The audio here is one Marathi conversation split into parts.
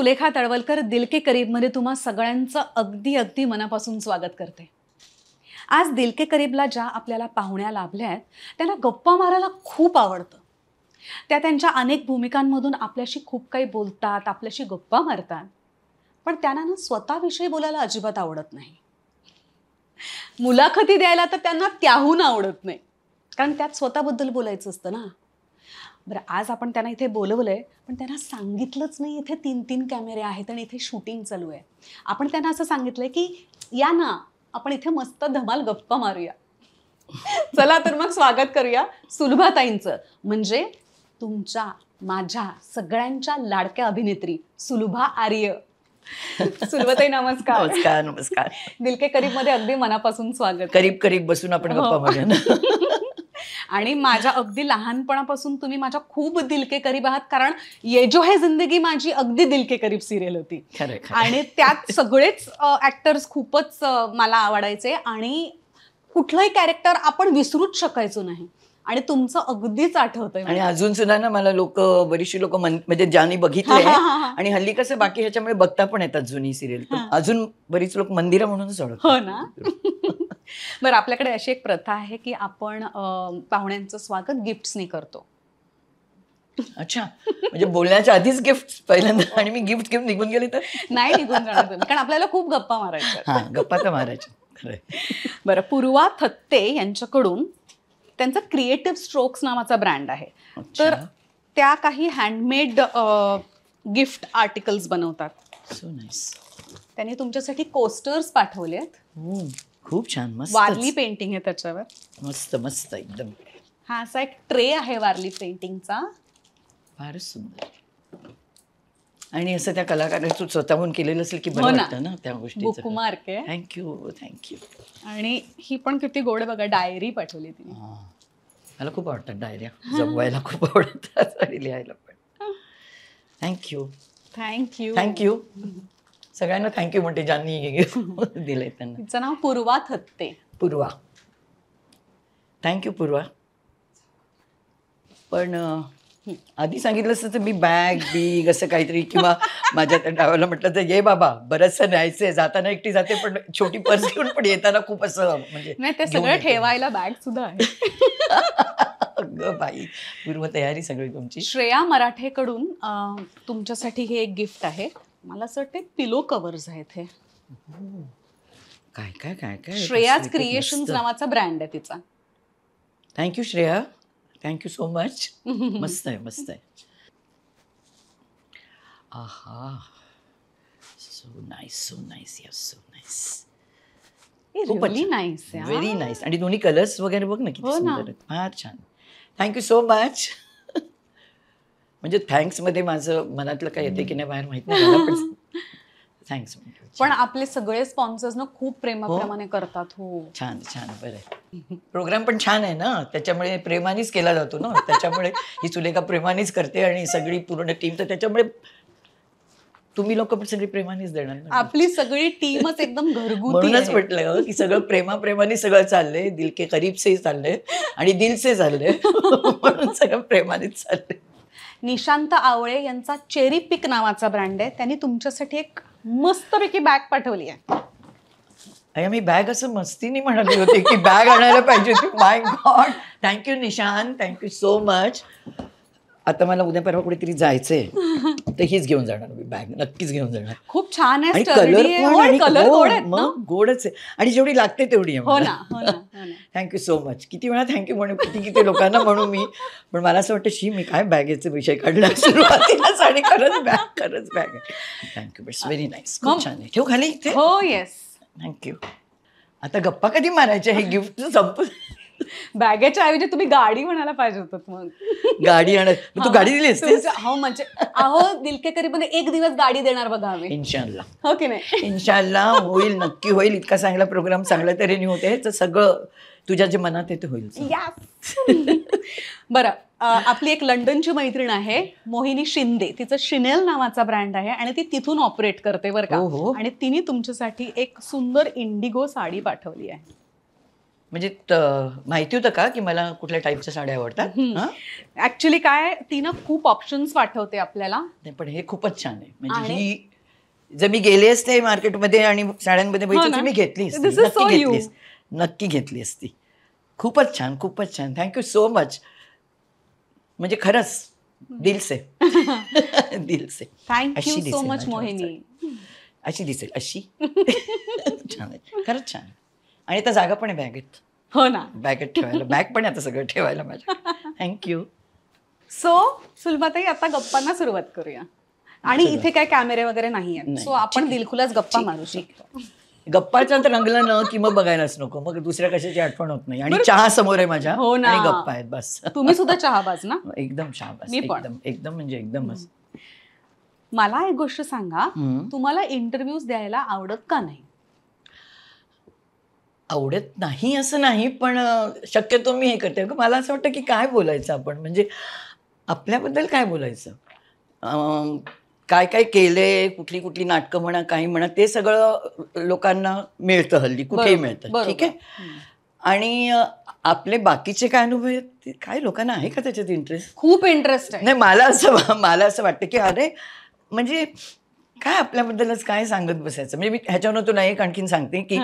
सुलेखा तळवलकर दिलके करीबमध्ये तुम्हा सगळ्यांचं अगदी अगदी मनापासून स्वागत करते आज दिलके करीबला ज्या आपल्याला पाहुण्या लाभल्या आहेत त्यांना गप्पा मारायला खूप आवडतं त्या त्यांच्या अनेक भूमिकांमधून आपल्याशी खूप काही बोलतात आपल्याशी गप्पा मारतात पण त्यांना ना स्वतःविषयी बोलायला अजिबात आवडत नाही मुलाखती द्यायला तर त्यांना त्याहून आवडत नाही कारण त्यात स्वतःबद्दल बोलायचं असतं ना बरं आज आपण त्यांना इथे बोलवलंय पण त्यांना सांगितलंच नाही इथे तीन तीन कॅमेरे आहेत आणि इथे शूटिंग चालू आहे आपण त्यांना असं सांगितलं की या ना आपण इथे मस्त धमाल गप्पा मारूया चला तर मग स्वागत करूया सुलभाताईंच म्हणजे तुमच्या माझ्या सगळ्यांच्या लाडक्या अभिनेत्री सुलभा आर्य सुलभाताई नमस्कार नमस्कार नमस्कार दिलके करीब मध्ये अगदी मनापासून स्वागत करीब करीब बसून आपण गप्पा हो. मारूया आणि माझ्या अगदी लहानपणापासून तुम्ही माझ्या खूप दिलके करीब आहात कारण ये जो है जिंदगी माझी अगदी दिलके करीब सिरियल होती आणि त्यात सगळेच ऍक्टर्स खूपच मला आवडायचे आणि कुठलंही कॅरेक्टर आपण विसरूच शकायचो नाही आणि तुमचं अगदीच आठवतंय आणि म्हणजे अजून सुद्धा ना मला लोक बरीचशी लोक म्हणजे ज्यांनी बघितले आणि हल्ली कसं बाकी ह्याच्यामुळे बघता पण येतात जुनी सिरियल अजून बरीच लोक मंदिरं म्हणून हो ना बरं आपल्याकडे अशी एक प्रथा आहे की आपण पाहुण्यांचं स्वागत गिफ्ट्सने करतो अच्छा म्हणजे बोलण्याच्या आधीच गिफ्ट पहिल्यांदा हो. आणि मी गिफ्ट घेऊन निघून गेले तर नाही निघून जाणार कारण आपल्याला खूप गप्पा मारायच्या गप्पा तर मारायच्या बरं पूर्वा थत्ते यांच्याकडून त्यांचा क्रिएटिव्ह स्ट्रोक्स नावाचा ब्रँड आहे तर त्या काही हँडमेड गिफ्ट आर्टिकल्स बनवतात सो नाईस त्यांनी तुमच्यासाठी कोस्टर्स पाठवले आहेत हो, खूप छान मस्त वारली पेंटिंग आहे त्याच्यावर मस्त मस्त एकदम हा असा एक ट्रे आहे वारली पेंटिंगचा फार सुंदर आणि असं त्या कलाकाराचं स्वतःहून केलेलं असेल की बरं हो ना त्या गोष्टी कुमार्क आहे थँक्यू थँक्यू आणि ही पण किती गोड बघा डायरी पाठवली ती मला खूप आवडतात डायऱ्या जगवायला खूप आवडतात आणि लिहायला पण थँक्यू थँक्यू थँक्यू सगळ्यांना थँक्यू म्हणते ज्यांनी दिलंय त्यांना तिचं नाव पूर्वा थत्ते पूर्वा थँक्यू पूर्वा पण आधी सांगितलं असतं मी बॅग बीग असं काहीतरी किंवा माझ्या त्या ड्रायव्हरला म्हटलं तर ये बाबा बरंचसं न्यायचंय जाताना एकटी जाते पण छोटी पर्स घेऊन पण येताना खूप असं म्हणजे नाही ते सगळं ठेवायला बॅग सुद्धा आहे बाई पूर्व तयारी सगळी तुमची श्रेया मराठेकडून तुमच्यासाठी हे एक गिफ्ट आहे मला असं वाटतं पिलो कवर्स आहेत हे काय काय काय काय श्रेयाज क्रिएशन्स नावाचा ब्रँड आहे तिचा thank you Shreya thank you so much मस्त आहे मस्त आहे आहा सो नाईस सो नाईस या so nice really nice very nice आणि दोन्ही कलर्स वगैरे बघ ना किती हो सुंदर आहेत फार छान थँक्यू सो मच म्हणजे थँक्समध्ये माझं मनातलं काय येते की नाही बाहेर माहिती नाही थँक्स पण आपले सगळे स्पॉन्सर्स ना खूप प्रेमाप्रमाणे हो. करतात हो छान छान बरे प्रोग्राम पण छान आहे ना त्याच्यामुळे प्रेमानेच केला जातो ना त्याच्यामुळे ही सुलेखा प्रेमानेच करते आणि सगळी पूर्ण टीम तर त्याच्यामुळे तुम्ही लोक पण सगळी प्रेमानेच देणार आपली सगळी टीमच एकदम घरगुती म्हणूनच म्हटलं हो, की सगळं प्रेमाप्रेमाने सगळं चाललंय दिल के करीबसे चाललंय आणि दिलसे चाललंय म्हणून सगळं प्रेमानेच चाललंय निशांत आवळे यांचा चेरी पिक नावाचा ब्रँड आहे त्यांनी तुमच्यासाठी एक मस्तपैकी बॅग पाठवली आहे अरे मी बॅग असं मस्तीने म्हणाली होती की बॅग आणायला पाहिजे होती my God thank you Nishant thank you so much आता मला उद्या परवा कुठेतरी जायचंय तर हीच घेऊन जाणार मी बॅग नक्कीच घेऊन जाणार खूप छान आहे कलर हो, मग गोडच आहे आणि जेवढी लागते तेवढी आहे थँक्यू सो मच किती वेळा थँक्यू म्हणून किती किती लोकांना म्हणू मी पण मला असं वाटतं शी मी काय बॅगेचा विषय काढला सुरुवातीलाच आणि खरंच बॅग खरंच bag thank you it's very nice खूप छान आहे ठेव खाली हो येस थँक्यू आता गप्पा कधी मारायचे हे गिफ्ट संपू बॅगेच्या ऐवजी तुम्ही गाडी म्हणायला पाहिजे होत मग गाडी आण तू गाडी दिली हो म्हणजे अहो दिलके करी पण एक दिवस गाडी देणार बघा आम्ही इन्शाल्ला हो की नाही इन्शाल्ला होईल नक्की होईल इतका चांगला प्रोग्राम चांगल्या तऱ्हेने होते तर सगळं तुझ्या जे मनात येते होईल बरं आपली एक लंडनची मैत्रीण आहे मोहिनी शिंदे तिचं शिनेल नावाचा ब्रँड आहे आणि ती तिथून ऑपरेट करते बरं का हो, हो. आणि तिने तुमच्यासाठी एक सुंदर इंडिगो साडी पाठवली आहे म्हणजे माहिती होतं का की मला कुठल्या टाईपच्या साड्या आवडतात ऍक्च्युली काय ती ना खूप ऑप्शन्स पाठवते आपल्याला पण हे खूपच छान आहे म्हणजे ही जर मी गेले असते मार्केटमध्ये आणि साड्यांमध्ये हो मी घेतली नक्की घेतली असती खूपच छान खूपच छान थँक्यू सो मच म्हणजे खरंच दिल से दिल से थँक्यू सो मच मोहिनी अशी दिसेल अशी छान आहे खरंच छान आणि त्या जागा पण आहे बॅगेत हो ना बॅगेत ठेवायला बॅग पण आता सगळं ठेवायला माझ्या थँक्यू सो सुलभाताई आता गप्पांना सुरुवात करूया आणि इथे काय कॅमेरे वगैरे नाही आहेत सो आपण दिलखुलाच गप्पा मारू शकतो गप्पाच्या नंतर रंगलं न की मग बघायलाच नको मग दुसऱ्या कशाची आठवण होत नाही आणि चहा समोर आहे माझ्या हो ना गप्पा आहेत बस तुम्ही सुद्धा चहाबाज ना एकदम चहाबाज एकदम एकदम म्हणजे एकदमच मला एक गोष्ट सांगा तुम्हाला इंटरव्ह्यूज द्यायला आवडत का नाही आवडत नाही असं नाही पण शक्यतो मी हे करते मला असं वाटतं की काय बोलायचं आपण म्हणजे आपल्याबद्दल काय बोलायचं काय काय केले कुठली कुठली नाटकं म्हणा काही म्हणा ते सगळं लोकांना मिळतं हल्ली कुठेही मिळतं ठीक आहे आणि आपले बाकीचे काय अनुभव आहेत काय लोकांना आहे का त्याच्यात इंटरेस्ट खूप इंटरेस्ट आहे नाही मला असं मला असं वाटतं की अरे म्हणजे काय आपल्याबद्दलच काय सांगत बसायचं म्हणजे मी ह्याच्यावर तुला एक आणखीन सांगते की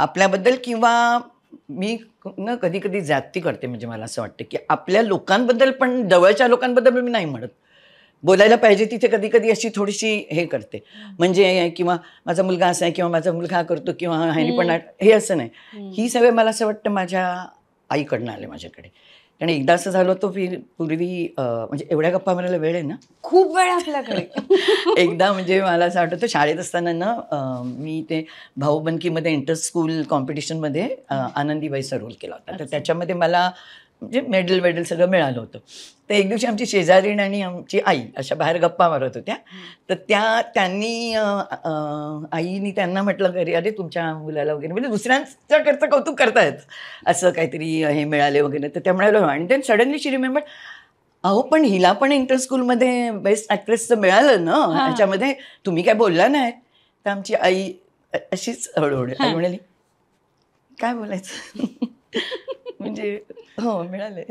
आपल्याबद्दल किंवा मी न कधी कधी जाती करते म्हणजे मला असं वाटतं की आपल्या लोकांबद्दल पण जवळच्या लोकांबद्दल मी नाही म्हणत बोलायला पाहिजे तिथे कधी कधी अशी थोडीशी हे करते म्हणजे किंवा माझा मुलगा असा आहे किंवा माझा मुलगा हा करतो किंवा ह्यानी पण हे असं नाही ही सगळे मला असं वाटतं माझ्या आईकडनं आले माझ्याकडे आणि एकदा असं झालं होतं की पूर्वी म्हणजे एवढ्या गप्पा मारायला वेळ आहे ना खूप वेळ आपल्याकडे एकदा म्हणजे मला असं वाटतं शाळेत असताना ना मी ते भाऊबंदकीमध्ये इंटर स्कूल कॉम्पिटिशनमध्ये आनंदीबाई सर रोल केला होता तर त्याच्यामध्ये मला म्हणजे मेडल वेडल सगळं मिळालं होतं तर एक दिवशी आमची शेजारीण आणि आमची आई अशा बाहेर गप्पा मारत होत्या तर त्या त्यांनी आईनी त्यांना म्हटलं घरी अरे तुमच्या मुलाला वगैरे म्हणजे दुसऱ्यांचं करतं कौतुक करतायत असं काहीतरी हे मिळाले वगैरे तर त्या म्हणाल्या आणि देन सडनली शी रिमेंबर अहो पण हिला पण इंटर स्कूलमध्ये बेस्ट तर मिळालं ना त्याच्यामध्ये तुम्ही काय बोलला नाही तर आमची आई अशीच हळूहळू म्हणाली काय बोलायचं म्हणजे हो मिळाले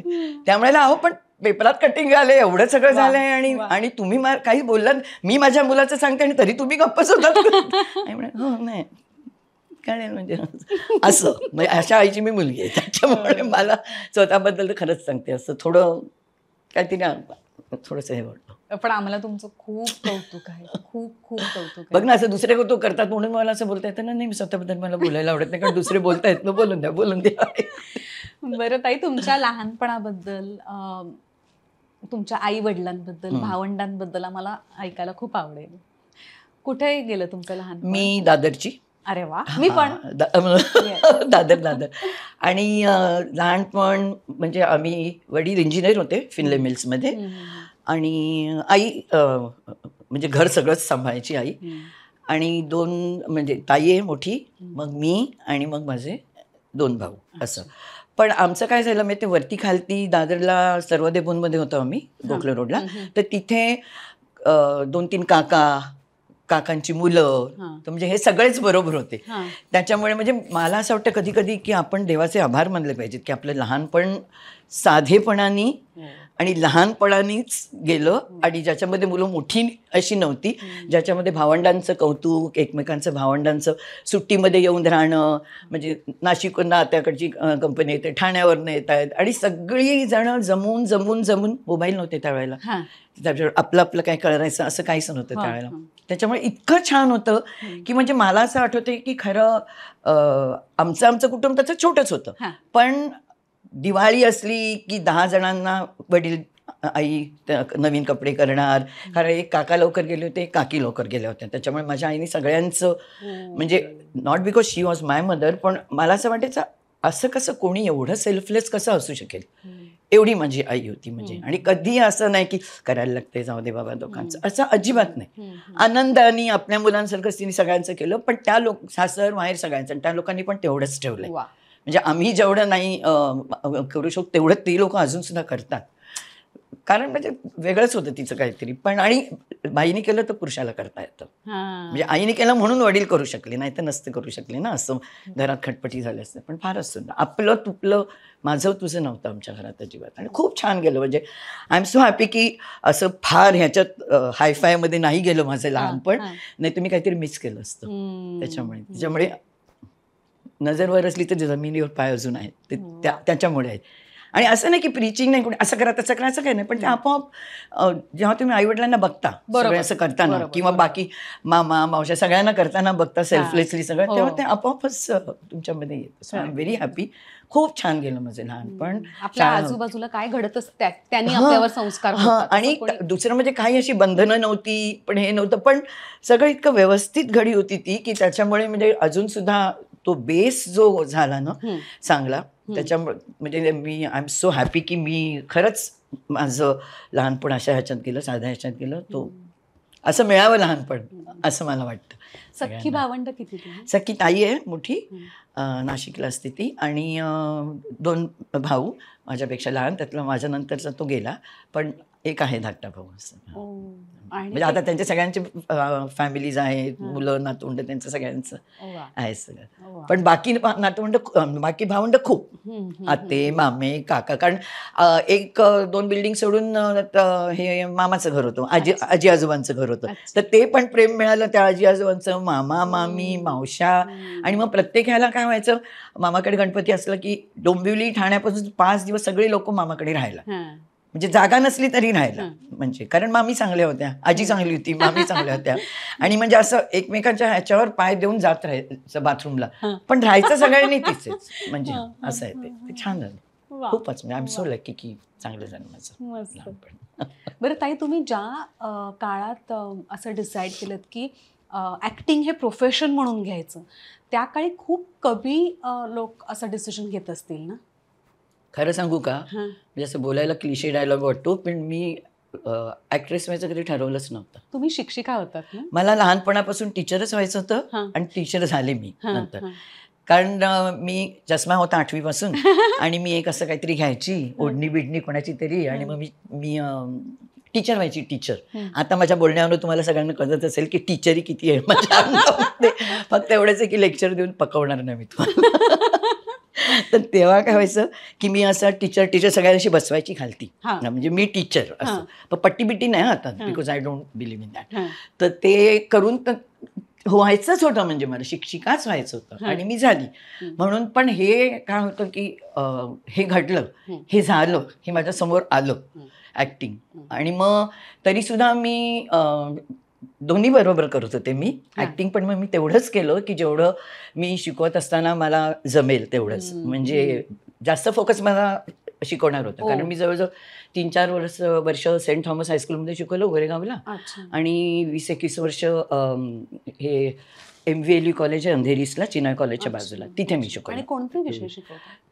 त्यामुळे अहो पण पेपरात कटिंग आले एवढं सगळं झालंय आणि आणि तुम्ही काही बोललात मी माझ्या मुलाचं सांगते आणि तरी तुम्ही गप्पच हो नाही कळेल म्हणजे असं म्हणजे अशा आईची मी मुलगी आहे त्याच्यामुळे हो. मला स्वतःबद्दल तर खरंच सांगते असं थोडं काहीतरी थोडस हे वाटतं पण आम्हाला तुमचं खूप कौतुक आहे खूप खूप कौतुक बघ ना असं दुसरे कौतुक करतात म्हणून मला असं बोलता येतं ना नाही मी स्वतःबद्दल मला बोलायला आवडत नाही कारण दुसरे बोलता येत ना बोलून द्या बोलून द्या बरं ताई तुमच्या लहानपणाबद्दल तुमच्या आई वडिलांबद्दल भावंडांबद्दल आम्हाला ऐकायला खूप आवडेल कुठे गेलं तुमचं लहान मी दादरची अरे वा मी पण दादर दादर आणि लहानपण म्हणजे आम्ही वडील इंजिनियर होते फिनले मिल्स मध्ये आणि आई म्हणजे घर सगळंच सांभाळायची आई आणि दोन म्हणजे ताई आहे मोठी मग मी आणि मग माझे दोन भाऊ असं पण आमचं काय झालं मी ते वरती खालती दादरला सर्व देबूनमध्ये होतो आम्ही गोखले रोडला तर तिथे दोन तीन काका काकांची मुलं म्हणजे हे सगळेच बरोबर होते त्याच्यामुळे म्हणजे मला असं वाटतं कधी कधी की आपण देवाचे आभार मानले पाहिजेत की आपलं लहानपण साधेपणाने हो. आणि लहानपणानेच गेलं आणि ज्याच्यामध्ये मुलं मोठी अशी नव्हती ज्याच्यामध्ये भावंडांचं कौतुक एकमेकांचं भावंडांचं सुट्टीमध्ये येऊन राहणं म्हणजे नाशिक त्याकडची कंपनी येते ठाण्यावरनं येत आहेत आणि सगळी जण जमून जमून जमून मोबाईल नव्हते त्यावेळेला त्याच्यावर आपलं आपलं काय कळायचं असं काहीच नव्हतं हो, त्यावेळेला हो. त्याच्यामुळे इतकं छान होतं की म्हणजे मला असं आठवतं की खरं आमचं आमचं कुटुंब त्याचं छोटंच होतं पण दिवाळी असली की दहा जणांना वडील आई नवीन कपडे करणार कारण एक काका लवकर गेले होते एक काकी लवकर गेल्या होत्या त्याच्यामुळे माझ्या आईने सगळ्यांचं हो. म्हणजे not because she was my mother पण मला असं वाटायचं असं कसं कोणी एवढं सेल्फलेस कसं असू शकेल एवढी माझी आई होती म्हणजे हो. आणि कधीही असं नाही की करायला लागते जाऊ दे बाबा दोघांचं असं अजिबात नाही आनंदाने आपल्या मुलांसारखं तिने सगळ्यांचं केलं पण त्या लोक सासर माहेर सगळ्यांचं त्या लोकांनी पण तेवढंच ठेवलंय म्हणजे आम्ही जेवढं नाही करू शकतो तेवढं ते लोक अजून सुद्धा करतात कारण म्हणजे वेगळंच होतं तिचं काहीतरी पण आणि बाईने केलं तर पुरुषाला करता येतं म्हणजे आईने केलं म्हणून वडील करू शकले नाही तर करू शकले ना असं घरात खटपटी झाली असते पण फारच सुंदर आपलं तुपलं माझं तुझं नव्हतं आमच्या घरात अजिबात आणि खूप छान गेलं म्हणजे आय एम सो हॅपी की असं फार ह्याच्यात हायफायमध्ये नाही गेलं माझं लहानपण नाही तुम्ही काहीतरी मिस केलं असतं त्याच्यामुळे त्याच्यामुळे नजर वर असली तर जमिनीवर पाय अजून आहेत ते त्या त्याच्यामुळे आहेत आणि असं नाही की प्रिचिंग नाही कोणी असं करा तसं करा असं काही नाही पण ते आपोआप जेव्हा तुम्ही वडिलांना बघता बरोबर असं करताना किंवा बाकी मामा मावशा सगळ्यांना करताना बघता सेल्फलेसली सगळं हो. तेव्हा ते आपोआपच तुमच्यामध्ये येतं so I am very happy खूप छान गेलं म्हणजे लहानपण आपल्या आजूबाजूला काय घडत असतात त्यांनी आपल्यावर संस्कार आणि दुसरं म्हणजे काही अशी बंधनं नव्हती पण हे नव्हतं पण सगळं इतकं व्यवस्थित घडी होती ती की त्याच्यामुळे म्हणजे अजून सुद्धा तो बेस जो झाला ना चांगला त्याच्यामुळे म्हणजे मी आय एम सो हॅपी की मी खरंच माझं लहानपण अशा ह्याच्यात गेलं साध्या ह्याच्यात गेलं तो असं मिळावं लहानपण असं मला वाटतं सख्खी भावंड किती सख्खी ताई आहे मोठी नाशिकला असते ती आणि दोन भाऊ माझ्यापेक्षा लहान त्यातला माझ्यानंतरचा तो गेला पण एक आहे धाकटा भाऊ हो. म्हणजे आता त्यांच्या सगळ्यांचे फॅमिलीज आहेत मुलं नातवंड त्यांचं सगळ्यांचं हो आहे सगळं हो पण बाकी नातवंड बाकी भावंड खूप आते मामे काका कारण एक दोन बिल्डिंग सोडून हे मामाचं घर होतं आजी आजी आजोबांचं घर होतं तर ते पण प्रेम मिळालं त्या आजी आजोबांचं मामा मामी मावशा आणि मग प्रत्येक ह्याला काय व्हायचं मामाकडे गणपती असलं की डोंबिवली ठाण्यापासून पाच दिवस सगळे लोक मामाकडे राहायला म्हणजे जागा नसली तरी राहायला म्हणजे कारण मामी चांगल्या होत्या आजी चांगली होती मामी चांगल्या होत्या आणि म्हणजे असं एकमेकांच्या ह्याच्यावर पाय देऊन जात राहायचं बाथरूमला पण राहायचं सगळ्यांनी तिथेच म्हणजे असं आहे ते छान झालं खूपच म्हणजे आम्ही एम सो लकी की चांगलं झालं माझं बरं ताई तुम्ही ज्या काळात असं डिसाईड केलं की ॲक्टिंग हे प्रोफेशन म्हणून घ्यायचं त्या काळी खूप कमी लोक असं डिसिजन घेत असतील ना खरं सांगू का जसं म्हणजे बोलायला क्लिशे डायलॉग वाटतो पण मी ऍक्ट्रेस व्हायचं कधी ठरवलंच नव्हतं तुम्ही शिक्षिका होता मला लहानपणापासून टीचरच व्हायचं होतं आणि टीचर झाले मी नंतर कारण मी चष्मा होता आठवी पासून आणि मी एक असं काहीतरी घ्यायची ओढणी बिडणी कोणाची तरी आणि मग मी मी टीचर व्हायची टीचर आता माझ्या बोलण्यावर तुम्हाला सगळ्यांना कळत असेल की टीचरही किती आहे माझ्या म्हणजे फक्त एवढंच आहे की लेक्चर देऊन पकवणार नाही मी तुम्हाला तर तेव्हा काय व्हायचं की मी असं टीचर टीचर सगळ्यांशी बसवायची खालती म्हणजे मी टीचर असं पण पट्टी बिट्टी नाही आता because I don't believe in that तर ते करून व्हायचंच होतं म्हणजे मला शिक्षिकाच व्हायचं होतं आणि मी झाली म्हणून पण हे काय होतं की हे घडलं हे झालं हे माझ्या समोर आलं ऍक्टिंग आणि मग तरी सुद्धा मी दोन्ही बरोबर करत होते मी ऍक्टिंग पण मग मी तेवढंच केलं की जेवढं मी शिकवत असताना मला जमेल तेवढंच म्हणजे जास्त फोकस मला शिकवणार होतं कारण हो. मी जवळजवळ तीन चार वर्ष वर्ष सेंट थॉमस हायस्कूलमध्ये शिकवलं गोरेगावला आणि वीस एकवीस वर्ष हे M V L U college आहे अंधेरीसला चिनाय कॉलेजच्या बाजूला तिथे मी शिकवलं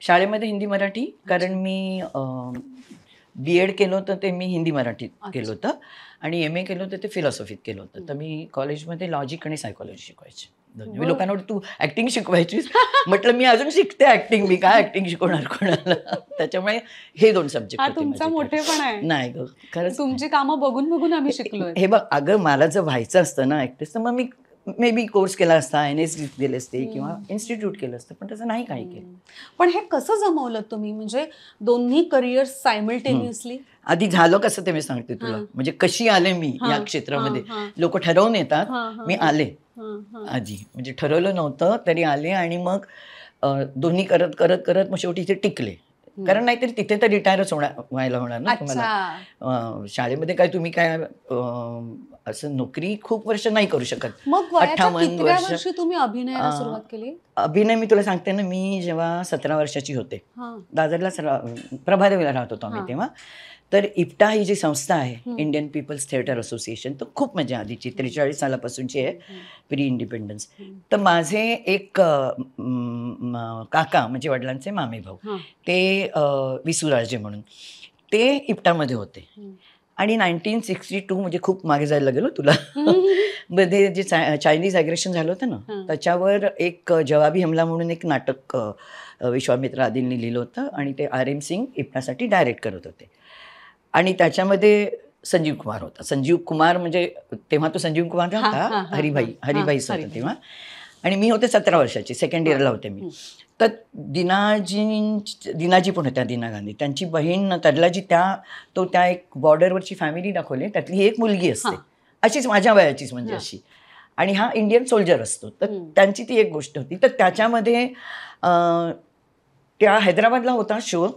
शाळेमध्ये हिंदी मराठी कारण मी बी एड केलं होतं ते मी हिंदी मराठीत केलं होतं आणि एम ए केलं होतं ते फिलॉसॉफीत केलं होतं तर मी कॉलेजमध्ये लॉजिक आणि सायकोलॉजी शिकवायची मी लोकांना तू ऍक्टिंग शिकवायचीस म्हटलं मी अजून शिकते ऍक्टिंग मी काय ऍक्टिंग शिकवणार कोणाला त्याच्यामुळे हे दोन सब्जेक्ट तुमचा मोठेपण आहे नाही ग तुमची कामं बघून बघून आम्ही शिकलो हे बघ अगं मला जर व्हायचं असतं ना ऍक्टिस तर मग मी मे बी कोर्स केला असता एन एस दिले असते किंवा इन्स्टिट्यूट केलं असतं पण तसं नाही काही केलं पण हे कसं जमवलं तुम्ही म्हणजे दोन्ही करिअर सायमल्टेनियसली आधी झालं कसं ते मी सांगते तुला म्हणजे कशी आले मी या क्षेत्रामध्ये लोक ठरवून येतात मी आले आधी म्हणजे ठरवलं नव्हतं तरी आले आणि मग दोन्ही करत करत करत मग शेवटी इथे टिकले कारण नाहीतरी तिथे तर रिटायरच होणार व्हायला होणार ना तुम्हाला शाळेमध्ये काय तुम्ही काय असं नोकरी खूप वर्ष नाही करू शकत मग अठ्ठावन्न वर्ष तुम्ही केली अभिनय मी तुला सांगते ना मी जेव्हा सतरा वर्षाची होते दादरला प्रभादेवीला राहत होतो आम्ही तेव्हा तर इप्टा ही जी संस्था आहे इंडियन पीपल्स थिएटर असोसिएशन तर खूप म्हणजे आधीची त्रेचाळीस सालापासूनची आहे प्री इंडिपेंडन्स तर माझे एक काका म्हणजे वडिलांचे मामे भाऊ ते विसुराजे म्हणून ते इप्टामध्ये होते आणि नाईन्टीन सिक्स्टी टू म्हणजे खूप मागे जायला लागेल हो तुला मध्ये जे चायनीज ॲग्रेशन झालं होतं ना त्याच्यावर एक जवाबी हमला म्हणून एक नाटक विश्वामित्र आदिलने लिहिलं होतं आणि ते आर एम सिंग इपणासाठी डायरेक्ट करत होते आणि त्याच्यामध्ये संजीव कुमार होता संजीव कुमार म्हणजे तेव्हा तो संजीव कुमार होता हरिभाई हरिभाई सर तेव्हा आणि मी होते सतरा वर्षाची सेकंड इयरला होते मी तर दिनाजी दिनाजी पण होत्या दिना गांधी त्यांची बहीण तडलाजी त्या तो त्या एक बॉर्डरवरची फॅमिली दाखवली त्यातली एक मुलगी असते अशीच माझ्या वयाचीच म्हणजे अशी आणि हा इंडियन सोल्जर असतो तर त्यांची ती एक गोष्ट होती तर त्याच्यामध्ये त्या हैदराबादला होता शो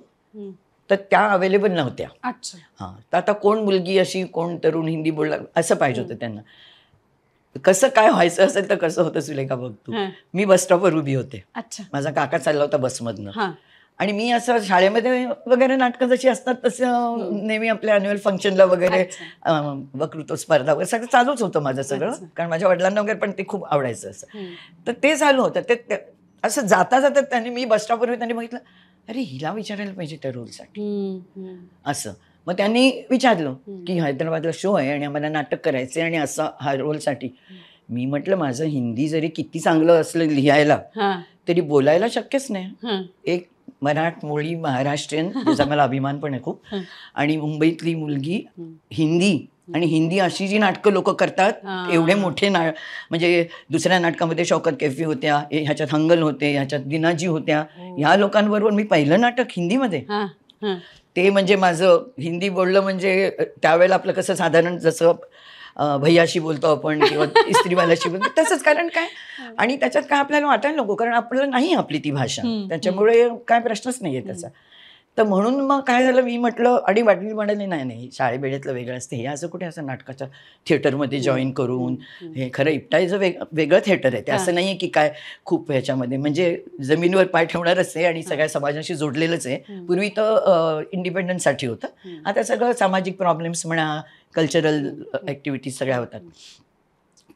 तर त्या अवेलेबल नव्हत्या हां तर आता कोण मुलगी अशी कोण तरुण हिंदी बोलला असं पाहिजे होतं त्यांना कसं काय व्हायचं असेल तर कसं होतं सुलेखा बघ तू मी बसस्टॉपवर उभी होते माझा काका चालला होता बसमधनं आणि मी असं शाळेमध्ये वगैरे नाटकं जशी असतात तसं नेहमी आपल्या अॅन्युअल फंक्शनला वगैरे वक्तृत्व स्पर्धा वगैरे सगळं चालूच होतं माझं सगळं कारण माझ्या वडिलांना वगैरे पण ते खूप आवडायचं असं तर ते चालू होतं ते असं जाता जाता त्यांनी मी बसस्टॉपवर त्यांनी बघितलं अरे हिला विचारायला पाहिजे त्या रोलसाठी असं मग त्यांनी विचारलं की हैदराबादला शो आहे आणि आम्हाला नाटक करायचंय आणि असं हा रोलसाठी मी म्हटलं माझं हिंदी जरी किती चांगलं असलं लिहायला तरी बोलायला शक्यच नाही एक मराठमोळी महाराष्ट्रीयन त्याचा मला अभिमान पण आहे खूप आणि मुंबईतली मुलगी हिंदी आणि हिंदी अशी जी नाटकं लोक करतात एवढे मोठे ना म्हणजे दुसऱ्या नाटकामध्ये शौकत कैफी होत्या ह्याच्यात हंगल होते ह्याच्यात दिनाजी होत्या हो. ह्या लोकांबरोबर मी पहिलं नाटक हिंदीमध्ये ते म्हणजे माझं हिंदी बोललं म्हणजे त्यावेळेला आपलं कसं साधारण जसं भैयाशी बोलतो आपण किंवा इस्त्रीवाल्याशी बोलतो तसंच कारण काय हो. आणि त्याच्यात काय आपल्याला वाटायला नको कारण आपल्याला नाही आपली ती भाषा त्याच्यामुळे काय प्रश्नच नाही त्याचा तर म्हणून मग काय झालं मी म्हटलं आणि वाटली म्हणाले नाही नाही शाळेबेड्यातलं वेगळं असते हे असं कुठे असं नाटकाच्या थिएटरमध्ये जॉईन करून हे खरं इपटायचं वेग वेगळं थिएटर आहे ते असं नाही आहे की काय खूप ह्याच्यामध्ये म्हणजे जमिनीवर पाय ठेवणारच आहे आणि सगळ्या समाजाशी जोडलेलंच आहे पूर्वी तर इंडिपेंडंटसाठी होतं आता सगळं सामाजिक प्रॉब्लेम्स म्हणा कल्चरल ॲक्टिव्हिटीज सगळ्या होतात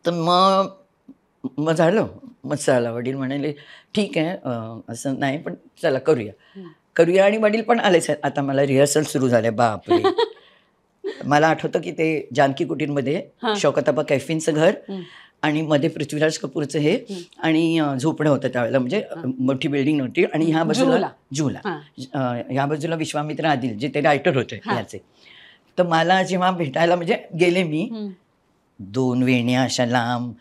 तर मग मग झालं मग चला वडील म्हणाले ठीक आहे असं नाही पण चला करूया करूया आणि वडील पण आलेच आहेत आता मला रिहर्सल सुरू झाले बाप मला आठवतं की ते जानकी कुटीरमध्ये शौकताबा कैफीनचं घर आणि मध्ये पृथ्वीराज कपूरचं हे आणि झोपडं होतं त्यावेळेला म्हणजे मोठी बिल्डिंग नव्हती आणि ह्या बाजूला झुला ह्या बाजूला विश्वामित्र आदिल जे ते रायटर होते याचे तर मला जेव्हा भेटायला म्हणजे गेले मी दोन वेण्या अशा लांब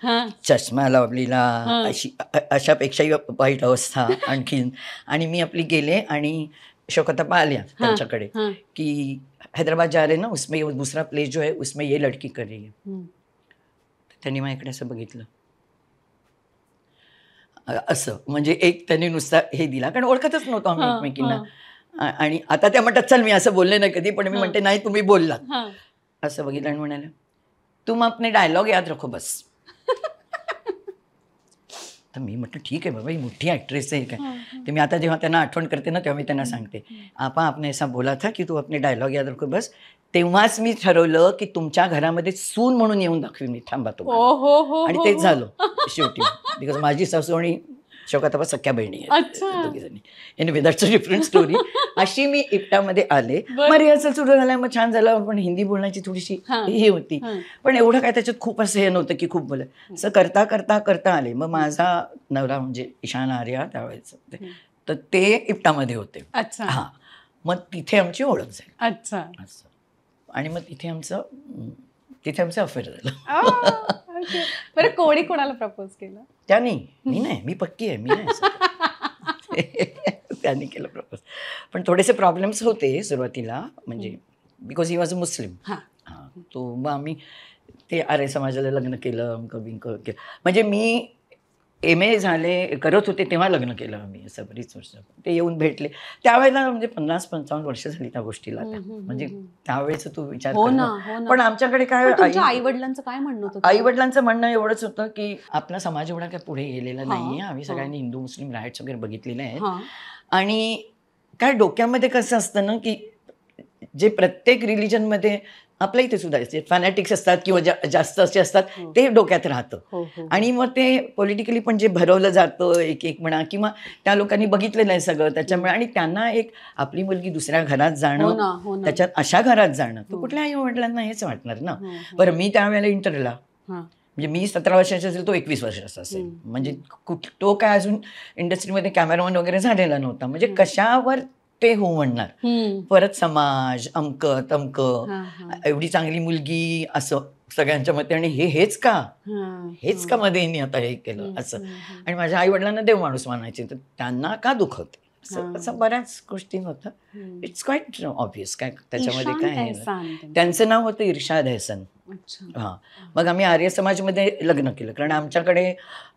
चष्मा लावलेला अशी अशापेक्षाही वाईट अवस्था आणखीन आणि मी आपली गेले आणि शोकता आल्या त्यांच्याकडे की हैदराबाद जा रे ना उसमे दुसरा प्लेस जो आहे उसमे ये लडकी कर रही है त्यांनी माझ्याकडे असं बघितलं असं म्हणजे एक त्यांनी नुसता हे दिला कारण ओळखतच नव्हतो आम्ही एकमेकींना आणि आता त्या म्हणतात चल मी असं बोलले नाही कधी पण मी म्हणते नाही तुम्ही बोललात असं बघितलं आणि म्हणाल्या तुम अपने डायलॉग याद रखो बस तर मी म्हटलं ठीक आहे बाबा ही मोठी ॲक्ट्रेस आहे काय ते मी आता जेव्हा त्यांना आठवण करते ना तेव्हा मी त्यांना सांगते आपा आपण असा बोला था की तू आपले डायलॉग याद रखो बस तेव्हाच मी ठरवलं की तुमच्या घरामध्ये सून म्हणून येऊन दाखवी मी थांबा तो हो, हो, आणि हो, तेच झालं शेवटी बिकॉज माझी सासू आणि अशोकाताबा सख्या बहिणी आहे इन अ डिफरंट स्टोरी अशी मी इप्टामध्ये आले मग रिहर्सल सुरू झाला मग छान झालं पण हिंदी बोलण्याची थोडीशी ही होती पण एवढं काय त्याच्यात खूप असं हे नव्हतं की खूप बोल असं करता करता करता आले मग माझा नवरा म्हणजे ईशान आर्या त्यावेळेस तर ते इप्टामध्ये होते अच्छा हा मग तिथे आमची ओळख झाली अच्छा आणि मग तिथे आमचं तिथे आमचं अफेअर झालं बरं कोणी कोणाला प्रपोज केलं त्याने मी नाही मी पक्की आहे मी त्याने त्यांनी केलं प्रपोज पण थोडेसे प्रॉब्लेम्स होते सुरुवातीला म्हणजे बिकॉज ही वॉज अ मुस्लिम हां तो मग आम्ही ते आर्य समाजाला लग्न केलं अमकं बिंक केलं म्हणजे मी एम ए झाले करत होते तेव्हा लग्न केलं आम्ही असं बरीच वर्ष ते येऊन भेटले त्यावेळेला म्हणजे पन्नास पंचावन्न वर्ष झाली त्या गोष्टीला म्हणजे त्यावेळेस तू विचार हो हो पण आमच्याकडे काय आई वडिलांचं काय म्हणणं होतं आई वडिलांचं म्हणणं एवढंच होतं की आपला समाज एवढा काय पुढे गेलेला नाहीये आम्ही सगळ्यांनी हिंदू मुस्लिम राईट्स वगैरे बघितलेले आहेत आणि काय डोक्यामध्ये कसं असतं ना की जे प्रत्येक मध्ये आपल्या इथे सुद्धा असते फॅनॅटिक्स असतात किंवा जास्त असे असतात हो. ते डोक्यात राहतं हो, हो, आणि मग ते पॉलिटिकली पण जे भरवलं जातं एक एक म्हणा किंवा त्या लोकांनी बघितलं नाही सगळं त्याच्यामुळे आणि त्यांना एक आपली मुलगी दुसऱ्या घरात जाणं त्याच्यात अशा घरात जाणं तर कुठल्या आई वडिलांना हेच वाटणार ना बरं मी त्यावेळेला इंटरला म्हणजे मी सतरा वर्षाचा असेल तो एकवीस वर्षाचा असेल म्हणजे तो काय अजून इंडस्ट्रीमध्ये कॅमेरामन वगैरे झालेला नव्हता म्हणजे कशावर ते हो म्हणणार परत समाज अमक तमक एवढी चांगली मुलगी असं सगळ्यांच्या मते आणि हे हेच का हेच का मध्ये आता हे केलं असं आणि माझ्या आई वडिलांना देव माणूस मानायचे तर त्यांना का दुखवते असं बऱ्याच गोष्टी होतं इट्स क्वाईट ऑबियस काय त्याच्यामध्ये काय आहे त्यांचं नाव होतं इर्षाद हेसन हा मग आम्ही आर्य समाजमध्ये लग्न केलं कारण आमच्याकडे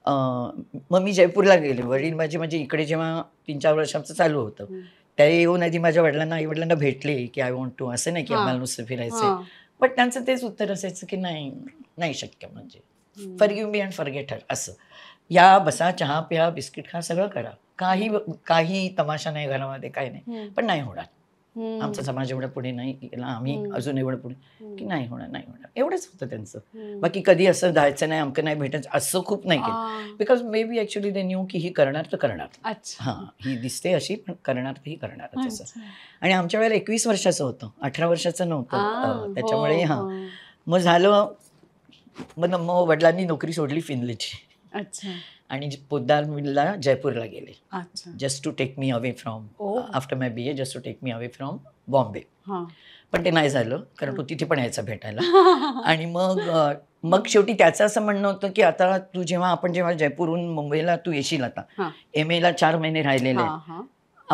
मग मी जयपूरला गेले वडील माझे म्हणजे इकडे जेव्हा तीन चार वर्षांचं चालू होतं त्याही येऊन आधी माझ्या वडिलांना आई वडिलांना भेटले की आय वॉन्ट टू असं नाही की आम्हाला नुसतं फिरायचं पण त्यांचं तेच उत्तर असायचं की नाही नाही शक्य म्हणजे for you me and for her असं या बसा चहा प्या बिस्किट खा सगळं करा काही काही तमाशा नाही घरामध्ये काही नाही पण नाही होणार आमचा समाज एवढा पुढे नाही गेला आम्ही अजून एवढं पुढे की नाही होणार नाही होणार एवढंच होतं त्यांचं बाकी कधी असं जायचं नाही अमकं नाही भेटायचं असं खूप नाही केलं because may be actually they knew की ही करणार तर करणार हा ही दिसते अशी पण करणार तर ही करणार असं आणि आमच्या वेळेला एकवीस वर्षाचं होतं अठरा वर्षाचं नव्हतं हो, त्याच्यामुळे हा हो. मग झालं मग मग वडिलांनी नोकरी सोडली फिनलीची आणि पोद्दार जयपूरला गेले just to take me away from after my B A just to take me away from Bombay पण ते नाही झालं कारण तू तिथे पण यायचा भेटायला आणि मग मग शेवटी त्याचं असं म्हणणं होतं की आता तू जेव्हा आपण जेव्हा जयपूरहून मुंबईला तू येशील आता एम एला चार महिने राहिलेले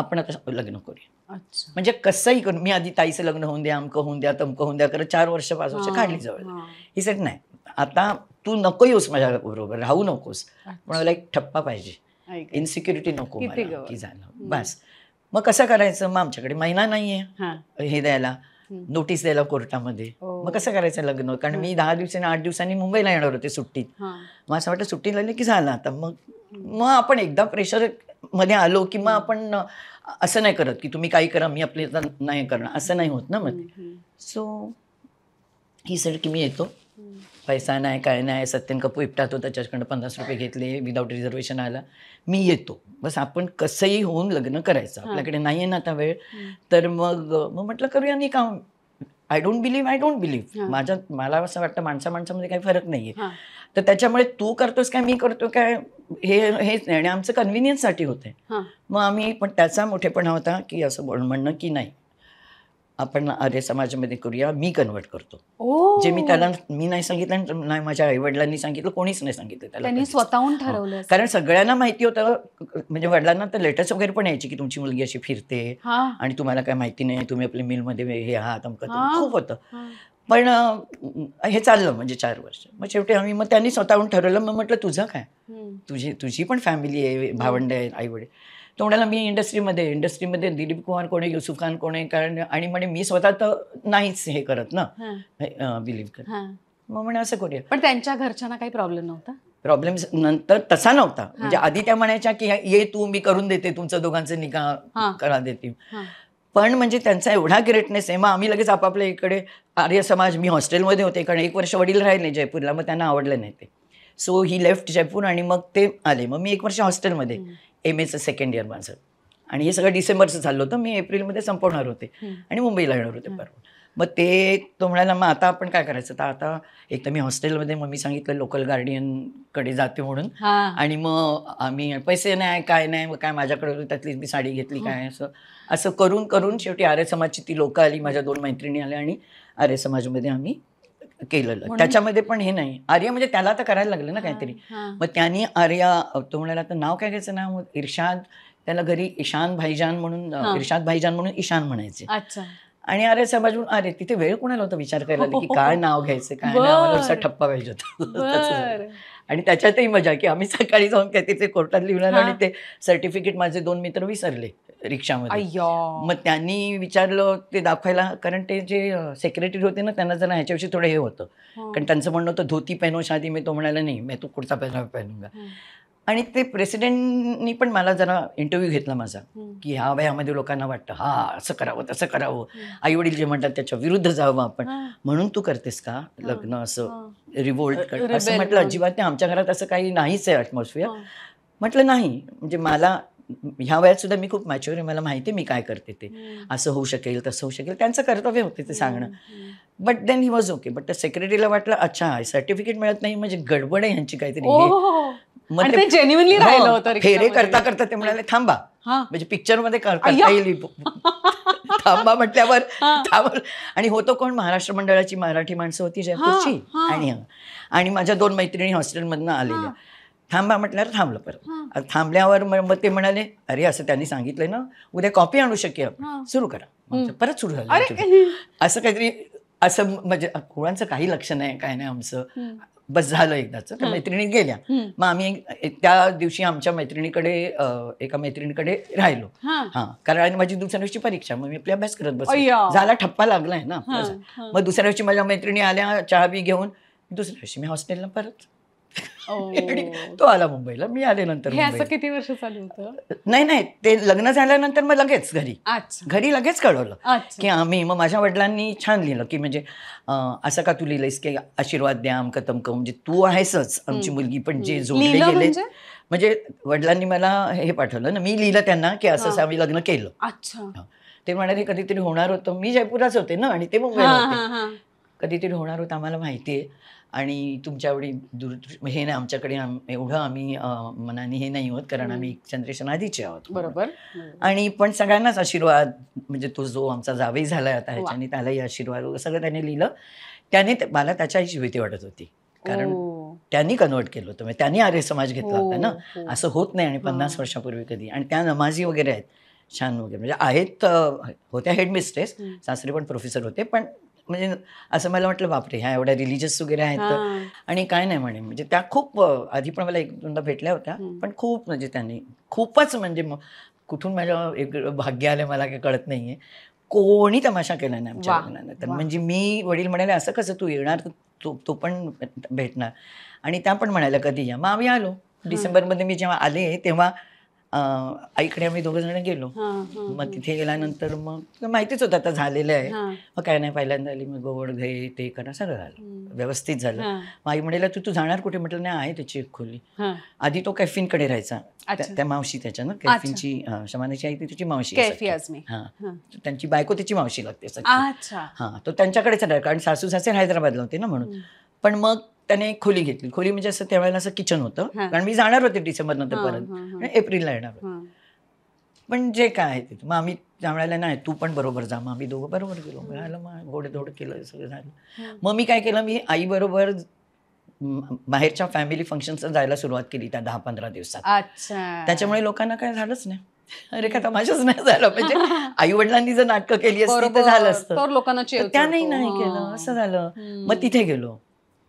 आपण आता लग्न करूया म्हणजे कसंही करू मी आधी ताईचं लग्न होऊन द्या अमकं होऊन द्या तमकं होऊन द्या करत चार वर्ष पाच वर्ष काढली जवळ ही सेट नाही आता तू नको येऊस माझ्या बरोबर राहू नकोस पण मला एक ठप्पा पाहिजे इन्सिक्युरिटी नको की झालं बस मग कसं करायचं मग आमच्याकडे महिना नाहीये हे द्यायला नोटीस द्यायला कोर्टामध्ये हो. मग कसं करायचं लग्न कारण मी दहा दिवसांनी आठ दिवसांनी मुंबईला येणार होते सुट्टीत मग असं वाटतं सुट्टी लागली की झालं आता मग मग आपण एकदा प्रेशर मध्ये आलो की मग आपण असं नाही करत की तुम्ही काही करा मी आपली नाही करणार असं नाही होत ना मग सो ही सर की मी येतो पैसा नाही काय नाही सत्यन कपूर इपटातो तो त्याच्याकडनं पन्नास रुपये घेतले विदाऊट रिझर्वेशन आला मी येतो बस आपण कसंही होऊन लग्न करायचं आपल्याकडे नाही आहे ना आता वेळ तर मग मग म्हटलं करूया नाही काम I don't believe I don't believe माझ्या मला असं वाटतं माणसा माणसामध्ये काही फरक नाही आहे तर त्याच्यामुळे तू करतोस काय मी करतो काय हे हेच नाही आणि आमचं कन्व्हिनियन्ससाठी होते मग आम्ही पण त्याचा मोठेपणा होता की असं म्हणणं की नाही आपण आर्य समाजामध्ये करूया मी कन्वर्ट करतो जे मी त्याला मी नाही सांगितलं नाही माझ्या आई वडिलांनी सांगितलं कोणीच नाही सांगितलं त्याला स्वतःहून हो. ठरवलं कारण सगळ्यांना माहिती होतं म्हणजे वडिलांना तर लेटर्स वगैरे पण यायची की तुमची मुलगी अशी फिरते आणि तुम्हाला काय माहिती नाही तुम्ही आपल्या मिलमध्ये हे आहात खूप होतं पण हे चाललं म्हणजे चार वर्ष मग शेवटी आम्ही मग त्यांनी स्वतःहून ठरवलं मग म्हटलं तुझं काय तुझी तुझी पण फॅमिली आहे भावंड आहे आई वडील म्हणाला मी इंडस्ट्रीमध्ये इंडस्ट्रीमध्ये दिलीप कुमार कोणे युसुफ खान कोणे कारण आणि म्हणे मी स्वतः तर नाहीच हे करत ना बिलीव्ह कर मग म्हणे असं करूया पण त्यांच्या घरच्यांना काही प्रॉब्लेम नव्हता प्रॉब्लेम नंतर तसा नव्हता म्हणजे आधी त्या म्हणायच्या की ये तू मी करून देते तुमचं दोघांचं निकाह करा देते पण म्हणजे त्यांचा एवढा ग्रेटनेस आहे मग आम्ही लगेच आपापल्या इकडे आर्य समाज मी हॉस्टेलमध्ये होते कारण एक वर्ष वडील राहिले जयपूरला मग त्यांना आवडलं नाही ते सो ही लेफ्ट जयपूर आणि मग ते आले मग मी एक वर्ष हॉस्टेलमध्ये एम एचं सेकंड इयर माझं आणि हे सगळं डिसेंबरचं झालं होतं मी एप्रिलमध्ये संपवणार होते आणि मुंबईला येणार होते परवा मग ते तो म्हणाला मग आता आपण काय करायचं तर आता एक तर मी हॉस्टेलमध्ये मग मी सांगितलं लोकल गार्डियनकडे जाते म्हणून आणि मग आम्ही पैसे नाही काय नाही मग काय माझ्याकडे त्यातलीच त्यातली मी साडी घेतली काय असं असं करून करून शेवटी आर्य समाजची ती लोकं आली माझ्या दोन मैत्रिणी आल्या आणि आर्य समाजमध्ये आम्ही केलेलं त्याच्यामध्ये पण हे नाही आर्य म्हणजे त्याला तर करायला लागलं ना काहीतरी मग त्यांनी आर्या तो म्हणाला तर नाव काय घ्यायचं नाव इर्शाद त्याला घरी ईशान भाईजान म्हणून इर्शाद भाईजान म्हणून ईशान म्हणायचे आणि अरे समाजून अरे तिथे वेळ कोणाला होता विचार करायला की काय नाव घ्यायचं काय नाव ठप्पा पाहिजे होता आणि त्याच्यातही मजा की आम्ही सकाळी जाऊन काय तिथे कोर्टात लिहिणार आणि ते सर्टिफिकेट माझे दोन मित्र विसरले रिक्षामध्ये मग त्यांनी विचारलं ते दाखवायला कारण ते जे सेक्रेटरी होते ना त्यांना जरा ह्याच्याविषयी थोडं हे होतं हो. कारण त्यांचं म्हणणं होतं धोती पहनो शादी मी तो म्हणायला नाही मी तू कुठचा पहनो पहनूंगा आणि ते प्रेसिडेंटनी पण मला जरा इंटरव्ह्यू घेतला माझा की ह्या वयामध्ये लोकांना वाटतं हा असं करावं तसं करावं आई वडील जे म्हणतात त्याच्या विरुद्ध जावं आपण म्हणून तू करतेस का लग्न असं रिवोल्ट कर असं म्हटलं अजिबात नाही आमच्या घरात असं काही नाहीच आहे अटमॉस्फिअर म्हटलं नाही म्हणजे मला ह्या वयात सुद्धा मी खूप मॅच्युअर आहे मला माहिती मी काय करते ते असं होऊ शकेल तसं होऊ शकेल त्यांचं कर्तव्य होते ते सांगणं but then he was okay but त्या सेक्रेटरीला वाटलं अच्छा सर्टिफिकेट मिळत नाही म्हणजे गडबड आहे ह्यांची काहीतरी हो, राहिलं होतं फेरे करता करता ते म्हणाले थांबा म्हणजे पिक्चर मध्ये येईल थांबा म्हटल्यावर आणि होतो कोण महाराष्ट्र मंडळाची मराठी माणसं होती जयपूरची आणि आणि माझ्या दोन मैत्रिणी हॉस्टेलमधनं आलेल्या थांबा म्हटल्यावर थांबलं परत थांबल्यावर मग ते म्हणाले अरे असं त्यांनी सांगितलं ना उद्या कॉपी आणू शक्य सुरू करा परत सुरू झालं असं काहीतरी असं म्हणजे कुळांचं काही लक्ष नाही काय नाही आमचं बस झालं एकदाच तर मैत्रिणी गेल्या मग आम्ही त्या दिवशी आमच्या मैत्रिणीकडे एका मैत्रिणीकडे राहिलो हा कारण माझी दुसऱ्या दिवशी परीक्षा मग मी आपली अभ्यास करत बस झाला ठप्पा लागलाय ना मग दुसऱ्या दिवशी माझ्या मैत्रिणी आल्या चहा बी घेऊन दुसऱ्या दिवशी मी हॉस्टेलला परत तो आला मुंबईला मी आले नंतर असं किती वर्ष चालू होतं नाही नाही ते लग्न झाल्यानंतर मग लगेच घरी घरी लगेच कळवलं की आम्ही मग माझ्या वडिलांनी छान लिहिलं की म्हणजे असं का तू लिहिलंस की आशीर्वाद द्या कतम तमक म्हणजे तू आहेसच आमची मुलगी पण जे जोडले गेले म्हणजे? म्हणजे वडिलांनी मला हे पाठवलं ना मी लिहिलं त्यांना की असं आम्ही लग्न केलं अच्छा ते म्हणाले कधीतरी होणार होतं मी जयपूरच होते ना आणि ते मुंबईला होते कधीतरी होणार होतं आम्हाला माहिती आहे आणि तुमच्या एवढी दूर हे नाही आमच्याकडे एवढं आम्ही मनाने हे नाही होत कारण आम्ही जनरेशन आधीचे आहोत बरोबर आणि पण सगळ्यांनाच आशीर्वाद म्हणजे तो जो आमचा जावे झाला आता ह्याच्याने त्यालाही आशीर्वाद सगळं त्याने लिहिलं त्याने मला आईची भीती वाटत होती कारण त्यांनी कन्वर्ट केलं होतं म्हणजे त्यांनी आर्य समाज घेतला होता ना हो, हो. असं होत नाही आणि पन्नास वर्षापूर्वी कधी आणि त्या नमाजी वगैरे आहेत छान वगैरे म्हणजे आहेत होत्या हेडमिस्ट्रेस सासरे पण प्रोफेसर होते पण म्हणजे असं मला वाटलं बापरे ह्या एवढ्या रिलीजियस वगैरे आहेत आणि काय नाही म्हणे म्हणजे त्या खूप आधी पण मला एक दोनदा भेटल्या होत्या पण खूप म्हणजे त्यांनी खूपच म्हणजे कुठून माझ्या एक भाग्य आलं मला काही कळत नाहीये कोणी तमाशा केला नाही आमच्या तर म्हणजे मी वडील म्हणाले असं कसं तू येणार तो तो पण भेटणार आणि त्या पण म्हणाल्या कधी या मग आम्ही आलो डिसेंबरमध्ये मी जेव्हा आले तेव्हा आईकडे आम्ही दोघ जण गेलो मग तिथे गेल्यानंतर मग माहितीच होत आता झालेलं आहे मग काय नाही पहिल्यांदा आली मग गोवड घे ते करा सगळं झालं व्यवस्थित झालं मग आई तू तू जाणार कुठे म्हटलं नाही आहे त्याची एक खोली आधी तो कॅफिनकडे राहायचा त्या मावशी त्याच्या ना कॅफिनची शमानाची आई ती तुझी मावशी त्यांची बायको त्याची मावशी लागते हा तो त्यांच्याकडेच कारण सासू सासे हैदराबादला होते ना म्हणून पण मग त्याने एक खोली घेतली खोली म्हणजे असं त्यावेळेला असं किचन होतं कारण मी जाणार होते डिसेंबर नंतर परत एप्रिलला येणार पण जे काय आहे ते मग आम्ही वेळेला नाही तू पण बरोबर जा मग आम्ही दोघं बरोबर गेलो मिळालं मग धोड केलं सगळं झालं मग मी काय केलं मी आई बरोबर बाहेरच्या फॅमिली फंक्शन जायला सुरुवात केली त्या दहा पंधरा दिवसात त्याच्यामुळे लोकांना काय झालंच नाही अरे का माझ्याच नाही झालं म्हणजे आई वडिलांनी जर नाटकं केली असती तर झालं असतं त्या नाही केलं असं झालं मग तिथे गेलो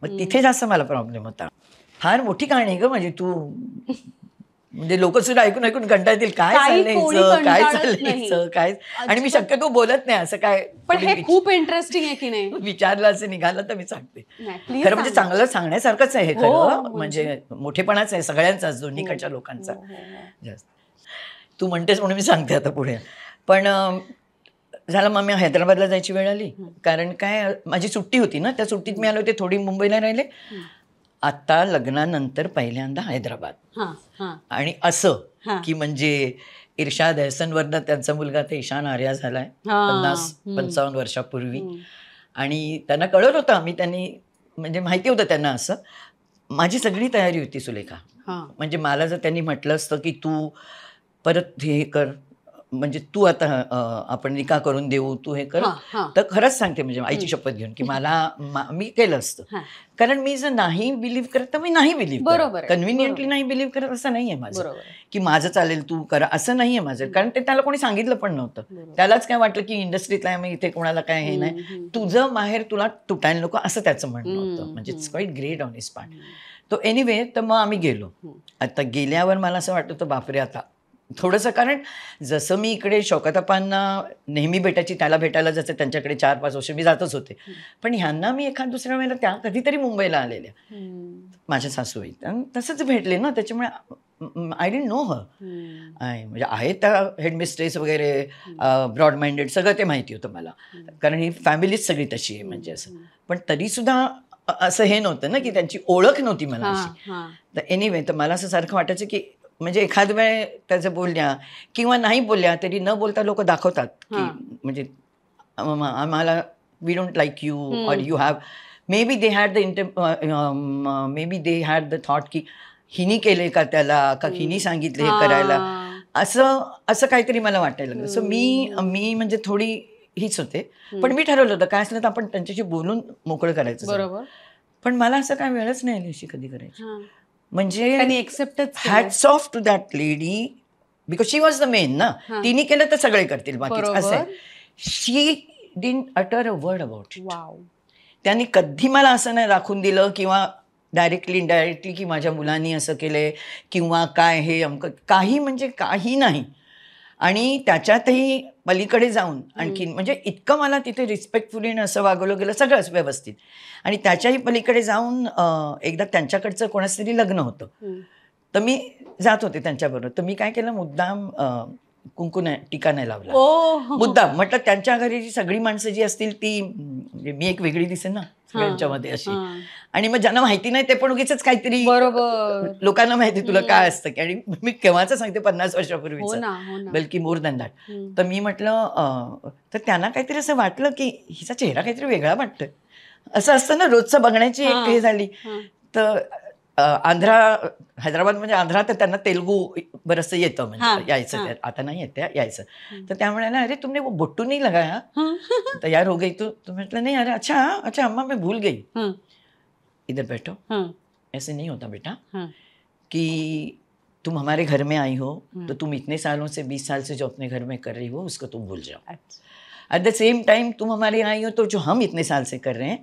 मग तिथे जास्त मला प्रॉब्लेम होता फार मोठी कहाणी ग म्हणजे तू म्हणजे लोक सुद्धा ऐकून ऐकून कंटाळतील काय चाललंय काय काय आणि मी शक्यतो बोलत नाही असं काय पण हे खूप इंटरेस्टिंग आहे की नाही विचारलं असं निघालं तर मी सांगते खरं म्हणजे चांगलं सांगण्यासारखंच आहे हो, खरं हो, म्हणजे, म्हणजे मोठेपणाच आहे सगळ्यांचाच दोन्हीकडच्या हो, लोकांचा जास्त तू म्हणतेस म्हणून मी सांगते आता पुढे पण झालं मग मी हैदराबादला जायची वेळ आली कारण काय माझी सुट्टी होती ना त्या सुट्टीत मी आलो होते थोडी मुंबईला राहिले आता लग्नानंतर पहिल्यांदा हैदराबाद आणि असं की म्हणजे इर्शाद एहसन त्यांचा मुलगा ते ईशान आर्या झालाय पन्नास पंचावन्न वर्षापूर्वी आणि त्यांना कळत होतं आम्ही त्यांनी म्हणजे माहिती होतं त्यांना असं माझी सगळी तयारी होती सुलेखा म्हणजे मला जर त्यांनी म्हटलं असतं की तू परत हे कर म्हणजे तू आता आपण निका करून देऊ तू हे कर तर खरंच सांगते म्हणजे आईची शपथ घेऊन की मला मी केलं असतं कारण मी जर नाही बिलीव्ह करत तर मी नाही बिलीव्ह बरोबर कन्व्हिनियंटली नाही बिलीव्ह करत असं नाहीये माझं की माझं चालेल तू करा असं नाही आहे माझं कारण ते त्याला कोणी सांगितलं पण नव्हतं त्यालाच काय वाटलं की इंडस्ट्रीतला मी इथे कोणाला काय हे नाही तुझं माहेर तुला तुटायला नको असं त्याचं म्हणणं होतं म्हणजे it's quite great on his part तो एनिवे तर मग आम्ही गेलो आता गेल्यावर मला असं वाटतं बापरे आता थोडंसं कारण जसं मी इकडे शौकतापांना नेहमी भेटायची त्याला भेटायला जसं त्यांच्याकडे चार पाच वर्ष मी जातच होते पण ह्यांना मी एखाद दुसऱ्या वेळेला त्या कधीतरी मुंबईला आलेल्या माझ्या सासूबाई तसंच भेटले ना त्याच्यामुळे आय डिंट नो ह म्हणजे आहेत त्या हेडमिस्ट्रेस वगैरे ब्रॉड माइंडेड सगळं ते माहिती होतं मला कारण ही फॅमिलीच सगळी तशी आहे म्हणजे असं पण तरी सुद्धा असं हे नव्हतं ना की त्यांची ओळख नव्हती मला तर एनिवे तर मला असं सारखं वाटायचं की म्हणजे एखाद वेळ त्याचं बोलण्या किंवा नाही बोलल्या तरी न बोलता लोक दाखवतात की म्हणजे आम्हाला we don't like you or you have may be they had the inter may be they had the thought की हिनी केले का त्याला का हिनी सांगितले हे करायला असं असं काहीतरी मला वाटायला लागलं सो मी मी म्हणजे थोडी हीच होते पण मी ठरवलं होतं काय असलं तर आपण त्यांच्याशी बोलून मोकळं करायचं बरोबर पण मला असं काय वेळच नाही आली अशी कधी करायची म्हणजे एक्सेप्टच hats off to that lady because she was the main ना तिने केलं तर सगळे करतील बाकी असं शी डिन अटर अ वर्ड अबाउट त्यांनी कधी मला असं नाही राखून दिलं किंवा डायरेक्टली इनडायरेक्टली की माझ्या मुलांनी असं केलंय किंवा काय हे अमकं काही म्हणजे काही नाही आणि त्याच्यातही पलीकडे जाऊन आणखीन म्हणजे इतकं मला तिथे रिस्पेक्टफुलीनं असं वागवलं गेलं सगळंच व्यवस्थित आणि त्याच्याही पलीकडे जाऊन एकदा त्यांच्याकडचं कोणाचं तरी लग्न होतं तर मी जात होते त्यांच्याबरोबर तर मी काय केलं मुद्दाम कुंकू नाही टीका नाही लावला मुद्दाम म्हटलं त्यांच्या घरी जी सगळी माणसं जी असतील ती म्हणजे मी एक वेगळी दिसेन ना मध्ये अशी आणि मग ज्यांना माहिती नाही ते पण उगीच काहीतरी बरोबर लोकांना माहिती तुला काय असतं की आणि मी केव्हाच सांगते पन्नास वर्षापूर्वी हो हो बल्कि मोर दॅन दॅट तर मी म्हटलं तर त्यांना काहीतरी असं वाटलं की हिचा चेहरा काहीतरी वेगळा वाटतोय असं असतं ना रोजचं बघण्याची एक हे झाली तर आंध्रा हैदराबाद म्हणजे आंध्रा तर त्यांना तेलगू बरंचसं येतं म्हणजे यायचं आता नाही येते यायचं तर त्या अरे तुमने वो बोट्टू नाही लगाया तैयार हो गई तू तुम्हें म्हटलं नाही अरे अच्छा अच्छा अम्मा मैं भूल गई इधर बैठो ऐसे नहीं होता बेटा कि तुम हमारे घर में आई हो तो तुम इतने सालों से बीस साल से जो अपने घर में कर रही हो उसको तुम भूल जाओ एट द सेम टाइम तुम हमारे आई हो तो जो हम इतने साल से कर रहे हैं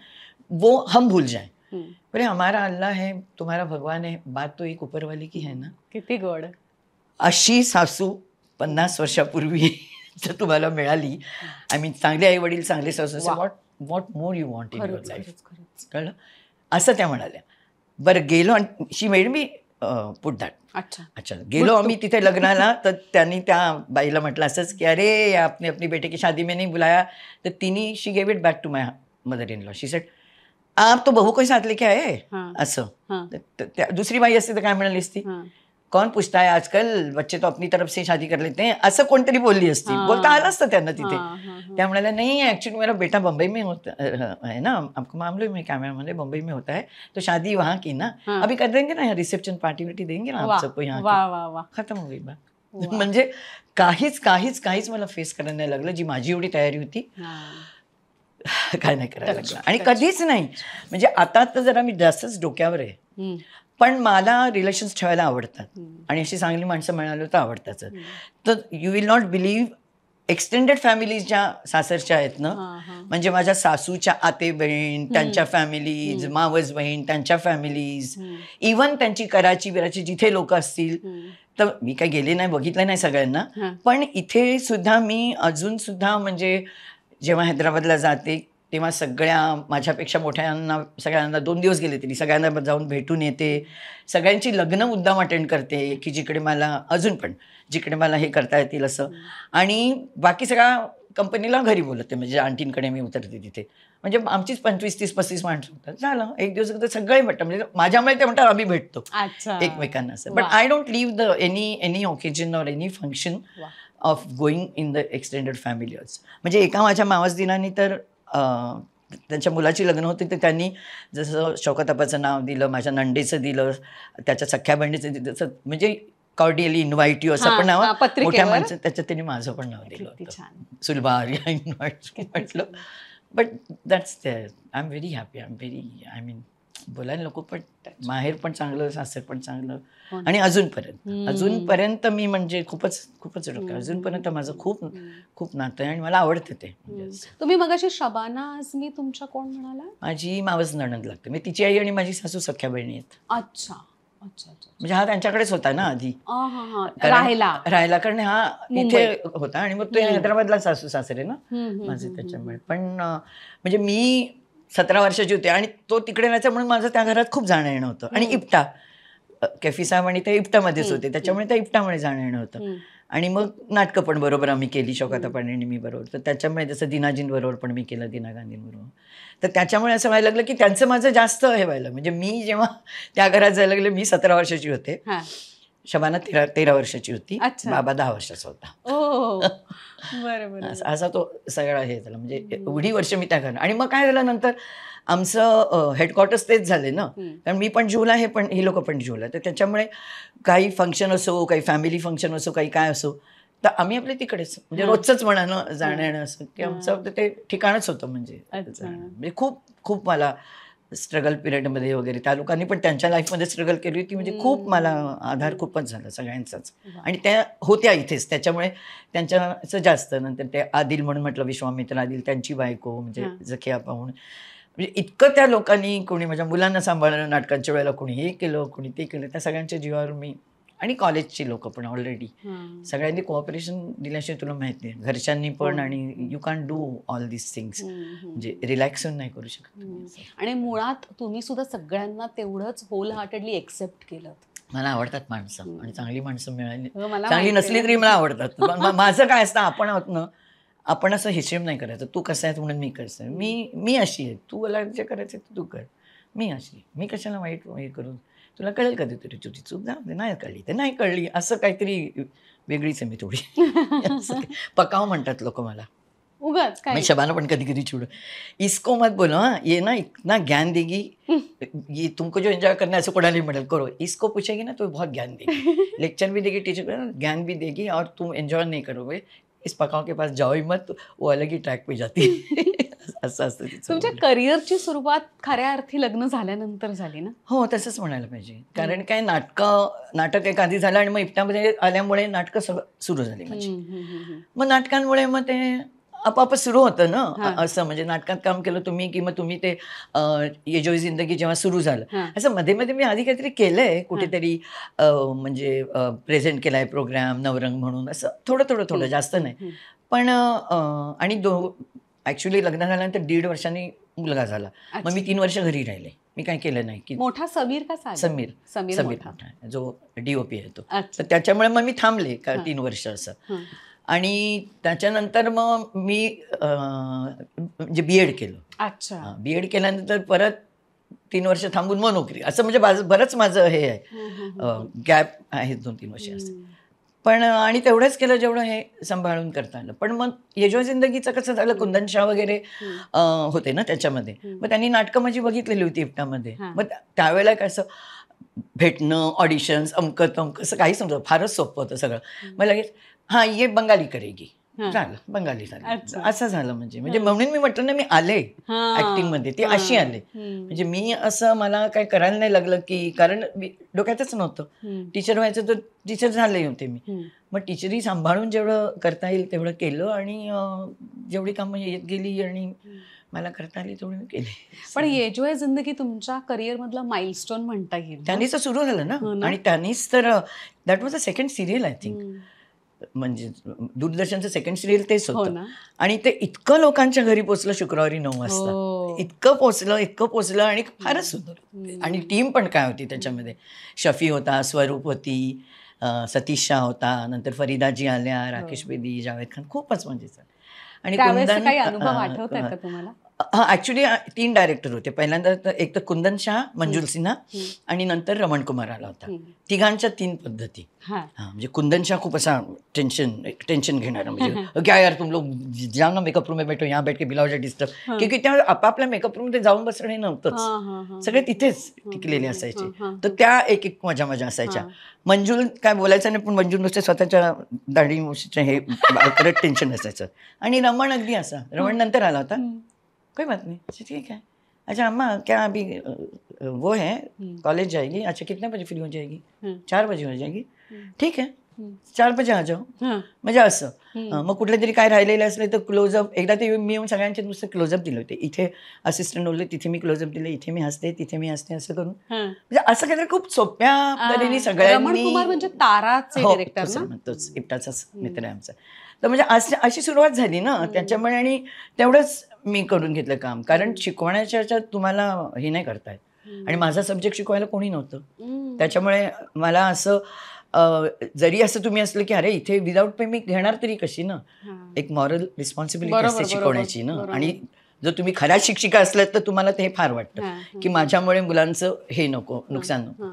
वो हम भूल जाएं बरे हमारा अल्लाह है तुम्हारा भगवान है बात तो एक ऊपर वाली की है ना किती गोड अशी सासू पन्नास वर्षापूर्वी जर तुम्हाला मिळाली आय मीन चांगले आई वडील चांगले सासू what what more you want in your life कळलं असं त्या म्हणाल्या बरं गेलो आणि शी मेड मी पुट अच्छा अच्छा गेलो आम्ही तिथे लग्नाला तर त्यांनी त्या बाईला म्हटलं असंच की अरे आपने अपनी बेटे की शादी में नाही बुलाया तर तिने she gave it back to my mother in law she said आप तो बहू को साथ लेके आए असं दुसरी बाई असते तर काय म्हणाली असती कोण पूछता है आजकाल बच्चे तो अपनी तरफ से शादी कर लेते हैं असं कोणतरी बोलली असती बोलता आलं असतं त्यांना तिथे त्या म्हणाल्या नाही ऍक्च्युली मेरा बेटा बंबई में होता है ना आपको मामलो में कैमरा मैंने बंबई में होता है तो शादी वहां की ना अभी कर देंगे ना रिसेप्शन पार्टी वार्टी देंगे ना आप सबको यहाँ खत्म हो गई बात म्हणजे काहीच काहीच काहीच मला फेस करायला लागलं जी माझी एवढी तयारी होती काय नाही करायला लागलं आणि कधीच नाही म्हणजे आता तर जरा मी जास्तच डोक्यावर आहे पण मला रिलेशन्स ठेवायला आवडतात आणि अशी चांगली माणसं म्हणालो तर आवडतात तर you will not believe extended families ज्या सासरच्या आहेत ना म्हणजे माझ्या सासूच्या आते बहीण त्यांच्या फॅमिलीज मावस बहीण त्यांच्या फॅमिलीज इवन त्यांची कराची बिराची जिथे लोक असतील तर मी काय गेले नाही बघितलं नाही सगळ्यांना पण इथे सुद्धा मी अजून सुद्धा म्हणजे जेव्हा हैदराबादला जाते तेव्हा सगळ्या माझ्यापेक्षा मोठ्यांना सगळ्यांना दोन दिवस गेले तिने सगळ्यांना जाऊन भेटून येते सगळ्यांची लग्न मुद्दाम अटेंड करते की जिकडे मला अजून पण जिकडे मला हे करता येतील असं आणि बाकी सगळ्या कंपनीला घरी बोलते म्हणजे आंटींकडे मी उतरते तिथे म्हणजे आमचीच पंचवीस तीस पस्तीस माणसं होतात झालं एक दिवस सगळे भेटतात म्हणजे माझ्यामुळे ते म्हणतात आम्ही भेटतो एकमेकांना असं but I don't leave the any any occasion or any function of going in the extended families म्हणजे एका माझ्या मावस दिनाने तर त्यांच्या मुलाची लग्न होती तर त्यांनी जसं शौकतापाचं नाव दिलं माझ्या नंडेचं दिलं त्याच्या सख्या बहिणीचं दिलं तसं म्हणजे कॉर्डियली इन्व्हाइट यू असं पण नाव मोठ्या माणसं त्याच्यात त्यांनी माझं पण नाव दिलं सुलभार इन्व्हाइट म्हटलं but that's there I am very happy I am very I mean बोलायला नको पण माहेर पण चांगलं सासर पण चांगलं हो आणि अजूनपर्यंत अजूनपर्यंत मी म्हणजे खूपच खूपच डोकं अजूनपर्यंत माझं खूप खूप नातं आहे आणि मला आवडते ते तुम्ही मग अशी शबाना आजमी तुमच्या कोण म्हणाला माझी मावस नणंद लागते मी तिची आई आणि माझी सासू सख्या बहिणी आहेत अच्छा म्हणजे हा त्यांच्याकडेच होता ना आधी राहिला कारण हा इथे होता आणि मग तो हैदराबादला सासू सासरे ना माझे त्याच्यामुळे पण म्हणजे मी सतरा वर्षाची होती आणि तो तिकडे राहायचा म्हणून माझं त्या घरात खूप जाणं येणं होतं आणि इप्टा कॅफी साहेब आणि त्या इपटामध्येच होते त्याच्यामुळे त्या इप्टामुळे जाणं येणं होतं आणि मग नाटकं पण बरोबर आम्ही केली शोकाता आणि मी बरोबर तर त्याच्यामुळे जसं दिनाजींबरोबर पण मी केलं दिना गांधींबरोबर तर त्याच्यामुळे असं व्हायला लागलं की त्यांचं माझं जास्त हे व्हायला म्हणजे मी जेव्हा त्या घरात जायला लागले मी सतरा वर्षाची होते शबाना तेरा तेरा वर्षाची होती बाबा दहा वर्षाचा होता हो असा तो सगळा हे झाला म्हणजे एवढी वर्ष मी त्या घरात आणि मग काय झालं नंतर आमचं हेडक्वार्टर्स तेच झाले ना कारण मी पण जीवला हे पण हे लोक पण जीवला तर त्याच्यामुळे काही फंक्शन असो काही फॅमिली फंक्शन असो काही काय असो तर आम्ही आपले तिकडेच म्हणजे रोजच म्हणा जाणं येणं असं की आमचं ते ठिकाणच होतं म्हणजे, म्हणजे खूप खूप मला स्ट्रगल पिरियडमध्ये वगैरे त्या लोकांनी पण त्यांच्या लाईफमध्ये स्ट्रगल केली की म्हणजे खूप मला आधार खूपच झाला सगळ्यांचाच आणि त्या होत्या इथेच त्याच्यामुळे त्यांच्याच जास्त नंतर ते आदिल म्हणून म्हटलं विश्वामित्र आदिल त्यांची बायको म्हणजे जखिया पाहून म्हणजे इतकं त्या लोकांनी कोणी माझ्या मुलांना सांभाळलं नाटकांच्या वेळेला कोणी हे केलं कोणी ते केलं त्या सगळ्यांच्या जीवावर मी आणि कॉलेजची लोक पण ऑलरेडी सगळ्यांनी कोऑपरेशन दिल्याशिवाय तुला माहित नाही घरच्यांनी हो. पण आणि you can do all this things म्हणजे रिलॅक्स होऊन नाही करू शकत आणि मुळात तुम्ही सुद्धा सगळ्यांना तेवढंच होल हार्टेडली एक्सेप्ट केलं मला आवडतात माणसं आणि चांगली माणसं मिळाली हो, चांगली नसली तरी मला आवडतात माझं काय असतं आपण आहोत ना आपण असं हिशेब नाही करायचं तू कसं आहे म्हणून मी कसं मी मी अशी आहे तू मला जे करायचं तू कर मी अशी मी कशाला वाईट हे करून तुला कळेल कधी तुझी तुझी चूक जा नाही कळली ते नाही कळली असं काहीतरी वेगळीच आहे मी थोडी पकाव म्हणतात लोक मला उगाच मैं शबाना पण कधी कभी छोड़ो इसको मत बोलो हाँ ये ना इतना ज्ञान देगी ये तुमको जो एंजॉय करना है ऐसे कोड़ा नहीं करो इसको पूछेगी ना तो बहुत ज्ञान देगी लेक्चर भी देगी टीचर को ज्ञान भी देगी और तुम एंजॉय नहीं करोगे इस पकाओ के पास जाओ ही मत वो अलग ही ट्रैक पे जाती है असं असतं तुमच्या करिअरची सुरुवात खऱ्या अर्थी लग्न झाल्यानंतर झाली ना हो तसंच म्हणायला पाहिजे कारण काय नाटक नाटक एक आधी झालं आणि मग इफ्टामध्ये आल्यामुळे नाटकं सुरू झाली माझी मग नाटकांमुळे मग ते आपआप सुरू होतं ना असं म्हणजे नाटकात काम केलं तुम्ही की मग तुम्ही ते येजोई जिंदगी जेव्हा सुरू झालं असं मध्ये मध्ये मी आधी काहीतरी केलंय कुठेतरी म्हणजे प्रेझेंट केलाय प्रोग्राम नवरंग म्हणून असं थोडं थोडं थोडं जास्त नाही पण आणि दो ऍक्च्युली लग्न झाल्यानंतर दीड वर्षांनी मुलगा झाला मग मी तीन वर्ष घरी राहिले मी काय केलं नाही की मोठा समीर का समीर समीर समीर जो डीओपी आहे तो तर त्याच्यामुळे मग मी थांबले का तीन वर्ष असं आणि त्याच्यानंतर मग मी म्हणजे बी एड केलं अच्छा बी एड केल्यानंतर परत तीन वर्ष थांबून मग नोकरी असं म्हणजे बरंच माझं हे आहे गॅप आहे दोन तीन वर्ष असं पण आणि तेवढंच केलं जेवढं हे सांभाळून करता आलं पण मग येजो जिंदगीचं कसं झालं कुंदन शाह वगैरे होते ना त्याच्यामध्ये मग त्यांनी नाटकं माझी बघितलेली होती इफ्टामध्ये मग त्यावेळेला कसं भेटणं ऑडिशन्स अमकं असं काही समजा फारच सोपं होतं सगळं मला लगेच हां ये बंगाली करेगी झालं बंगाली झालं असं झालं म्हणजे म्हणजे म्हणून मी म्हटलं ना मी आले ऍक्टिंग मध्ये ती अशी आले म्हणजे मी असं मला काय करायला नाही लागलं की कारण डोक्यातच नव्हतं टीचर व्हायचं तर टीचर झाले होते मी मग टीचरी सांभाळून जेवढं करता येईल तेवढं केलं आणि जेवढी काम येत गेली आणि मला करता आली तेवढं केली पण ये जो जिंदगी तुमच्या करिअर मधला माइलस्टोन म्हणता येईल त्यांनीच सुरू झालं हो ना आणि त्यांनीच तर that was a second serial I think म्हणजे दूरदर्शनचं सेकंड सिरियल तेच हो होतं आणि ते इतकं लोकांच्या घरी पोचलं शुक्रवारी नऊ हो. वाजता इतकं पोचलं इतकं पोचलं आणि फारच सुंदर आणि टीम पण काय होती त्याच्यामध्ये शफी होता स्वरूप होती सतीश शाह होता नंतर फरीदाजी आल्या राकेश हो. बेदी जावेद खान खूपच म्हणजे आणि हा तीन डायरेक्टर होते पहिल्यांदा एक तर कुंदन शाह मंजुल सिन्हा आणि नंतर रमण कुमार आला होता तिघांच्या तीन पद्धती हा म्हणजे कुंदन शाह खूप असा टेन्शन टेन्शन घेणार म्हणजे क्या यार तुम लोग जाओ ना मेकअप रूम भेटो या बैठ डिस्टर्ब की त्या आपापल्या मेकअप रूम मध्ये जाऊन बसणे नव्हतंच सगळे तिथेच टिकलेले असायचे तर त्या एक एक मजा मजा असायच्या मंजूल काय बोलायचं नाही पण मंजूल नुसते स्वतःच्या दाढी हे टेन्शन असायचं आणि रमण अगदी असा रमण नंतर आला होता कोई बात नहीं अच्छा ठीक है अच्छा अम्मा क्या अभी वो है कॉलेज जाएगी अच्छा कितने बजे फ्री हो जाएगी चार बजे हो जाएगी ठीक आहे चार बजे आ जाऊ म्हणजे असं मग कुठलं तरी काय राहिलेलं असलं तर क्लोजअप एकदा ते मी येऊन सगळ्यांचे नुसतं क्लोजअप दिले होते इथे असिस्टंट बोलले तिथे मी क्लोजअप दिले इथे मी हसते तिथे मी हसते असं करून म्हणजे असं काहीतरी खूप सोप्या पद्धतीने सगळ्यांनी म्हणजे हो, तोच एकटाचाच मित्र आहे आमचा तर म्हणजे अशी सुरुवात झाली ना त्याच्यामुळे आणि तेवढंच मी करून घेतलं काम कारण शिकवण्याच्या तुम्हाला हे नाही करतायत आणि माझा सब्जेक्ट शिकवायला कोणी नव्हतं त्याच्यामुळे मला असं जरी असं तुम्ही असलं की अरे इथे विदाऊट पे मी घेणार तरी कशी ना एक मॉरल रिस्पॉन्सिबिलिटी असते शिकवण्याची ना आणि जर तुम्ही खऱ्या शिक्षिका असल्यात तर तुम्हाला ते फार वाटतं की माझ्यामुळे मुलांचं हे नको नुकसान नको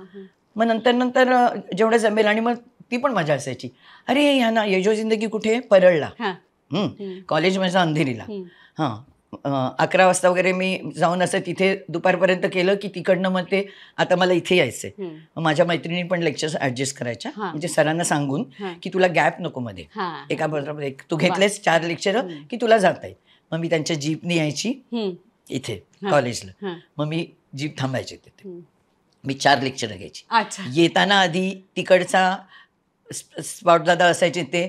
मग नंतर नंतर जेवढं जमेल आणि मग ती पण मजा असायची अरे ह्या ना येजो जिंदगी कुठे परळला कॉलेज माझा अंधेरीला हा अकरा वाजता वगैरे मी जाऊन असं तिथे दुपारपर्यंत केलं की तिकडनं मग ते आता मला इथे यायचंय माझ्या मैत्रिणी पण लेक्चर्स ऍडजस्ट करायच्या म्हणजे सरांना सांगून की तुला गॅप नको मध्ये एका बरोबर तू घेतलेस चार लेक्चर की तुला जाता येईल मग मी त्यांच्या जीपने यायची इथे कॉलेजला मग मी जीप थांबायची तिथे मी चार लेक्चर घ्यायची येताना आधी तिकडचा स्पॉट दादा असायचे ते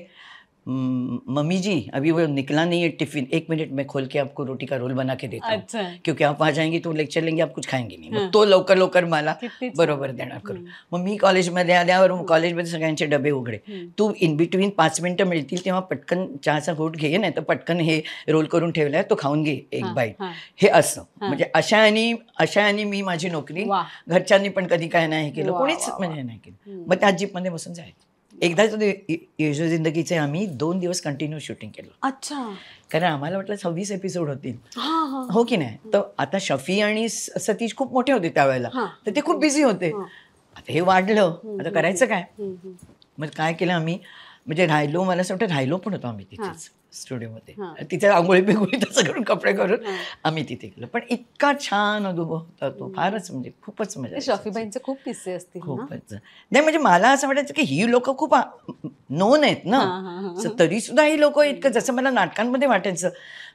मम्मी जी अभी वो निकला नहीं है टिफिन एक मिनट में खोल के आपको रोटी का रोल बना के देता क्योंकि आप आ जाएंगे तो लेक्चर लेंगे आप कुछ खाएंगे नाही तो लवकर लवकर मला बरोबर देणार मग मी कॉलेजमध्ये आल्यावर कॉलेजमध्ये सगळ्यांचे डबे उघडे तू इन बिटवीन पाच मिनिटं मिळतील तेव्हा पटकन चहाचा घोट घे नाही तर पटकन हे रोल करून ठेवलाय तो खाऊन घे एक बाईट हे असं म्हणजे अशा आणि अशा आणि मी माझी नोकरी घरच्यांनी पण कधी काय नाही केलं कोणीच म्हणजे नाही केलं मग त्या जीपमध्ये बसून जायचं एकदा जिंदगीचे आम्ही दोन दिवस कंटिन्यू शूटिंग केलं अच्छा कारण आम्हाला वाटलं सव्वीस एपिसोड होतील हो की नाही तर आता शफी आणि सतीश खूप मोठे होते त्यावेळेला तर ते खूप बिझी होते आता हे वाढलं आता करायचं काय मग काय केलं आम्ही म्हणजे राहिलो मला असं वाटतं राहिलो पण होतो आम्ही तिथेच स्टुडिओमध्ये तिथे आंघोळी बिघोळी तसं करून कपडे करून आम्ही तिथे गेलो पण इतका छान अनुभव होता तो फारच म्हणजे खूपच मजा शॉफीबाईंचे खूप किस्से असतील खूपच नाही म्हणजे मला असं वाटायचं की ही लोक खूप नोन आहेत ना तरी सुद्धा ही लोक इतकं जसं मला नाटकांमध्ये वाटायचं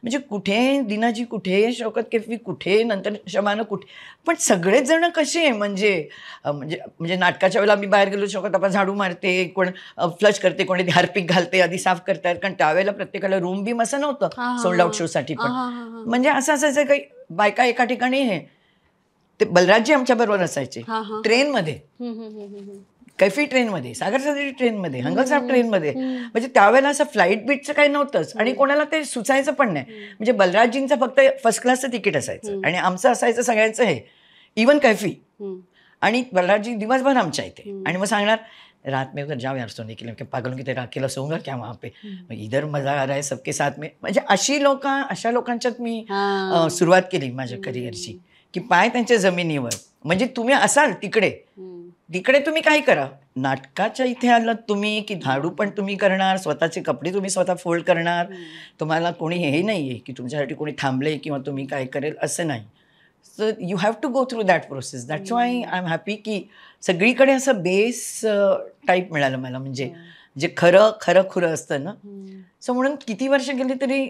म्हणजे कुठे दिनाजी कुठे शौकत केफी कुठे नंतर शमानं कुठे पण सगळेच जण कसे म्हणजे म्हणजे म्हणजे नाटकाच्या वेळेला आम्ही बाहेर गेलो शौकत आपण झाडू मारते कोण फ्लश करते कोणी हार्पिक घालते आधी साफ करतात कारण त्यावेळेला प्रत्येकाला रूम बीम असं नव्हतं सोल्ड आउट साठी पण म्हणजे असं असायचं काही बायका एका ठिकाणी हे ते बलराजजी बरोबर असायचे ट्रेनमध्ये कैफी ट्रेनमध्ये सागरसागरी ट्रेनमध्ये हंगलसाप ट्रेनमध्ये म्हणजे त्यावेळेला असं फ्लाईट बीटचं काही नव्हतंच आणि कोणाला ते सुचायचं पण नाही म्हणजे बलराजजींचं फक्त फर्स्ट क्लासचं तिकीट असायचं आणि आमचं असायचं सगळ्यांचं हे इवन कैफी आणि बलराजजी दिवसभर आमच्या इथे आणि मग सांगणार रात मे उधर जाओ यार सोने के लिए क्या पागलों की तरह अकेला सोऊंगा क्या वहां पे इधर मजा आ रहा है सबके साथ में म्हणजे अशी लोक अशा लोकांच्यात मी सुरुवात केली माझ्या करिअरची की पाय त्यांच्या जमिनीवर म्हणजे तुम्ही असाल तिकडे तिकडे तुम्ही काय करा नाटकाच्या इथे आलं तुम्ही की झाडू पण तुम्ही करणार स्वतःचे कपडे तुम्ही स्वतः फोल्ड करणार तुम्हाला कोणी हे नाही आहे की तुमच्यासाठी कोणी थांबले किंवा तुम्ही काय करेल असं नाही so you have to go through that process that's why I am happy की सगळीकडे असं बेस टाईप uh, मिळालं मला म्हणजे जे खरं खरं खुरं असतं ना सो म्हणून किती वर्ष गेली तरी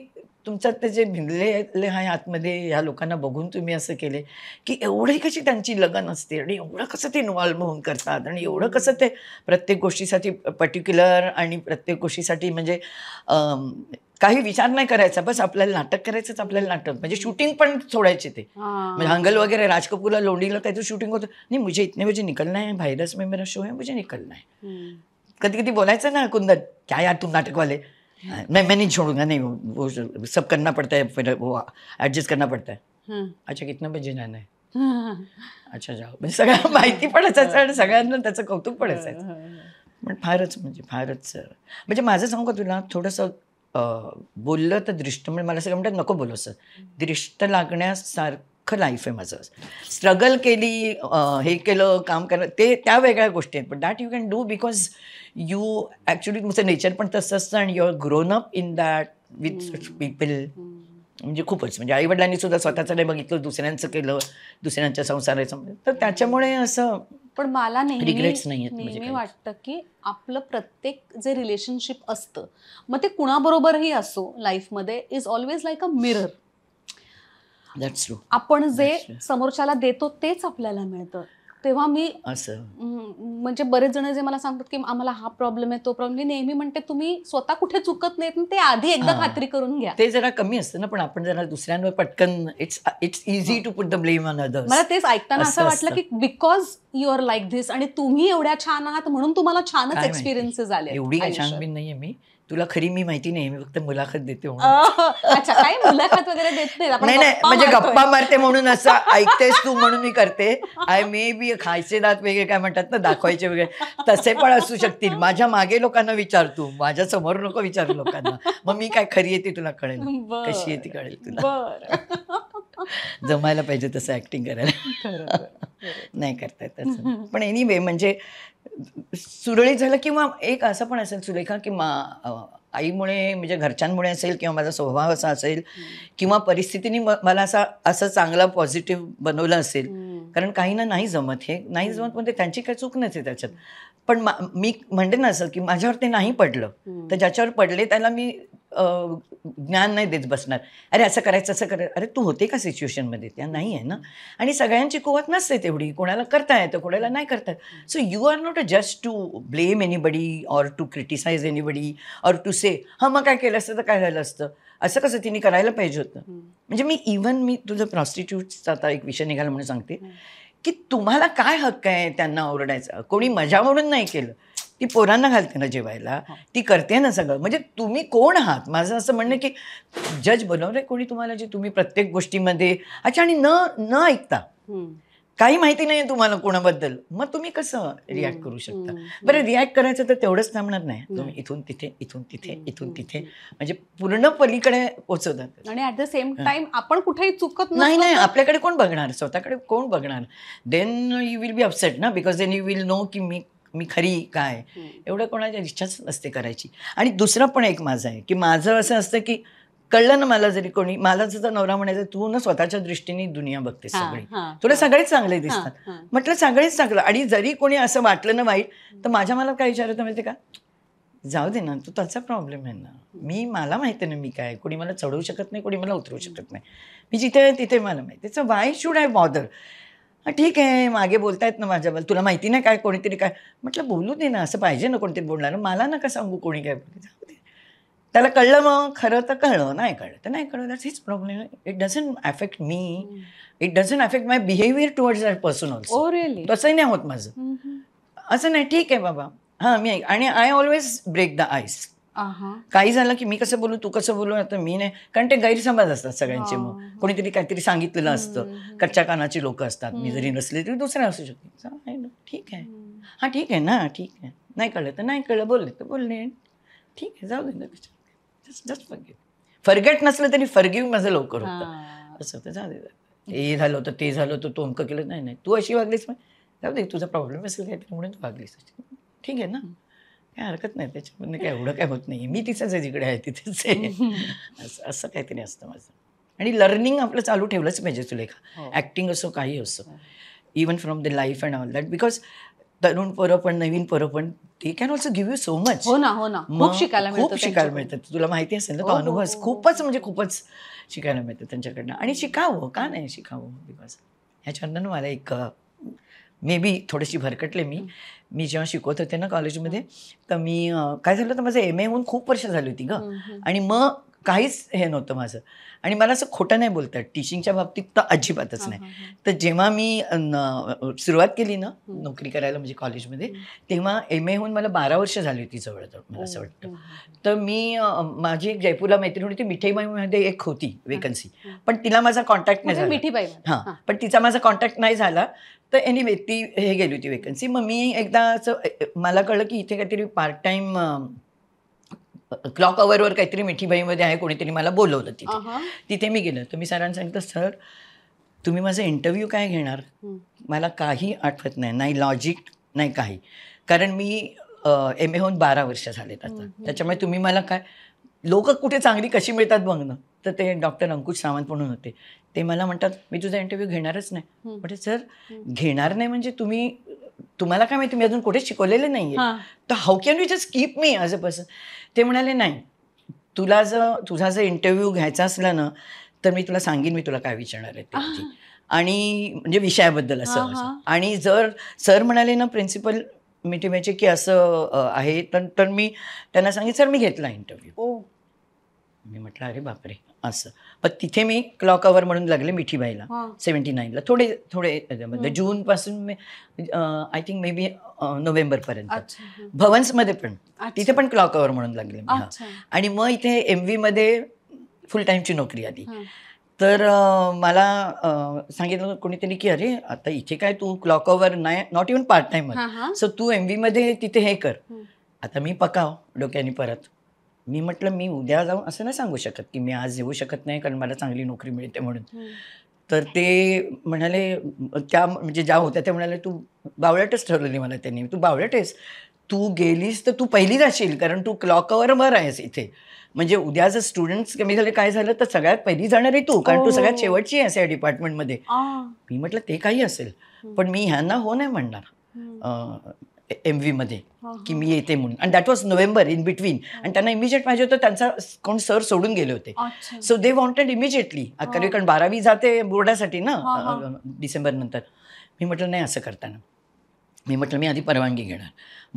तुमच्यात ते जे भिनलेले आहे आतमध्ये ह्या लोकांना बघून तुम्ही असं केले की एवढी कशी त्यांची लगन असते आणि एवढं कसं ते इन्व्हॉल्व होऊन करतात आणि एवढं कसं ते प्रत्येक गोष्टीसाठी पर्टिक्युलर आणि प्रत्येक गोष्टीसाठी म्हणजे काही विचार नाही करायचा बस आपल्याला नाटक करायचंच आपल्याला नाटक म्हणजे शूटिंग पण सोडायचे ते म्हणजे हंगल वगैरे राज कपूरला लोंडीला त्याचं शूटिंग होतं नाही मुझे इतने बजे निकलना है भाईरस में मेरा शो आहे मुझे निकलना है कधी कधी बोलायचं ना कुंदन काय यार तुम नाटकवाले मैं मैं नहीं छोड़ूंगा नहीं वो सब करना पड़ता है वो ॲडजस्ट करना पडतं आहे अच्छा कितने बजे जाना है अच्छा जाओ म्हणजे सगळ्या माहिती पण असायचं आणि सगळ्यांना त्याचं कौतुक पण असायचं पण फारच म्हणजे फारच म्हणजे माझं सांगू का तुला थोडंसं बोललं तर दृष्ट म्हणजे मला सगळं म्हणतात नको बोलू सर दृष्ट लागण्यासारखं अख्खं लाईफ आहे माझं स्ट्रगल केली हे केलं काम केलं ते त्या वेगळ्या गोष्टी आहेत but that you can do because you actually तुमचं नेचर पण तसं असतं आणि you're grown up in that with people म्हणजे खूपच म्हणजे आई वडिलांनी सुद्धा स्वतःचं नाही बघितलं दुसऱ्यांचं केलं दुसऱ्यांच्या संसाराचं तर त्याच्यामुळे असं पण मला नेहमी वाटतं की आपलं प्रत्येक जे रिलेशनशिप असतं मग ते कुणाबरोबरही असो लाईफमध्ये is always like a mirror That's आपण जे समोरच्याला देतो तेच आपल्याला मिळतं तेव्हा मी असं म्हणजे बरेच जण जे मला सांगतात की आम्हाला हा प्रॉब्लेम आहे तो प्रॉब्लेम मी नेहमी म्हणते तुम्ही स्वतः कुठे चुकत नाहीत ते आधी एकदा खात्री करून घ्या ते जरा कमी असतं ना पण आपण जरा दुसऱ्यांवर पटकन it's it's easy to put the blame on others मला तेच ऐकताना असं वाटलं की because you are like this आणि तुम्ही एवढ्या छान आहात म्हणून तुम्हाला छानच एक्सपिरियन्सेस आले एवढी छान बिन नाहीये मी तुला खरी मी माहिती नाही मी फक्त मुलाखत देते वगैरे नाही नाही म्हणजे गप्पा मारते म्हणून असं ऐकतेस तू म्हणून मी करते आय मे बी खायचे दात वेगळे काय म्हणतात ना दाखवायचे वगैरे तसे पण असू शकतील माझ्या मागे लोकांना विचार तू माझ्या समोर नको विचार लोकांना मग मी काय खरी येते तुला कळेल कशी येते कळेल तुला जमायला पाहिजे तसं ऍक्टिंग करायला नाही करता येत पण एनिवे म्हणजे सुरळीत झालं किंवा एक असं पण असेल सुलेखा की मा आईमुळे म्हणजे घरच्यांमुळे असेल किंवा माझा स्वभाव असा असेल किंवा परिस्थितीने मला असा असं चांगला पॉझिटिव्ह बनवलं असेल कारण काहींना नाही जमत हे नाही जमत म्हणजे त्यांची काही चूक नसते त्याच्यात पण मी म्हणते ना असं की माझ्यावर ते नाही पडलं तर ज्याच्यावर पडले त्याला मी ज्ञान नाही देत बसणार अरे असं करायचं असं कर अरे तू होते का सिच्युएशनमध्ये त्या नाही आहे ना आणि सगळ्यांची कुवत नसते तेवढी कोणाला करता येतं कोणाला नाही करता so you are not a just to blame anybody or to criticise anybody or to say हां मग काय केलं असतं तर काय झालं असतं असं कसं तिने करायला पाहिजे होतं म्हणजे मी इव्हन मी तुझं प्रॉस्टिट्यूटचा आता एक विषय निघाला म्हणून सांगते की तुम्हाला काय हक्क आहे त्यांना ओरडायचा कोणी मजा म्हणून नाही केलं ती पोरांना घालते ना जेवायला हो. ती करते ना सगळं म्हणजे तुम्ही कोण आहात माझं असं म्हणणं की जज बनवलं कोणी तुम्हाला जे तुम्ही प्रत्येक गोष्टीमध्ये अच्छा आणि न न ऐकता काही माहिती नाही तुम्हाला कोणाबद्दल मग तुम्ही कसं रिॲक्ट करू शकता बरं रिॲक्ट करायचं तर तेवढंच थांबणार नाही तुम्ही इथून तिथे इथून तिथे इथून तिथे म्हणजे पूर्ण पलीकडे पोचवतात आणि ऍट द सेम टाइम आपण कुठेही चुकत नाही नाही आपल्याकडे कोण बघणार स्वतःकडे कोण बघणार then you will be upset ना because then you will know की मी मी खरी काय एवढं कोणाच्या इच्छाच नसते करायची आणि दुसरं पण एक माझं आहे की माझं असं असतं की कळलं ना मला जरी कोणी मला जर नवरा म्हणायचं तू ना स्वतःच्या दृष्टीने दुनिया बघते सगळी तुला सगळेच चांगले दिसतात म्हटलं सगळेच चांगलं आणि जरी कोणी असं वाटलं ना वाईट तर माझ्या मला काय विचारतं माहिती का जाऊ दे ना तू त्याचा प्रॉब्लेम आहे ना मी मला माहिती ना मी काय कोणी मला चढवू शकत नाही कोणी मला उतरवू शकत नाही मी जिथे आहे तिथे मला माहिती वाय शुड आय बॉदर हां ठीक आहे मागे बोलतायत ना माझ्याबद्दल तुला माहिती नाही काय कोणीतरी काय म्हटलं बोलू दे ना असं पाहिजे ना कोणीतरी बोलणार मला नका सांगू कोणी काय जाऊ दे त्याला कळलं मग खरं तर कळलं नाही कळलं तर नाही कळलं that's his problem it doesn't affect me it doesn't affect my behaviour towards that person also तसंही नाही होत माझं असं नाही ठीक आहे बाबा हां मी आणि I always break the ice काही झालं की मी कसं बोलू तू कसं बोलू आता मी नाही कारण ते गैरसमज असतात सगळ्यांचे मग हो, हो. कोणीतरी काहीतरी सांगितलेलं असतं कच्च्या कानाची लोक असतात मी जरी नसले तरी दुसरे असू शकते ठीक आहे हा ठीक आहे ना ठीक आहे नाही कळलं तर नाही कळलं बोलले तर बोलले ठीक आहे जाऊ दे फरगेट नसलं तरी फरगिव माझं लवकर होतं असं होतं जाऊ दे हे झालं होतं ते झालं होतं तो अमकं केलं नाही नाही तू अशी वागलीस मग जाऊ दे तुझा प्रॉब्लेम असेल काहीतरी म्हणून तू वागलीस ठीक आहे ना काय हरकत नाही त्याच्यामधून काय एवढं काय होत नाही मी तिथंच आहे जिकडे आहे तिथेच आहे असं असं काहीतरी असतं माझं आणि लर्निंग आपलं चालू ठेवलंच पाहिजे सुलेखा ऍक्टिंग हो. असो काही असो even from the life and all that because तरुण पोरं पण नवीन पोरं पण ते can also give you so much हो ना हो ना खूप शिकायला खूप शिकायला मिळतं तुला माहिती असेल ना तो हो, हो, अनुभव खूपच म्हणजे खूपच शिकायला मिळतं त्यांच्याकडनं आणि शिकावं का नाही शिकावं बिकॉज ह्याच्यानं मला एक मे बी थोडीशी भरकटले मी मी जेव्हा शिकवत होते ना कॉलेजमध्ये तर मी काय झालं तर माझं एम ए होऊन खूप वर्ष झाली होती ग आणि मग काहीच हे नव्हतं माझं आणि मला असं खोटं नाही बोलतात टीचिंगच्या बाबतीत तर अजिबातच नाही तर जेव्हा मी सुरुवात केली ना नोकरी करायला म्हणजे कॉलेजमध्ये तेव्हा एम ए होऊन मला बारा वर्ष झाली होती जवळजवळ मला असं हो, वाटतं हो, हो, तर मी माझी एक जयपूरला मैत्रीण होती मिठाईबाईमध्ये एक होती वेकन्सी पण तिला माझा कॉन्टॅक्ट नाही म्हणजे झाला मिठीबाई हां पण तिचा माझा कॉन्टॅक्ट नाही झाला तर वे ती हे गेली होती वेकन्सी मग मी एकदा असं मला कळलं की इथे काहीतरी पार्ट टाईम क्लॉक अवरवर काहीतरी मिठीबाईमध्ये आहे कोणीतरी मला बोलवलं तिथे तिथे मी गेलं तर मी सरांना सांगितलं सर तुम्ही माझा इंटरव्ह्यू काय घेणार मला काही आठवत नाही नाही लॉजिक नाही काही कारण मी एम ए होऊन बारा वर्ष झालेत आता त्याच्यामुळे तुम्ही मला काय लोक कुठे चांगली कशी मिळतात बघणं तर ते डॉक्टर अंकुश सावंत म्हणून होते ते मला म्हणतात मी तुझा इंटरव्ह्यू घेणारच नाही म्हणजे सर घेणार नाही म्हणजे तुम्ही तुम्हाला काय माहिती तुम्ही अजून कुठे शिकवलेले नाहीये तर how can you just keep me as a person ते म्हणाले नाही तुला जर तुझा जर इंटरव्ह्यू घ्यायचा असला ना तर मी तुला सांगेन मी तुला काय विचारणार आहे आणि म्हणजे विषयाबद्दल असं आणि जर सर म्हणाले ना प्रिन्सिपल मिटिमेचे की असं आहे तर मी त्यांना सांगेन सर मी घेतला इंटरव्ह्यू मी म्हटलं अरे बापरे असं पण तिथे मी क्लॉक अवर म्हणून लागले मिठीबाईला सेवन्टी नाईनला थोडे थोडे म्हणजे जून पासून I think maybe November पर्यंत मध्ये पण तिथे पण क्लॉक अवर म्हणून लागले आणि मग इथे एम व्ही मध्ये फुल टाइमची नोकरी आली तर मला सांगितलं कोणीतरी की अरे आता इथे काय तू क्लॉक अवर नाही not even part time so तू एम मध्ये तिथे हे कर आता मी पकाव डोक्याने परत मी म्हटलं मी उद्या जाऊन असं नाही सांगू शकत की मी आज येऊ शकत नाही कारण मला चांगली नोकरी मिळते म्हणून तर ते म्हणाले त्या म्हणजे ज्या होत्या त्या म्हणाले तू बावळटच ठरवली मला त्यांनी तू बावळट आहेस तू गेलीस तर तू पहिली जाशील कारण तू क्लॉकवर वर आहेस इथे म्हणजे उद्या जर स्टुडंट्स कमी झाले काय झालं तर सगळ्यात पहिली जाणार आहे तू कारण तू सगळ्यात शेवटची आहेस या डिपार्टमेंटमध्ये मी म्हटलं ते काही असेल पण मी ह्यांना हो नाही म्हणणार एम मध्ये की मी येते म्हणून आणि that was November in between आणि त्यांना इमिजिएट पाहिजे होतं त्यांचा कोण सर सोडून गेले होते सो दे वॉन्टेड इमिजिएटली अकरावी कारण बारावी जाते बोर्डासाठी ना डिसेंबर नंतर मी म्हटलं नाही असं करताना मी म्हटलं मी आधी परवानगी घेणार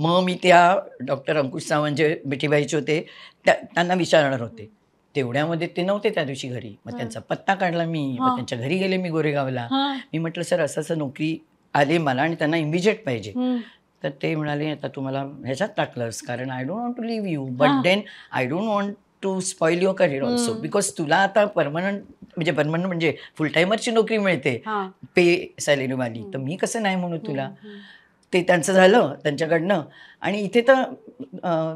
मग मी त्या डॉक्टर अंकुश सावंत जे मिठीबाईचे होते त्यांना विचारणार होते तेवढ्यामध्ये ते नव्हते त्या दिवशी घरी मग त्यांचा पत्ता काढला मी मग त्यांच्या घरी गेले मी गोरेगावला मी म्हटलं सर असं असं नोकरी आले मला आणि त्यांना इमिजिएट पाहिजे तर ते म्हणाले आता तुम्हाला ह्याच्यात टाकलंस कारण I don't want to leave you but then I don't want to spoil your career also because तुला आता परमनंट म्हणजे परमनंट म्हणजे फुल टायमरची नोकरी मिळते पे सॅलरीवाली तर मी कसं नाही म्हणू तुला ते त्यांचं झालं त्यांच्याकडनं आणि इथे तर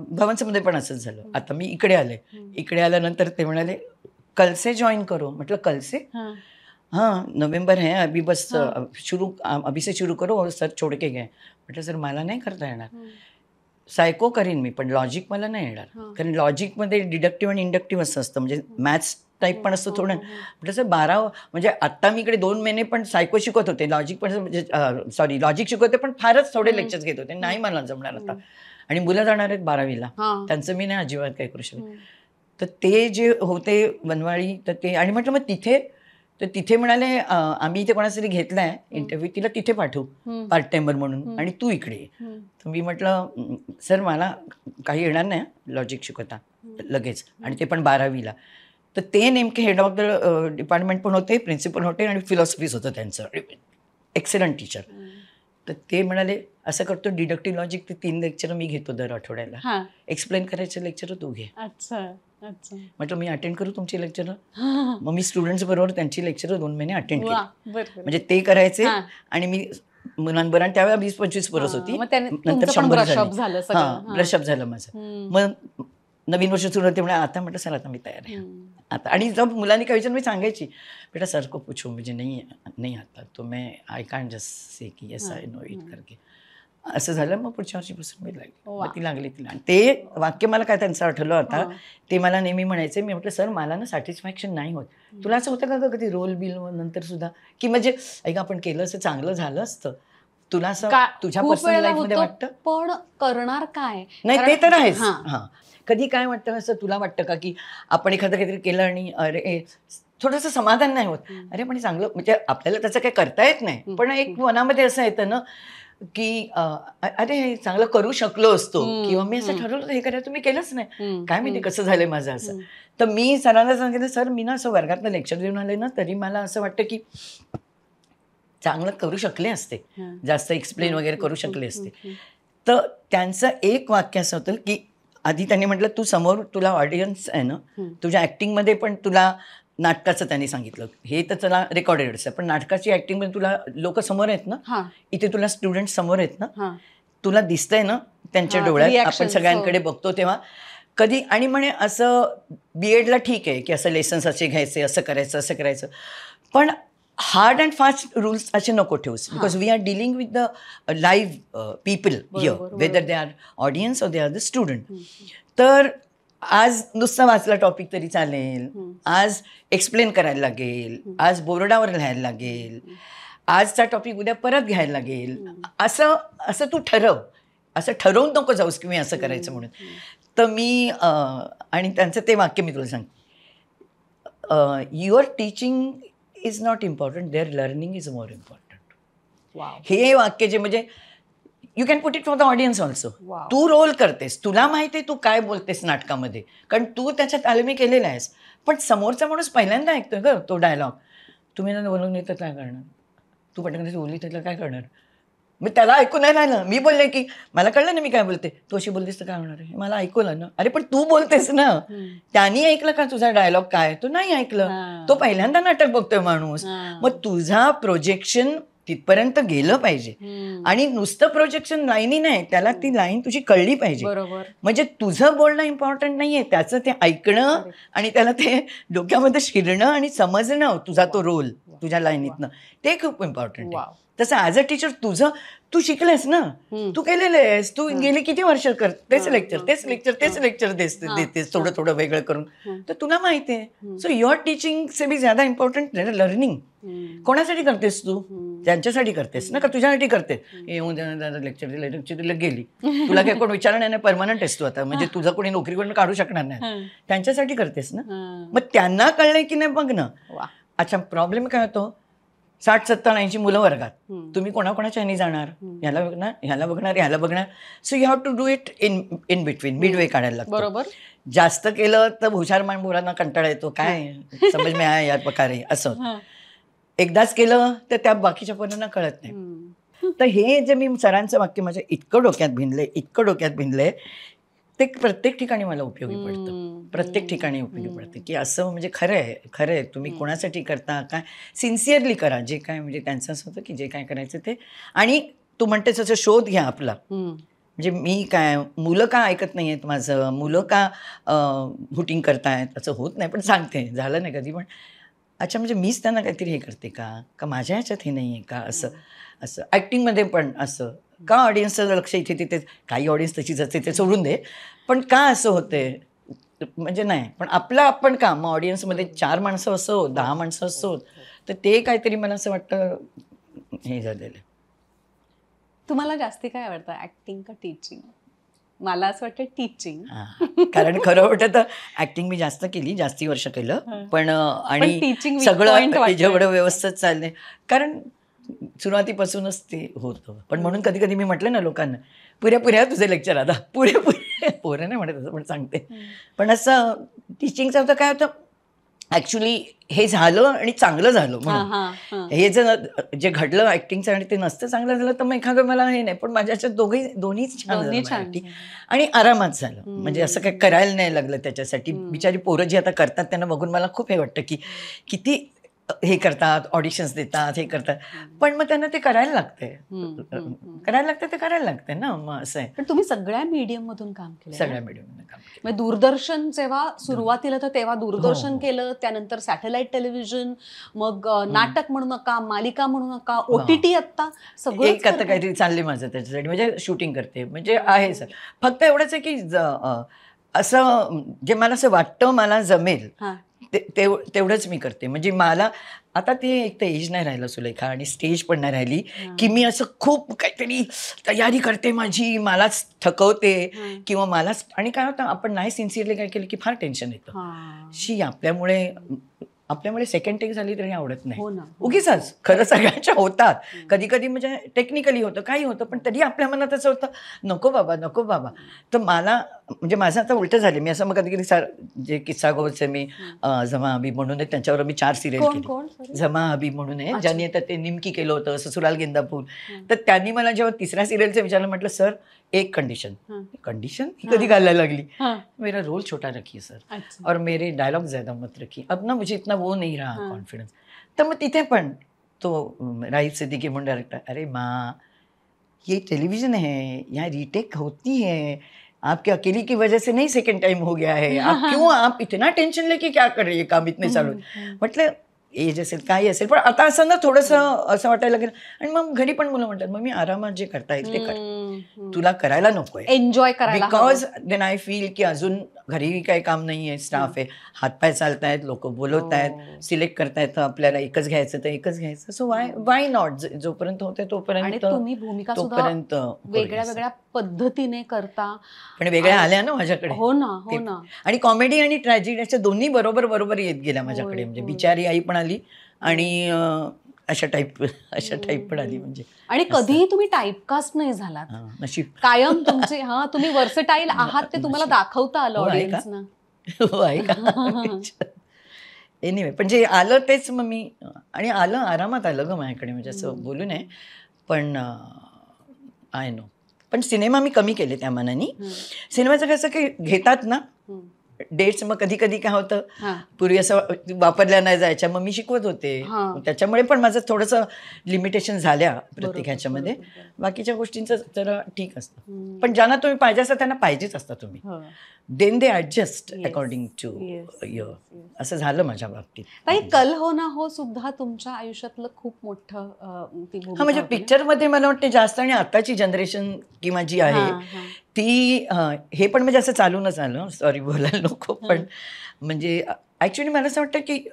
भवनसमध्ये पण असंच झालं आता मी इकडे आले इकडे आल्यानंतर ते म्हणाले कलसे जॉईन करो म्हटलं कलसे हां नोव्हेंबर आहे अभी बस शुरू अभी शुरू करो सर छोडके घ्या म्हटलं सर मला नाही करता येणार सायको करीन मी पण लॉजिक मला नाही येणार कारण लॉजिकमध्ये डिडक्टिव्ह आणि इंडक्टिव्ह असं असतं म्हणजे मॅथ्स टाईप हो, पण असतं हो, थोडं हो, म्हटलं सर बारा म्हणजे आत्ता मी इकडे दोन महिने पण सायको शिकवत होते लॉजिक पण म्हणजे सॉरी लॉजिक शिकवते पण फारच थोडे लेक्चर्स घेत होते नाही मला जमणार आता आणि मुलं जाणार आहेत बारावीला त्यांचं मी नाही अजिबात काही करू शकत तर ते जे होते वनवाळी तर ते आणि म्हटलं मग तिथे तर तिथे म्हणाले आम्ही इथे कोणासाठी तरी घेतलाय इंटरव्ह्यू तिला तिथे पाठवू पार्ट टाइमर म्हणून आणि तू इकडे मी म्हटलं सर मला काही येणार नाही लॉजिक शिकवता लगेच आणि ते पण बारावीला तर ते नेमके हेड ऑफ द डिपार्टमेंट पण होते प्रिन्सिपल होते आणि फिलॉसफीज होतं त्यांचं एक्सलंट टीचर तर ते म्हणाले असं करतो डिडक्टिव्ह लॉजिक ते तीन लेक्चर मी घेतो दर आठवड्याला एक्सप्लेन करायचे लेक्चर तू घे म्हटलं मी अटेंड करू तुमची लेक्चर मग मी स्टुडंट बरोबर त्यांची लेक्चर दोन महिने अटेंड केली म्हणजे ते करायचे आणि मी मुलांबरोबर आणि त्यावेळेला वीस पंचवीस वर्ष होती नंतर शंभर झालं ब्रशअप झालं माझं मग नवीन वर्ष सुरू होते म्हणजे आता म्हटलं सर आता मी तयार आहे आता आणि जब मुलांनी काही मी सांगायची बेटा सर को पूछू मुझे नाही नाही आता तो मैं आय कांट जस्ट से की एस आय नो इट करके असं झालं मग पुढच्या वर्षी मी लागली ती लागली तिला ते वाक्य मला काय त्यांचं आठवलं आता ते मला नेहमी म्हणायचं मी म्हटलं सर मला ना सॅटिस्फॅक्शन नाही होत तुला असं होतं का कधी रोल बिल नंतर सुद्धा की म्हणजे ऐका आपण केलं असं चांगलं झालं असतं तुला असं तुझ्या पर्सनल लाईफमध्ये वाटतं पण करणार काय नाही ते तर आहे कधी काय वाटतं असं तुला वाटतं का की आपण एखादं काहीतरी केलं आणि अरे थोडंसं समाधान नाही होत अरे पण चांगलं म्हणजे आपल्याला त्याचं काही करता येत नाही पण एक मनामध्ये असं येतं ना की अरे चांगलं करू शकलो असतो किंवा मी असं ठरवलं हे करायचं तुम्ही केलंच नाही काय माहिती कसं झालंय माझं असं तर मी सरांना सांगितलं सर मी ना असं वर्गात लेक्चर देऊन आले ना तरी मला असं वाटतं की चांगलं करू शकले असते जास्त एक्सप्लेन वगैरे करू शकले असते तर त्यांचं एक वाक्य असं होतं की आधी त्यांनी म्हटलं तू समोर तुला ऑडियन्स आहे ना तुझ्या ऍक्टिंगमध्ये पण तुला नाटकाचं त्यांनी सांगितलं हे तर चला रेकॉर्डेड असतं पण नाटकाची ऍक्टिंग मध्ये तुला लोक समोर आहेत ना इथे तुला स्टुडंट समोर आहेत ना तुला दिसतंय ना त्यांच्या डोळ्यात आपण सगळ्यांकडे हो. बघतो तेव्हा कधी आणि म्हणे असं बी एडला ठीक आहे की असं लेसन्स असे घ्यायचे असं करायचं असं करायचं पण हार्ड अँड फास्ट रूल्स असे नको ठेवूस because we are dealing with the live people whether they are audience or they are the student तर आज नुसता वाचला टॉपिक तरी चालेल आज एक्सप्लेन करायला लागेल आज बोर्डावर लिहायला लागेल आजचा टॉपिक उद्या परत घ्यायला लागेल असं असं तू ठरव असं ठरवून नको जाऊस की मी असं करायचं म्हणून तर मी आणि त्यांचं ते वाक्य मी तुला सांग your teaching is not important their learning is more important हे वाक्य जे म्हणजे you can put it for the audience also तू रोल करतेस तुला माहिती आहे तू काय बोलतेस नाटकामध्ये कारण तू त्याच्यात मी केलेला आहेस पण समोरचा माणूस पहिल्यांदा ऐकतोय ग तो डायलॉग तुम्ही ना बोलून येतं काय करणार तू पटकन बोलली त्यातलं काय करणार मी त्याला ऐकून नाही राहिलं मी बोलले की मला कळलं ना मी काय बोलते तू अशी बोलतेस तर काय होणार आहे मला ऐकवलं ना अरे पण तू बोलतेस ना त्यांनी ऐकलं का तुझा डायलॉग काय तू नाही ऐकलं तो पहिल्यांदा नाटक बघतोय माणूस मग तुझा प्रोजेक्शन तिथपर्यंत गेलं पाहिजे आणि नुसतं प्रोजेक्शन लाईनी नाही त्याला ती लाईन तुझी कळली पाहिजे म्हणजे तुझं बोलणं इम्पॉर्टंट नाहीये त्याचं ते ऐकणं आणि त्याला ते डोक्यामध्ये शिरणं आणि समजणं तुझा तो रोल तुझ्या लाईनीतनं ते खूप इम्पॉर्टंट आहे तसं ॲज अ टीचर तुझं तू शिकलेस ना तू केलेलं आहेस तू गेली किती वर्ष कर तेच लेक्चर तेच लेक्चर तेच लेक्चर देतेस थोडं थोडं वेगळं करून तर तुला माहिती आहे so your teaching say be ज्यादा इम्पॉर्टंट लर्निंग कोणासाठी करतेस तू ज्यांच्यासाठी करतेस ना का तुझ्यासाठी करते येऊन लेक्चर दिलं लेक्चर गेली तुला काही कोण विचारणार नाही परमनंट असतो आता म्हणजे तुझा कोणी नोकरी करून काढू शकणार नाही त्यांच्यासाठी करतेस ना मग त्यांना कळलंय की नाही बघ ना अच्छा प्रॉब्लेम काय होतो साठ सत्तर ऐंशी मुलं वर्गात तुम्ही कोणाकोणाच्या ह्यानी जाणार ह्याला बघणार ह्याला बघणार ह्याला बघणार so you have to do it in in between way काढायला बरोबर जास्त केलं तर हुशार मुलांना कंटाळा येतो काय समज मी या प्रकारे असं एकदाच केलं तर त्या बाकीच्या पोरांना कळत नाही तर हे जे मी सरांचं वाक्य माझ्या इतकं डोक्यात भिनले इतकं डोक्यात भिनले ते प्रत्येक ठिकाणी मला उपयोगी पडतं प्रत्येक ठिकाणी उपयोगी पडतं की असं म्हणजे खरं आहे खरं आहे तुम्ही कोणासाठी करता काय सिन्सिअरली करा जे काय म्हणजे त्यांचं असं होतं की जे काय करायचं ते आणि तू म्हणते तसं शोध घ्या आपला म्हणजे मी काय मुलं का ऐकत नाही आहेत माझं मुलं का हुटिंग करतायत असं होत नाही पण सांगते झालं नाही कधी पण अच्छा म्हणजे मीच त्यांना काहीतरी हे करते का का माझ्या ह्याच्यात हे नाही आहे का असं असं ॲक्टिंगमध्ये पण असं का ऑडियन्सचं लक्ष इथे तिथे काही ऑडियन्स तशीच असते ते सोडून दे पण का असं होते म्हणजे नाही पण आपलं आपण का मग ऑडियन्समध्ये चार माणसं असो दहा माणसं असो तर ते काहीतरी मला असं वाटतं हे झालेलं तुम्हाला जास्ती काय आवडतं ऍक्टिंग का टीचिंग मला असं वाटतं टीचिंग कारण खरं वाटतं तर ऍक्टिंग मी जास्त केली जास्ती वर्ष केलं पण आणि सगळं जेवढं व्यवस्थित चालले कारण सुरुवातीपासूनच ते होतं हो. पण म्हणून कधी कधी मी म्हटलं ना लोकांना पुऱ्या पुऱ्या तुझे लेक्चर आता पुरे पुऱ्या पोरं नाही म्हणत असं पण सांगते पण असं टीचिंगचं होतं काय होतं ॲक्च्युली हे झालं आणि चांगलं झालं हे जर जे घडलं ऍक्टिंगचं आणि ते नसतं चांगलं झालं तर मग एखादं मला हे नाही पण माझ्याच्या दोघे दोन्हीच छान चांगली आणि आरामात झालं म्हणजे असं काय करायला नाही लागलं त्याच्यासाठी बिचारी पोरं जी आता करतात त्यांना बघून मला खूप हे वाटतं की किती हे करतात ऑडिशन्स देतात हे करतात पण मग त्यांना ते करायला लागते करायला लागते ते करायला लागते ना मग असं आहे पण तुम्ही सगळ्या मीडियम मधून काम केलं सगळ्या मीडियम काम म्हणजे दूरदर्शन जेव्हा सुरुवातीला तर तेव्हा हो, दूरदर्शन हो. केलं त्यानंतर सॅटेलाइट टेलिव्हिजन मग नाटक म्हणू नका मालिका म्हणू नका ओटीटी हो. आता सगळं एक आता काहीतरी चालले माझं त्याच्यासाठी म्हणजे शूटिंग करते म्हणजे आहे सर फक्त एवढंच आहे की असं जे मला असं वाटतं मला जमेल ते तेवढंच मी करते म्हणजे मला आता ते एक तर एज नाही राहिलं सुलेखा आणि स्टेज पण नाही राहिली की मी असं खूप काहीतरी तयारी करते माझी मलाच थकवते किंवा मलाच आणि काय होतं आपण नाही सिन्सिअरली काय केलं की फार टेन्शन येतं शी आपल्यामुळे आपल्यामुळे सेकंड टेक झाली तरी आवडत नाही हो हो उगीच खरं सगळ्यांच्या होतात कधी कधी म्हणजे टेक्निकली होतं काही होतं पण तरी आपल्या मनात असं होतं नको बाबा नको बाबा तर मला म्हणजे माझं आता उलट झाले मी असं मग कधी कधी सार जे किस्सा गोवचे मी जमा अभी म्हणून त्यांच्यावर मी चार सिरियल केली जमा अभी म्हणून आहे ज्यांनी आता ते निमकी केलं होतं ससुराल गेंदापूर तर त्यांनी मला जेव्हा तिसऱ्या सिरियलचं विचारलं म्हटलं सर एक कंडिशन कंडिशन ही कधी घालायला लागली मेरा रोल छोटा रखी सर और मेरे डायलॉग ज्यादा मत रखी अब ना मुझे इतना वो नहीं रहा कॉन्फिडन्स तर मग तिथे पण तो सिद्धी सिद्दीकी म्हणून डायरेक्टर अरे मा ये टेलिव्हिजन है या रिटेक होती है आपके अकेली की वजह से नहीं सेकेंड टाइम हो गया है आप क्यों आप इतना टेंशन लेके क्या कर रही है काम इतने सालों मतलब एज असेल काही असेल पण आता असं ना थोडस असं वाटायला लागेल आणि मग घरी पण मुलं म्हणतात मग मी आरामात जे करता येईल ते कर तुला करायला नकोय एन्जॉय करायला बिकॉज देन आय फील की अजून घरी काही काम नाहीये स्टाफ आहे हातपाय चालतायत लोक बोलवत आहेत सिलेक्ट हो. करतायत आपल्याला एकच घ्यायचं तर एकच घ्यायचं सो वाय वाय नॉट जोपर्यंत होते तोपर्यंत भूमिका तोपर्यंत वेगळ्या वेगळ्या पद्धतीने करता पण वेगळ्या आल्या ना माझ्याकडे हो ना हो ना आणि कॉमेडी आणि ट्रॅजेडी याच्या दोन्ही बरोबर बरोबर येत गेल्या हो, माझ्याकडे म्हणजे हो. बिचारी आई पण आली आणि अशा टाईप अशा टाईप पण आली म्हणजे आणि कधीही तुम्ही टाईपकास्ट नाही झाला नशीब कायम तुमचे हा तुम्ही वर्सटाईल आहात ते तुम्हाला दाखवता आलं ऑडियन्सना हो एनिवे हो, पण जे आलं तेच मग मी आणि आलं आरामात आलं ग माझ्याकडे म्हणजे असं बोलू नये पण आय नो पण सिनेमा मी कमी केले त्या मनाने सिनेमाचं कसं की घेतात ना डेट्स मग कधी कधी काय होतं पूर्वी असं वापरल्या नाही जायच्या मग मी शिकवत होते त्याच्यामुळे पण माझं थोडंसं लिमिटेशन झाल्या प्रत्येक ह्याच्यामध्ये बाकीच्या गोष्टींचं तर ठीक असतं पण ज्यांना तुम्ही पाहिजे असता त्यांना पाहिजेच असता तुम्ही then they adjust according to your असं झालं माझ्या बाबतीत काही कल हो ना हो सुद्धा तुमच्या आयुष्यातलं खूप मोठं म्हणजे पिक्चरमध्ये मला वाटते जास्त आणि आताची जनरेशन किंवा जी आहे ती हे पण म्हणजे असं चालूनच आलं सॉरी बोलायला नको पण म्हणजे ॲक्च्युली मला असं वाटतं की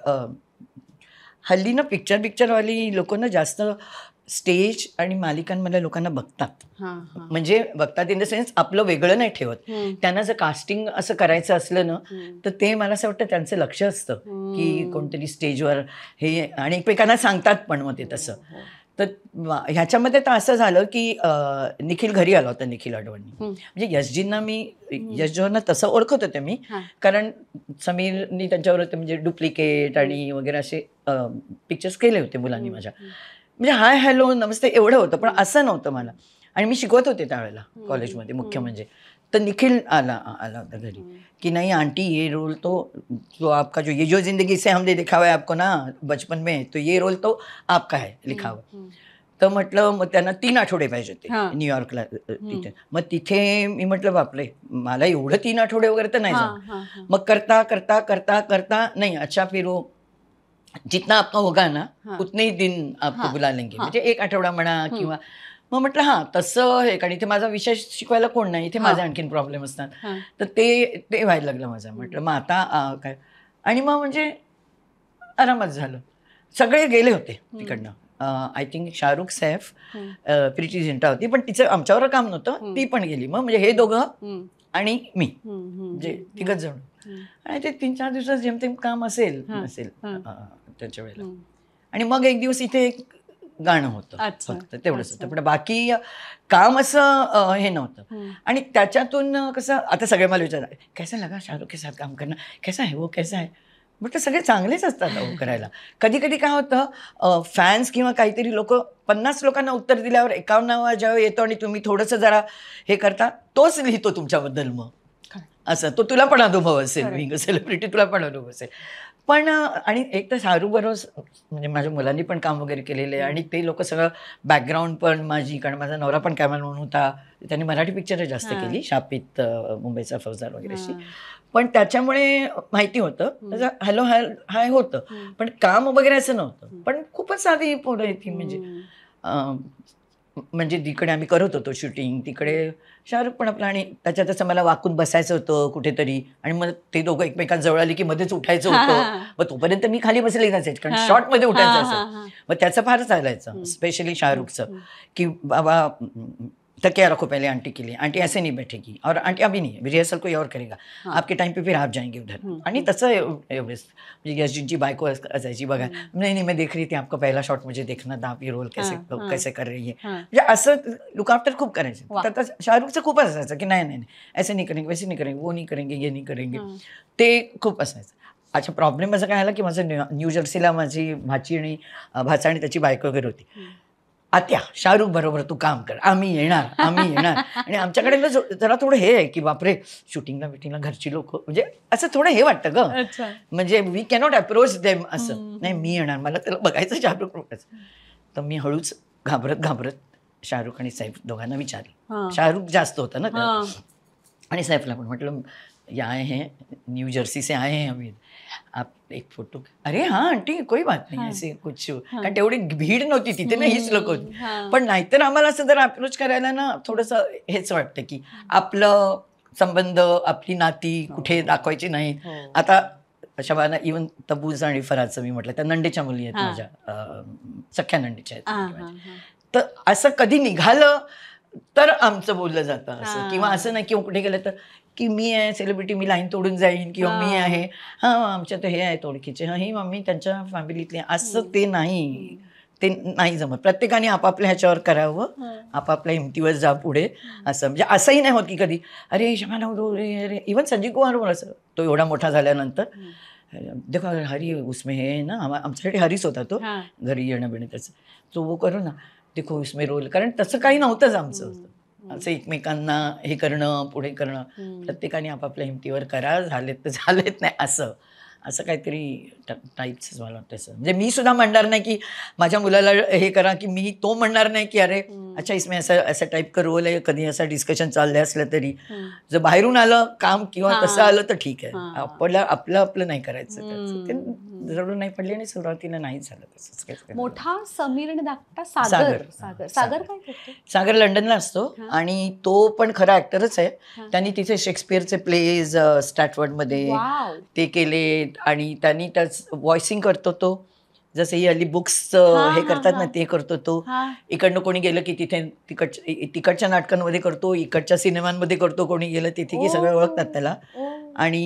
हल्ली ना पिक्चर पिक्चरवाली लोक ना जास्त स्टेज आणि मालिकांमधल्या लोकांना बघतात म्हणजे बघतात इन द सेन्स आपलं वेगळं नाही ठेवत त्यांना जर कास्टिंग असं करायचं असलं ना तर ते मला असं वाटतं त्यांचं लक्ष असतं की कोणतरी स्टेजवर हे आणि एकमेकांना सांगतात पण मग ते तसं हो, हो, हो. तर ह्याच्यामध्ये तर असं झालं की निखिल घरी आला होता निखिल आडवाणी म्हणजे यशजींना मी यशजींना तसं ओळखत होते मी कारण समीरनी त्यांच्यावर म्हणजे डुप्लिकेट आणि वगैरे असे पिक्चर्स केले होते मुलांनी माझ्या म्हणजे हाय हॅलो नमस्ते एवढं होतं पण असं नव्हतं मला आणि मी शिकवत होते त्यावेळेला कॉलेजमध्ये मुख्य म्हणजे तो निखिल आला आला होता घरी कि नाही आंटी ये रोल तो जो आपका जो ये जो ज़िंदगी से हमने लिखा हुआ है आपको ना बचपन में तो ये रोल तो आपका है लिखा हुआ तर म्हटलं मग त्यांना तीन आठवडे पाहिजे होते न्यूयॉर्कला तिथे मग तिथे मी म्हटलं बापले मला एवढं तीन आठवडे वगैरे तर नाही मग करता करता करता करता नहीं अच्छा फिर वो जितना आपका होगा ना उतने ही दिन आपको बुला लेंगे म्हणजे एक आठवडा म्हणा किंवा मग म्हटलं हा तसं हे कारण इथे माझा विषय शिकवायला कोण नाही इथे माझे आणखीन प्रॉब्लेम असतात तर ते ते व्हायला लागलं माझं म्हटलं मग आता काय आणि मग म्हणजे आरामात झालं सगळे गेले होते तिकडनं आय थिंक शाहरुख सैफ प्रीती झिंटा होती पण तिचं आमच्यावर काम नव्हतं ती पण गेली मग म्हणजे हे दोघं आणि मी म्हणजे तिघच जण आणि ते तीन चार दिवसात जेमतेम काम असेल असेल त्याच्या वेळेला आणि मग एक दिवस इथे एक गाणं होतं फक्त तेवढंच होतं पण बाकी काम असं हे नव्हतं आणि त्याच्यातून कसं आता सगळे मला विचार कसा लगा शाहरुख के साथ काम करणं कसा आहे वो कसा आहे म्हटलं सगळे चांगलेच असतात हो करायला कधी कधी काय होतं फॅन्स किंवा काहीतरी लोक पन्नास लोकांना उत्तर दिल्यावर एकावन्नावा ज्यावेळेस येतो आणि तुम्ही थोडंसं जरा हे करता तोच लिहितो तुमच्याबद्दल मग असं तो तुला पण अनुभव असेल सेलिब्रिटी तुला पण अनुभव असेल पण आणि एक तर बरोबर म्हणजे माझ्या मुलांनी पण काम वगैरे केलेलं आहे आणि ते लोक सगळं बॅकग्राऊंड पण माझी कारण माझा नवरा पण कॅमेरा म्हणून होता त्यांनी मराठी पिक्चर जास्त केली शापित मुंबईचा फौजदार वगैरेशी पण त्याच्यामुळे माहिती होतं त्याचं हॅलो हॅल हाय होतं पण काम वगैरे असं नव्हतं पण खूपच साधी पोरं येते म्हणजे म्हणजे तिकडे आम्ही करत होतो शूटिंग तिकडे शाहरुख पण आपला आणि त्याच्यात असं मला वाकून बसायचं होतं कुठेतरी आणि मग ते दोघं एकमेकांजवळ आले की मध्येच उठायचं होतं मग तोपर्यंत मी खाली बसले नसायचे कारण मध्ये उठायचं असं मग त्याचं फार चालायचं स्पेशली शाहरुखचं की बाबा तकिया रखो पहले आंटी के लिए आंटी ऐसे नहीं बैठेगी और आंटी अभी नहीं है रिहर्सल कोई और करेगा हाँ। आपके टाइम पे फिर आप जाएंगे उधर तस्वीर हम्म, आणि हम्म। तसं यशजींची बायको जी बगैर हम्म। नहीं नहीं मैं देख रही थी आपका पहला शॉट मुझे देखना था आप ये रोल कैसे हाँ, हाँ। कैसे कर रही है असर असं लुकआफ्टर खूप करायचं तर शाहरुखचं खूपच असायचं की नाही नहीं नहीं ऐसे नहीं करेंगे वैसे नहीं करेंगे वो नहीं करेंगे ये नहीं करेंगे हाँ। ते खूप असायचं अच्छा प्रॉब्लेम माझा काय आला की माझं न्यू जर्सीला माझी भाची आणि भाचा आणि त्याची बायको वगैरे होती आत्या शाहरुख बरोबर तू काम कर आम्ही येणार आम्ही येणार आणि आमच्याकडे जरा थोडं हे आहे की बापरे शूटिंगला बिटिंगला घरची लोक म्हणजे असं थोडं हे वाटतं ग म्हणजे वी कॅनॉट अप्रोच देम असं नाही मी येणार मला त्याला बघायचं शाहरुख बघायचं तर मी हळूच घाबरत घाबरत शाहरुख आणि सैफ दोघांना विचारले शाहरुख जास्त होता ना आणि सैफला पण म्हटलं या आहे न्यू जर्सी से आए अमित आप एक फोटो अरे हा आंटी कोई बात नाही असे कुछ कारण तेवढी भीड नव्हती तिथे ना हीच लोक होती पण नाहीतर आम्हाला असं जर अप्रोच करायला ना थोडस हेच वाटतं की आपलं संबंध आपली नाती हो. कुठे दाखवायची नाही हो. आता शबाना इवन तबूज आणि फराचं मी म्हटलं त्या नंडेच्या मुली आहेत माझ्या सख्या नंडेच्या आहेत तर असं कधी निघालं तर आमचं बोललं जातं असं किंवा असं नाही किंवा कुठे गेलं तर की मी आहे सेलिब्रिटी मी लाईन तोडून जाईन किंवा मी आहे हां आमच्या तर हे आहेत ओळखीचे हां ही मम्मी त्यांच्या फॅमिलीतले असं ते नाही ते नाही जमत प्रत्येकाने आपापल्या ह्याच्यावर करावं आपापल्या हिमतीवर जा पुढे असं म्हणजे असंही नाही होत की कधी अरे अरे इवन संजीव कुमार असं तो एवढा मोठा झाल्यानंतर देखो हरी उसमे हे ना आमच्यासाठी हरीच होता तो घरी येणं बिणं त्याचं तो वो करू ना देखो उस्मे रोल कारण तसं काही नव्हतंच आमचं हो. असं एकमेकांना हे करणं पुढे करणं प्रत्येकाने आपापल्या हिमतीवर करा झालेत तर झालेत नाही असं असं काहीतरी टाईपच मला वाटतं म्हणजे मी सुद्धा म्हणणार नाही की माझ्या मुलाला हे करा की मी तो म्हणणार नाही की अरे अच्छा इसमे असं असं टाईप करवलंय कधी असं डिस्कशन चाललं असलं तरी जर बाहेरून आलं काम किंवा तसं आलं तर ठीक आहे आपल्याला आपलं आपलं नाही करायचं जवळून नाही पडली आणि सुरुवातीला नाही झालं तसंच मोठा समीर धाकटा सागर सागर सागर काय सागर लंडनला असतो आणि तो पण खरा ऍक्टरच आहे त्यांनी तिथे शेक्सपियरचे प्लेज स्टॅटवर्डमध्ये ते केले आणि त्यांनी त्याच व्हॉइसिंग करतो तो जसं ही हल्ली बुक्स हे करतात ना ते करतो तो इकडनं कोणी गेलं की तिथे तिकडच्या नाटकांमध्ये करतो इकडच्या सिनेमांमध्ये करतो कोणी गेलं तिथे की सगळे ओळखतात त्याला आणि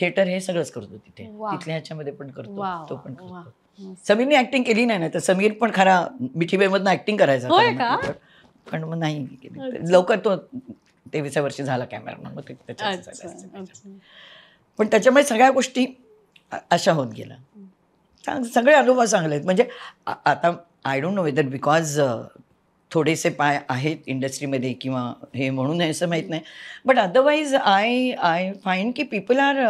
थिएटर हे सगळंच करतो तिथे तिथल्या ह्याच्यामध्ये पण करतो तो पण करतो समीरने ऍक्टिंग केली नाही ना तर समीर पण खरा मधन ऍक्टिंग करायचा पण मग नाही लवकर तो तेवीसा वर्षी झाला कॅमेरा मग पण त्याच्यामुळे सगळ्या गोष्टी अशा होत गेल्या सगळे अनुभव चांगले आहेत म्हणजे आता I don't know whether because थोडेसे पाय आहेत इंडस्ट्रीमध्ये किंवा हे म्हणून आहे असं माहीत नाही but otherwise I I find की people are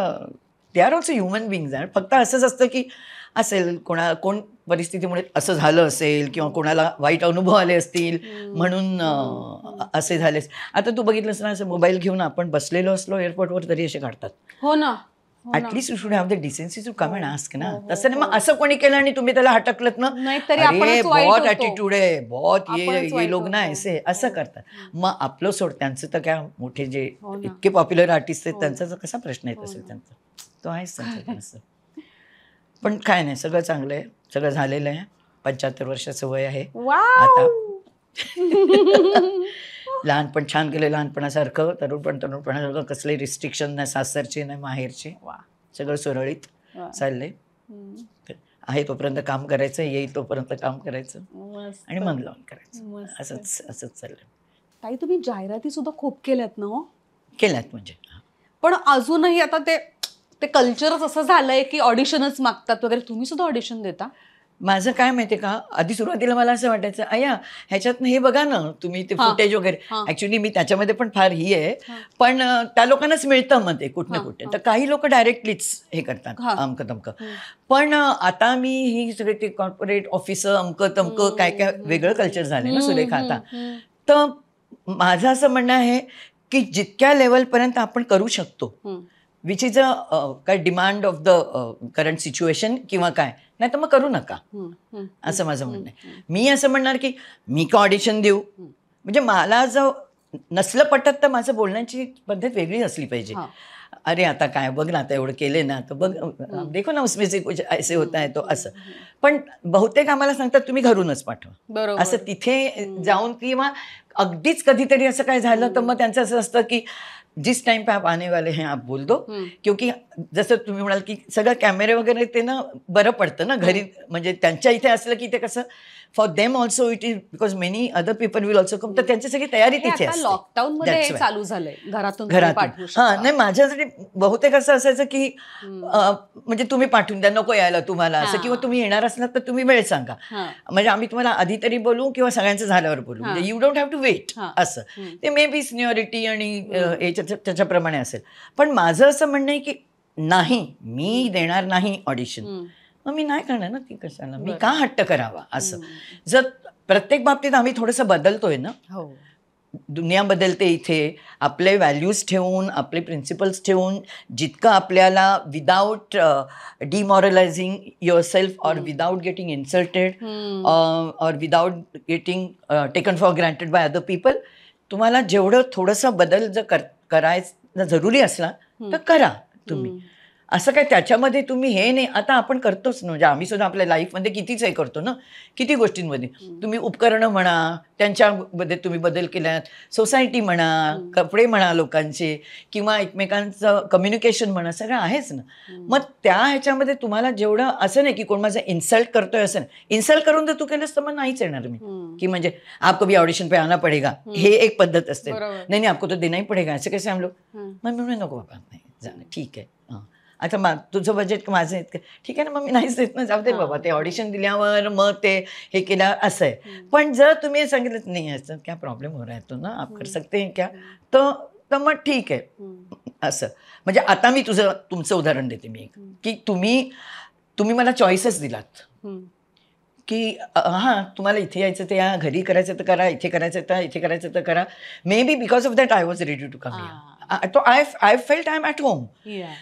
they are also human beings are फक्त असंच असतं की असेल कोणा कोण परिस्थितीमुळे असं झालं असेल किंवा कोणाला वाईट अनुभव आले असतील म्हणून असे झालेस आता तू बघितलंस ना असं मोबाईल घेऊन आपण बसलेलो असलो एअरपोर्टवर तरी असे काढतात हो ना at least should have the decency to come and ask ना हो, हो, तसं नाही मग हो. असं कोणी केलं आणि तुम्ही त्याला हटकलत ना बहुत आहे बहुत ये ये लोक ना ऐसे असं करतात मग आपलं सोड त्यांचं तर काय मोठे जे इतके पॉप्युलर आर्टिस्ट आहेत त्यांचा कसा प्रश्न येत असेल त्यांचा तो आहेच पण काय नाही सगळं चांगलं आहे सगळं झालेलं आहे पंच्याहत्तर वर्षाचं वय आहे आता लहानपण छान गेले लहानपणासारखं तरुणपण तरुणपणासारखं कसले रिस्ट्रिक्शन नाही सासरचे नाही माहेरचे वा सगळं सुरळीत चाललंय आहे तोपर्यंत काम करायचं येईल तोपर्यंत काम करायचं आणि मन लावून करायचं असंच असंच चाललंय ताई तुम्ही जाहिराती सुद्धा खूप केल्यात ना हो केल्यात म्हणजे पण अजूनही आता ते ते कल्चरच असं झालंय की ऑडिशनच मागतात वगैरे तुम्ही सुद्धा ऑडिशन देता माझं काय माहितीये का आधी सुरुवातीला मला असं वाटायचं आया ह्याच्यातनं हे बघा ना तुम्ही ते फुटेज वगैरे ऍक्च्युली मी त्याच्यामध्ये पण फार ही आहे पण त्या लोकांनाच मिळतं मग ते कुठं कुठे तर काही लोक डायरेक्टलीच हे करतात अमकं तमक पण आता मी ही सगळे कॉर्पोरेट ऑफिस अमक तमक काय काय वेगळं कल्चर झालं ना सुरेखा आता तर माझं असं म्हणणं आहे की जितक्या लेवलपर्यंत आपण करू शकतो विच इज अ काय demand of the current situation किंवा काय नाही तर मग करू नका असं माझं म्हणणं आहे मी असं म्हणणार की मी का ऑडिशन देऊ म्हणजे मला जर नसलं पटत तर माझं बोलण्याची पद्धत वेगळी असली पाहिजे अरे आता काय बघ ना आता एवढं केले ना तर बघ देखो ना उसमें से कुछ ऐसे होता तो असं पण बहुतेक आम्हाला सांगतात तुम्ही घरूनच पाठवा असं तिथे जाऊन किंवा अगदीच कधीतरी असं काय झालं तर मग त्यांचं असं असतं की जिस टाइम पे आप आने वाले हैं आप बोल दो क्योंकि जसं तुम्ही म्हणाल की सगळं कॅमेरे वगैरे ते ना बरं पडतं ना हो. घरी म्हणजे त्यांच्या इथे असलं की ते कसं for them also it is because many other people will also come तर त्यांची सगळी तयारी तिथे लॉकडाऊन मध्ये चालू झालंय घरातून घरात हा नाही माझ्यासाठी बहुतेक असं असायचं की म्हणजे तुम्ही पाठवून द्या नको यायला तुम्हाला असं किंवा तुम्ही येणार असलात तर तुम्ही वेळ सांगा म्हणजे आम्ही तुम्हाला आधी तरी बोलू किंवा सगळ्यांचं झाल्यावर बोलू म्हणजे you don't have to wait असं ते मे बी सिनिओरिटी आणि त्याच्याप्रमाणे असेल पण माझं असं म्हणणं आहे की नाही मी देणार नाही ऑडिशन मग मी नाही करणार ना ती कशाला मी का हट्ट करावा असं जर प्रत्येक बाबतीत आम्ही थोडंसं बदलतोय ना हो दुनिया बदलते इथे आपले व्हॅल्यूज ठेवून आपले प्रिन्सिपल्स ठेवून जितकं आपल्याला without demoralising yourself or without getting insulted or without getting taken for granted by other people तुम्हाला जेवढं थोडंसं बदल जर करायचं जरुरी असला तर करा तुम्ही असं काय त्याच्यामध्ये तुम्ही हे नाही आता आपण करतोच ना म्हणजे आम्ही सुद्धा आपल्या लाईफमध्ये कितीच हे करतो ना किती गोष्टींमध्ये तुम्ही उपकरणं म्हणा त्यांच्यामध्ये तुम्ही बदल केल्यात सोसायटी म्हणा कपडे म्हणा लोकांचे किंवा एकमेकांचं कम्युनिकेशन म्हणा सगळं आहेच ना मग त्या ह्याच्यामध्ये तुम्हाला जेवढं असं नाही की कोण माझं इन्सल्ट करतोय असं नाही इन्सल्ट करून जर तू केलंस तर मग नाहीच येणार मी की म्हणजे आपको भी ऑडिशन पे आना पडेगा हे एक पद्धत असते नाही नाही आपको तो देणाही पडेगा असं कसं आमलो मग म्हणून नको बाबा नाही जाणं ठीक आहे आता मा तुझं बजेट माझं इतकं ठीक आहे ना मग मी नाहीच देत ना जाऊ दे बाबा ते ऑडिशन दिल्यावर मग ते हे केलं असं आहे पण जर तुम्ही सांगितलं नाही असं क्या प्रॉब्लेम हो रहा तो ना आप कर सकते हैं क्या तर तर मग ठीक आहे असं म्हणजे आता मी तुझं तुमचं उदाहरण देते मी एक की तुम्ही तुम्ही मला चॉईसच दिलात की हां तुम्हाला इथे यायचं ते या घरी करायचं तर करा इथे करायचं तर इथे करायचं तर करा maybe because of that I was ready to come तो I I felt I am at home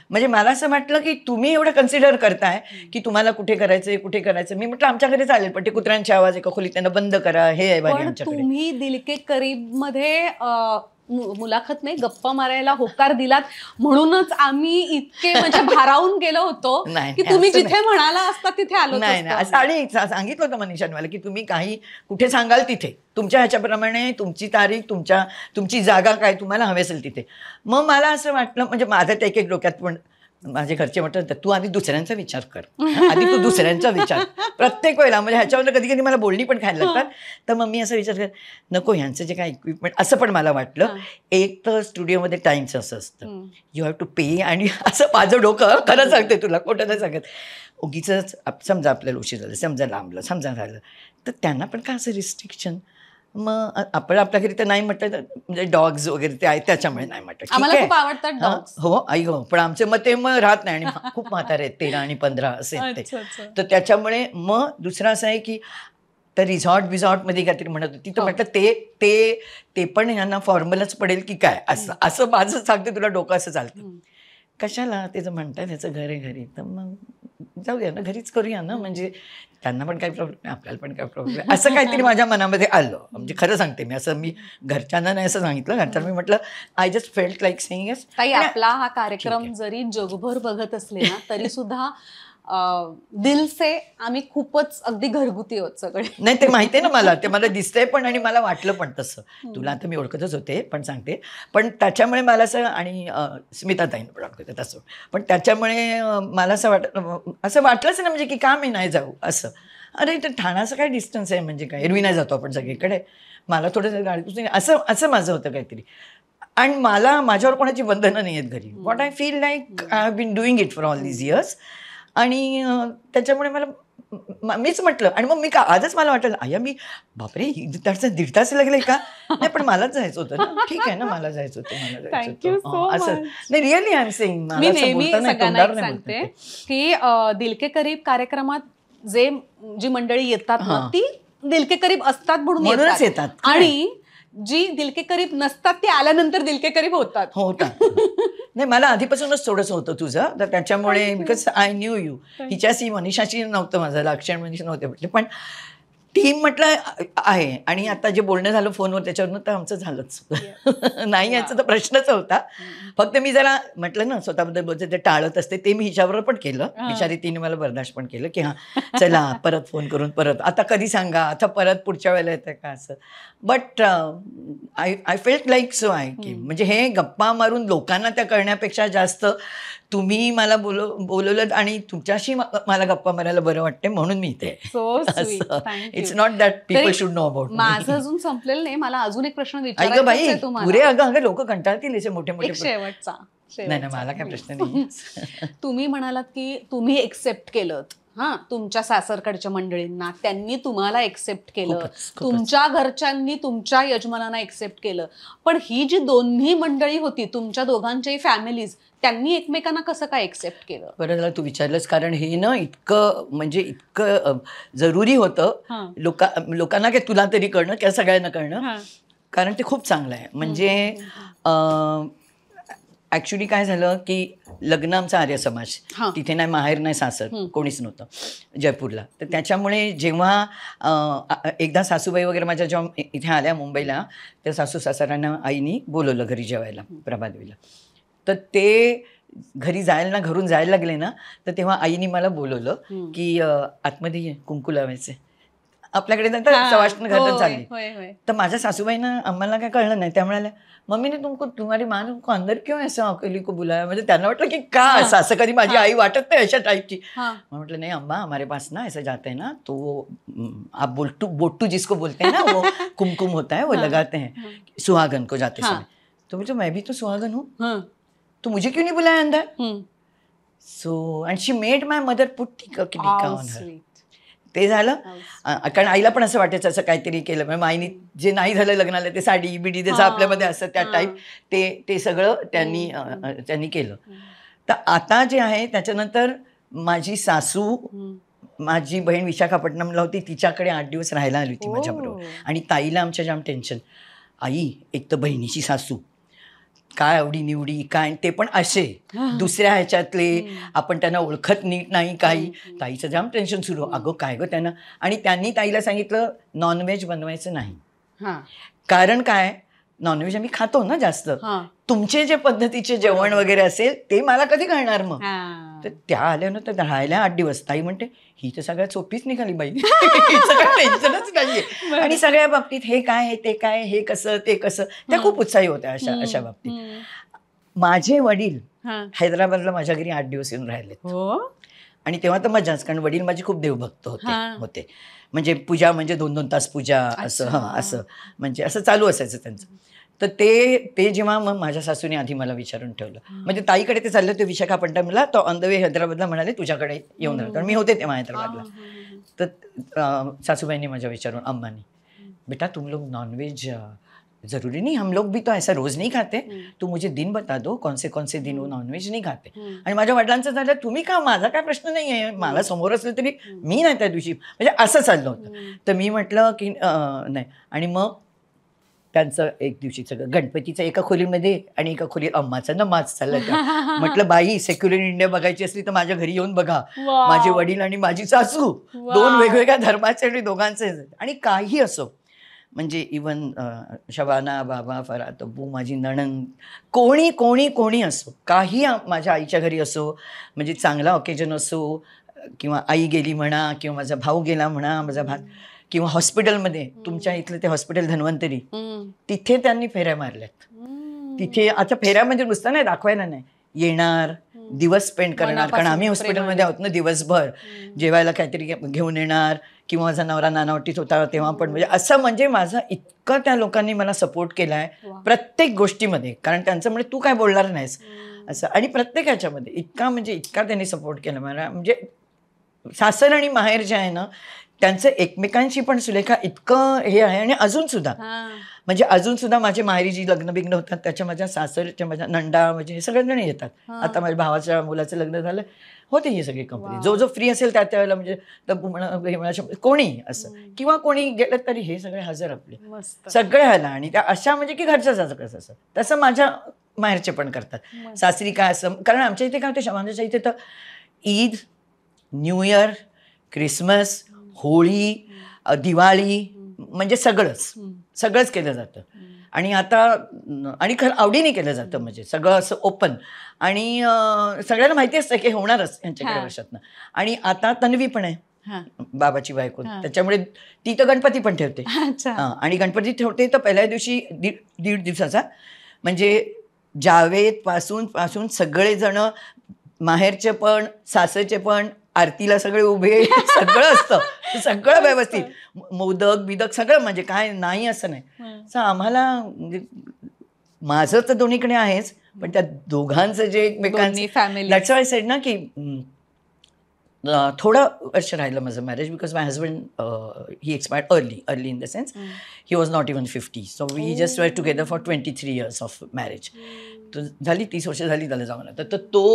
म्हणजे मला असं वाटलं की तुम्ही एवढं कन्सिडर करताय की तुम्हाला कुठे करायचं कुठे करायचं मी म्हटलं आमच्या घरी चालेल पण ते कुत्र्यांचे आवाज एका खोली त्यांना बंद करा हे आहे तुम्ही दिलके करीब मध्ये मुलाखत नाही गप्पा मारायला होकार दिलात म्हणूनच आम्ही इतके म्हणजे भारावून गेलो होतो की तुम्ही जिथे म्हणाला असता तिथे आलो नाही आणि सांगितलं होतं मनीषाने मला की तुम्ही काही कुठे सांगाल तिथे तुमच्या ह्याच्याप्रमाणे तुमची तारीख तुमच्या तुमची जागा काय तुम्हाला हवी असेल तिथे मग मला असं वाटलं म्हणजे माझ्या एक एक डोक्यात पण माझे घरचे म्हटलं तू आधी दुसऱ्यांचा विचार कर आधी तू दुसऱ्यांचा विचार प्रत्येक वेळेला म्हणजे ह्याच्यावर कधी कधी मला बोलणी पण खायला लागतात तर मग मी असं विचार कर नको ह्यांचं जे काय इक्विपमेंट असं पण मला वाटलं एक तर स्टुडिओमध्ये टाईमचं असं असतं यू हॅव टू पे आणि असं माझं डोकं खरं सांगते तुला कुठं नाही सांगत उगीच समजा आपल्याला उशीर झालं समजा लांबलं समजा झालं तर त्यांना पण काय असं रिस्ट्रिक्शन मग आपण आपल्या घरी तर नाही म्हटलं म्हणजे डॉग्स वगैरे ते आहेत त्याच्यामुळे नाही म्हटलं हो आई हो पण आमचे मग ते मग राहत नाही आणि खूप म्हातारे आहेत तेरा आणि पंधरा असे ते तर त्याच्यामुळे मग दुसरं असं आहे की तर रिझॉर्ट मध्ये काहीतरी म्हणत होती तर हो. म्हटलं ते ते ते पण यांना फॉर्मलच पडेल की काय असं असं माझं सांगते तुला डोकं असं चालतं कशाला तेच म्हणतात त्याचं घर आहे घरी तर मग जाऊया ना घरीच करूया ना म्हणजे त्यांना पण काही प्रॉब्लेम नाही आपल्याला पण काही प्रॉब्लेम नाही असं काहीतरी माझ्या मनामध्ये आलं म्हणजे खरं सांगते मी असं मी घरच्यांना नाही असं सांगितलं घरच्यांना मी म्हटलं I just felt like saying आपला हा कार्यक्रम जरी जगभर बघत असले ना तरी सुद्धा से आम्ही खूपच अगदी घरगुती होत सगळे नाही ते माहिती ना मला ते मला दिसतंय पण आणि मला वाटलं पण तसं तुला आता मी ओळखतच होते पण सांगते पण त्याच्यामुळे मला असं आणि स्मिता ताईन पण ओळखते तसं पण त्याच्यामुळे मला असं वाट असं वाटलंच ना म्हणजे की का मी नाही जाऊ असं अरे तर ठाण्याचं काय डिस्टन्स आहे म्हणजे काय एरवी नाही जातो आपण सगळीकडे मला थोडंसं गाडी असं असं माझं होतं काहीतरी आणि मला माझ्यावर कोणाची बंधनं नाही आहेत घरी what I feel like I have been doing it for all these years आणि त्याच्यामुळे मला मीच म्हटलं आणि मग मी का आजच मला वाटलं आया मी बापरे त्याचं दीड तास लागले का नाही पण मलाच जायचं होतं ठीक आहे ना मला जायचं होतं मला जायचं असं नाही रिअली आय एम सेईंग मी नेहमी सांगते की दिलके करीब कार्यक्रमात जे जी मंडळी येतात ती दिलके करीब असतात म्हणून येतात आणि जी दिलके करीब नसतात ते आल्यानंतर दिलके करीब होतात होतात नाही मला आधीपासूनच थोडंसं होतं तुझं तर त्याच्यामुळे बिकॉज आय न्यू यू हिच्याशी मनीषाशी नव्हतं माझं लक्षण मनीष नव्हते पण टीम म्हटलं आहे आणि आता जे बोलणं झालं फोनवर त्याच्यावरनं तर आमचं झालंच नाही याचा तर प्रश्नच होता फक्त मी जरा म्हटलं ना स्वतःबद्दल बोलते ते टाळत असते ते मी हिच्यावर पण केलं बिचारी तिने मला बर्दाश्त पण केलं की हां चला परत फोन करून परत आता कधी सांगा आता परत पुढच्या वेळेला येतं का असं but I I felt like so I की म्हणजे हे गप्पा मारून लोकांना त्या कळण्यापेक्षा जास्त तुम्ही मला बोल बोलवलं आणि तुमच्याशी मला गप्पा मारायला बरं वाटते म्हणून मी इथे it's not that people should know about माझं अजून संपलेलं नाही मला अजून एक प्रश्न विचार बाई पुरे अगं अगं लोक कंटाळतील याचे मोठे मोठे शेवटचा नाही मला काय प्रश्न नाही तुम्ही म्हणालात की तुम्ही एक्सेप्ट केलं हा तुमच्या सासरकडच्या मंडळींना त्यांनी तुम्हाला एक्सेप्ट केलं तुमच्या घरच्यांनी तुमच्या यजमानांना एक्सेप्ट केलं पण ही जी दोन्ही मंडळी होती तुमच्या दोघांच्याही फॅमिलीज त्यांनी एकमेकांना कसं काय एक्सेप्ट केलं बरं झालं तू विचारलंस कारण हे ना इतकं म्हणजे इतकं जरुरी होतं लोका लोकांना काय तुला तरी करणं किंवा सगळ्यांना करणं कारण ते खूप चांगलं आहे म्हणजे ऍक्च्युली काय झालं की लग्न आमचा आर्य समाज तिथे नाही माहेर नाही सासर कोणीच नव्हतं जयपूरला तर त्याच्यामुळे जेव्हा एकदा सासूबाई वगैरे माझ्या जेव्हा इथे आल्या मुंबईला तर सासू सासऱ्यांना आईनी बोलवलं घरी जेवायला प्रभादेवीला तर ते घरी जायला ना घरून जायला लागले ना तर तेव्हा आईनी मला बोलवलं की आतमध्ये कुंकू लावायचं आपल्याकडे तर सवाष्ण घातच चालली तर माझ्या सासूबाईंना आम्हाला काय कळलं नाही त्या म्हणाल्या मम्मीने तुमको तुम्हारी माँ तुमको अंदर क्यों ऐसा अकेली को बुलाया म्हणजे त्यांना वाटलं की का असं असं कधी माझी आई वाटत नाही अशा टाईपची म्हटलं नाही अम्मा हमारे पास ना ऐसा जाते है ना तो वो आप बोलटू बोटू जिसको बोलते हैं ना वो कुमकुम होता है वो लगाते हैं सुहागन को जाते समय तो बोलते मैं भी तो सुहागन हूँ तो मुझे क्यों नहीं बुलाया अंदर so and she made my mother put tika on her ते झालं कारण आईला पण असं वाटायचं असं काहीतरी केलं म्हणजे माईनी जे नाही झालं लग्नाला ते साडी बिडी जसं आपल्यामध्ये असं त्या टाईप ते ते सगळं त्यांनी त्यांनी केलं तर आता जे आहे त्याच्यानंतर माझी सासू माझी बहीण विशाखापट्टणमला होती तिच्याकडे आठ दिवस राहायला आली होती माझ्याबरोबर आणि ताईला आमच्या जाम टेन्शन आई एक तर बहिणीची सासू काय आवडी निवडी काय ते पण असे दुसऱ्या ह्याच्यातले आपण त्यांना ओळखत नीट नाही काही ताईचं जाम टेन्शन सुरू अगं काय गं त्यांना आणि त्यांनी ताईला सांगितलं नॉनव्हेज बनवायचं नाही कारण काय नॉनव्हेज आम्ही खातो ना जास्त तुमचे जे पद्धतीचे जेवण वगैरे असेल ते मला कधी कळणार मग तर त्या आल्यानंतर राहायला आठ दिवस ताई म्हणते ही तर सगळ्यात सोपीच निघाली बाई टेन्शनच नाहीये आणि सगळ्या बाबतीत हे काय हे ते काय हे कसं ते कसं त्या खूप उत्साही होत्या अशा अशा बाबतीत माझे वडील हैदराबादला माझ्या घरी आठ दिवस येऊन राहिले हो. आणि तेव्हा तर मजाच कारण वडील माझे खूप देवभक्त होते होते म्हणजे पूजा म्हणजे दोन दोन तास पूजा असं असं म्हणजे असं चालू असायचं त्यांचं तर ते ते जेव्हा मग माझ्या सासूने आधी मला विचारून ठेवलं म्हणजे ताईकडे ते चाललं ते विशाखापट्टणमला तो ऑन द वे हैदराबादला म्हणाले तुझ्याकडे येऊन राहतो मी होते तेव्हा हैदराबादला तर सासूबाईंनी माझ्या विचारून अम्मानी बेटा तुम लोग नॉनव्हेज ज़रूरी नाही हम लोग भी तो ऐसा रोज नाही खाते तू मुझे दिन बता दो कोणसे कोणसे दिन वो नॉनव्हेज नाही खाते आणि माझ्या वडिलांचं झालं तुम्ही का माझा काय प्रश्न नाही आहे मला समोर असलं तरी मी नाही त्या दिवशी म्हणजे असं चाललं होतं तर मी म्हटलं की नाही आणि मग त्यांचं एक दिवशी सगळं गणपतीचं एका खोलीमध्ये आणि एका खोलीत अम्माचा नमाज चाललं म्हटलं बाई सेक्युलर इंडिया बघायची असली तर माझ्या घरी येऊन बघा माझे वडील आणि माझी सासू दोन वेगवेगळ्या धर्माचे आणि दोघांचे आणि काही असो म्हणजे इवन शबाना बाबा फरा तब्बू माझी नणंद कोणी कोणी कोणी असो काही माझ्या आईच्या घरी असो म्हणजे चांगला ऑकेजन असो किंवा आई गेली म्हणा किंवा माझा भाऊ गेला म्हणा माझा भात किंवा हॉस्पिटलमध्ये तुमच्या इथलं ते हॉस्पिटल धन्वंतरी तिथे त्यांनी फेऱ्या मारल्यात तिथे आता फेऱ्या म्हणजे नुसतं नाही दाखवायला नाही येणार दिवस स्पेंड करणार कारण आम्ही हॉस्पिटलमध्ये आहोत ना दिवसभर जेवायला काहीतरी घेऊन येणार किंवा माझा नवरा नानावटीत होता तेव्हा पण म्हणजे असं म्हणजे माझा इतका त्या लोकांनी मला सपोर्ट केला आहे प्रत्येक गोष्टीमध्ये कारण त्यांचं म्हणजे तू काय बोलणार नाहीस असं आणि प्रत्येकाच्यामध्ये इतका म्हणजे इतका त्यांनी सपोर्ट केला मला म्हणजे सासर आणि माहेर जे आहे ना त्यांचं एकमेकांशी पण सुलेखा इतकं हे आहे आणि अजून सुद्धा म्हणजे अजून सुद्धा माझे माहेरी जी लग्न बिग्न होतात त्याच्या माझ्या सासरच्या माझ्या नंडा म्हणजे हे सगळेजण येतात आता माझ्या भावाच्या मुलाचं लग्न झालं होते ही सगळी कंपनी जो जो फ्री असेल त्या त्यावेळेला म्हणजे कोणी असं किंवा कोणी गेलं तरी हे सगळे हजर आपले सगळे आला आणि त्या अशा म्हणजे की घरचं कसं असं तसं माझ्या माहेरचे पण करतात सासरी काय असं कारण आमच्या इथे काय होते माझ्याच्या इथे तर Eid new year Christmas Holi Diwali म्हणजे सगळंच सगळंच केलं जातं आणि आता आणि खरं आवडीने केलं जातं म्हणजे सगळं असं ओपन आणि सगळ्यांना माहिती असतं की होणारच यांच्याकडे वर्षातनं आणि आता तन्वी पण आहे बाबाची बायको त्याच्यामुळे ती तर गणपती पण ठेवते आणि गणपती ठेवते तर पहिल्या दिवशी दीड दीड दिवसाचा म्हणजे जावेत पासून पासून सगळेजण माहेरचे पण सासरचे पण आरतीला सगळे उभे सगळं असतं सगळं व्यवस्थित मोदक बिदक सगळं म्हणजे काय नाही असं नाही आम्हाला म्हणजे माझं तर दोन्हीकडे आहेच पण त्या दोघांचं जे एकमेकांनी फॅमिली सेड ना की थोडं वर्ष राहिलं माझं marriage because my husband he expired early early in the sense he was not even fifty so we just were together for twenty three years of marriage झाली तीस वर्ष झाली त्याला जाऊन तर तो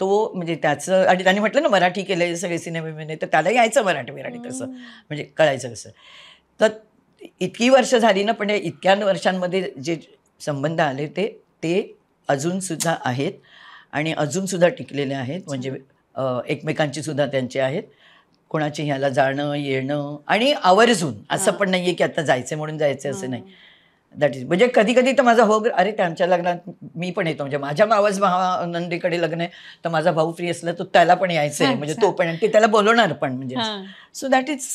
तो म्हणजे त्याचं आणि त्याने म्हटलं ना मराठी केले सगळे सिनेमे तर त्याला यायचं मराठी मराठी तसं म्हणजे कळायचं कसं तर इतकी वर्ष झाली ना पण इतक्या वर्षांमध्ये जे संबंध आले ते ते अजूनसुद्धा आहेत आणि अजूनसुद्धा टिकलेले आहेत म्हणजे एकमेकांची सुद्धा त्यांचे आहेत कोणाची ह्याला जाणं येणं आणि आवर्जून असं पण नाही आहे की आता जायचं म्हणून जायचं असं नाही दॅट इज म्हणजे कधी कधी तर माझा हो अरे त्यांच्या लग्नात मी पण येतो म्हणजे माझ्या मावाज महानंदीकडे लग्न आहे तर माझा भाऊ फ्री असला तर त्याला पण यायचं आहे म्हणजे तो पण ते त्याला बोलवणार पण म्हणजे सो दॅट इज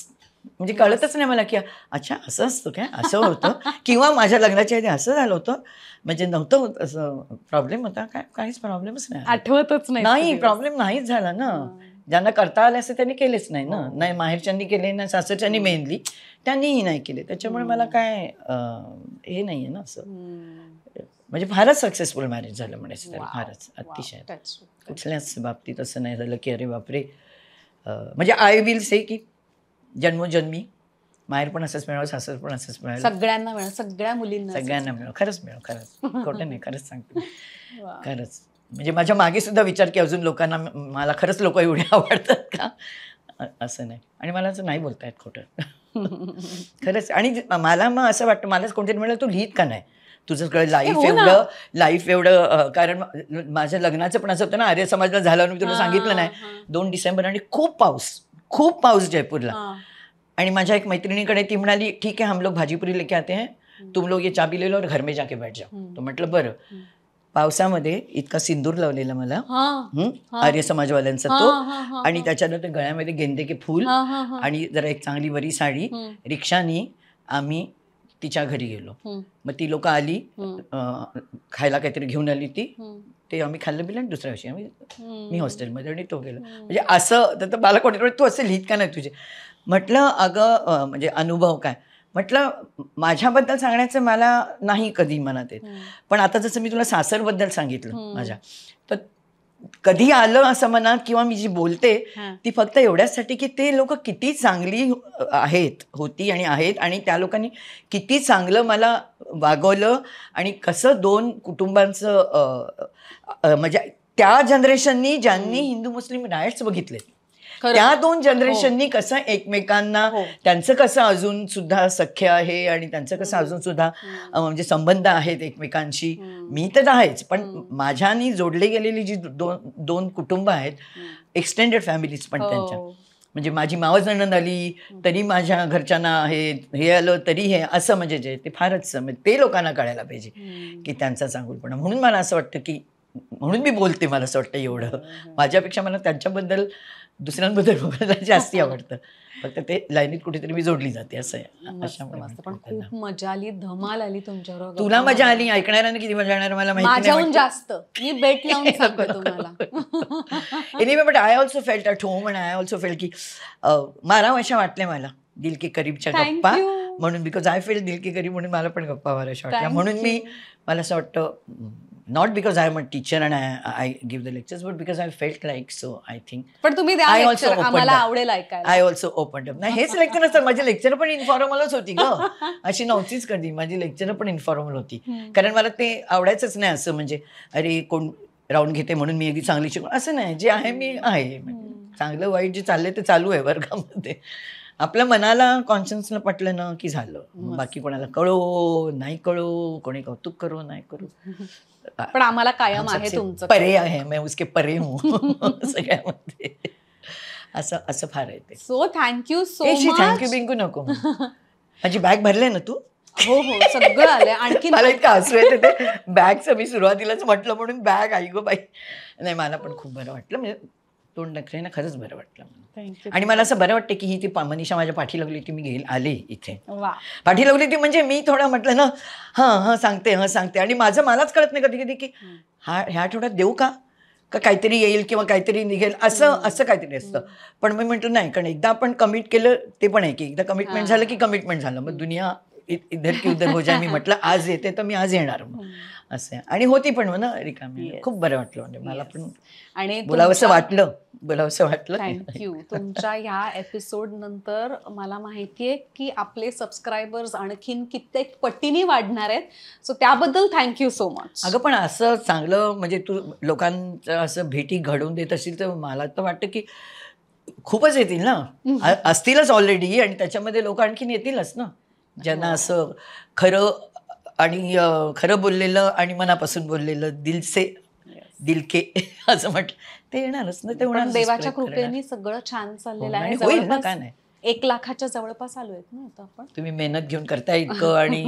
म्हणजे कळतच नाही मला की अच्छा असं असतं काय असं होतं किंवा माझ्या लग्नाच्या आधी असं झालं होतं म्हणजे नव्हतं होत असं प्रॉब्लेम होता काय काहीच प्रॉब्लेमच नाही आठवतच नाही प्रॉब्लेम नाहीच झाला ना ज्यांना करता आले असं त्यांनी केलेच नाही ना हो. नाही माहेरच्यांनी केले नाही सासरच्यांनी हो. मेहनली त्यांनीही नाही केले त्याच्यामुळे मला काय हे नाही ना असं म्हणजे फारच सक्सेसफुल मॅरेज झालं म्हणायचं तर फारच अतिशय कुठल्याच बाबतीत असं नाही झालं की अरे बापरे म्हणजे आय विल से की जन्मोजन्मी माहेर पण असंच मिळावं सासर पण असंच मिळालं सगळ्यांना मिळालं सगळ्या मुलींना सगळ्यांना मिळव खरंच मिळव खरंच खोटं नाही खरंच सांगतो खरंच म्हणजे माझ्या मागे सुद्धा विचार की अजून लोकांना मला खरंच लोक एवढे आवडतात का असं नाही आणि मला असं नाही बोलतायत खोटं खरंच आणि मला मग असं वाटतं मलाच कोणतरी म्हणलं तू लिहित का नाही तुझं सगळं लाईफ हो एवढं लाईफ एवढं कारण माझ्या लग्नाचं पण असं होतं ना आर्य समाजला झालं मी तुला सांगितलं नाही दोन डिसेंबर आणि खूप पाऊस खूप पाऊस जयपूरला आणि माझ्या एक मैत्रिणीकडे ती म्हणाली ठीक आहे हम लोग भाजीपुरी लेके आते हैं तुम लोग ये चाबी ले लो घर में जाके बैठ जाओ तो म्हटलं बरं पावसामध्ये इतका सिंदूर लावलेला मला आर्य समाजवाल्यांचा तो आणि त्याच्यानंतर गळ्यामध्ये गेंदे के फूल आणि जरा एक चांगली बरी साडी रिक्षानी आम्ही तिच्या घरी गेलो मग ती लोक आली खायला काहीतरी घेऊन आली ती ते आम्ही खाल्लं बिलं आणि दुसऱ्या वर्षी आम्ही मी हॉस्टेलमध्ये आणि तो गेलो म्हणजे असं तर मला तू असं लिहित का नाही तुझे म्हटलं अगं म्हणजे अनुभव काय म्हटलं माझ्याबद्दल सांगण्याचं मला नाही कधी मनात येत पण आता जसं मी तुला सासरबद्दल सांगितलं माझ्या तर कधी आलं असं मनात किंवा मी जी बोलते ती फक्त एवढ्याचसाठी की ते लोक किती चांगली आहेत होती आणि आहेत आणि त्या लोकांनी किती चांगलं मला वागवलं आणि कसं दोन कुटुंबांचं म्हणजे त्या जनरेशननी ज्यांनी हिंदू मुस्लिम डायट्स बघितले त्या दोन हो. जनरेशननी कसं एकमेकांना हो. त्यांचं कसं अजून सुद्धा सख्य आहे आणि त्यांचं कसं हो. अजून सुद्धा म्हणजे संबंध आहेत एकमेकांशी मी तर आहेच पण माझ्यानी जोडले गेलेली जी दोन दोन कुटुंब आहेत एक्सटेंडेड फॅमिलीज पण त्यांच्या म्हणजे माझी मावजणं आली तरी माझ्या घरच्यांना आहे हे आलं तरी हे असं म्हणजे जे ते फारच म्हणजे ते लोकांना कळायला पाहिजे की त्यांचा पण म्हणून मला असं वाटतं की म्हणून मी बोलते मला असं वाटतं एवढं माझ्यापेक्षा मला त्यांच्याबद्दल दुसऱ्यांबद्दल बघायला जास्ती आवडतं फक्त ते लाईनीत कुठेतरी मी जोडली जाते असं आहे पण खूप मजा आली धमाल आली तुमच्यावर तुला मजा आली ऐकणाऱ्या किती मजा येणार मला माहिती जास्त मी बेट लावून but I also felt at home and I also felt की मारा अशा वाटल्या मला दिल के करीबच्या गप्पा म्हणून बिकॉज आय फील दिल के करीब म्हणून मला पण गप्पा अशा वाटल्या म्हणून मी मला असं वाटतं not because I am a teacher and I I give the lectures but because I felt like so I think पण तुम्ही आय ऑल्सो आवडेल आय ऑल्सो ओपन अप नाही हेच लेक्चर असतात माझी लेक्चर पण इन्फॉर्मलच होती ग अशी नव्हतीच कधी माझी लेक्चर पण इन्फॉर्मल होती कारण मला ते आवडायचंच नाही असं म्हणजे अरे कोण राऊंड घेते म्हणून मी अगदी चांगली शिकवण असं नाही जे आहे मी आहे चांगलं वाईट जे चाललंय ते चालू आहे वर्गामध्ये आपल्या मनाला कॉन्शियन्सला पटलं ना की झालं बाकी कोणाला कळो नाही कळो कोणी कौतुक करू नाही करू पण आम्हाला कायम आहे तुमचं परे आहे मैं उसके परे हूँ सगळ्यामध्ये असं असं फार आहे ते so thank you so thank you Binku नको माझी बॅग भरले ना तू हो हो सगळं आलंय आणखी मला इतकं हसू येते ते बॅगचं मी सुरुवातीलाच म्हटलं म्हणून बॅग आई गो बाई नाही मला पण खूप बरं वाटलं म्हणजे तोंड ना खरंच बरं वाटलं आणि मला असं बरं वाटतं की ही ती मनीषा माझ्या पाठी लागली की मी घेईल आले इथे पाठी लागली ती म्हणजे मी थोडं म्हटलं ना हां हां सांगते हां सांगते आणि माझं मलाच कळत नाही कधी कधी की हा ह्या आठवड्यात देऊ का का काहीतरी येईल किंवा काहीतरी निघेल असं असं काहीतरी असतं पण मी म्हणतो नाही कारण एकदा आपण कमिट केलं ते पण आहे की एकदा कमिटमेंट झालं की कमिटमेंट झालं मग दुनिया इधर की उधर हो मी म्हटलं आज येते तर मी आज येणार मग असं आणि होती पण ना रिकामी खूप बरं वाटलं म्हणजे मला पण आणि बोलावंसं वाटलं बोलावंसं वाटलं थँक्यू तुमच्या ह्या एपिसोड नंतर मला माहिती आहे की आपले सबस्क्रायबर्स आणखीन कित्येक पटीने वाढणार आहेत सो त्याबद्दल थँक्यू सो मच अगं पण असं चांगलं म्हणजे तू लोकांचं असं भेटी घडवून देत असेल तर मला तर वाटतं की खूपच येतील ना असतीलच ऑलरेडी आणि त्याच्यामध्ये लोक आणखीन येतीलच ना ज्यांना असं खरं आणि खरं बोललेलं आणि मनापासून बोललेलं दिलसे दिलके असं म्हटलं ते येणारच ना ते होणार देवाच्या कृपेने सगळं छान हो, चाललेलं आहे होईल ना का नाही एक लाखाच्या जवळपास आलो आहेत ना आता आपण तुम्ही मेहनत घेऊन करता इतकं आणि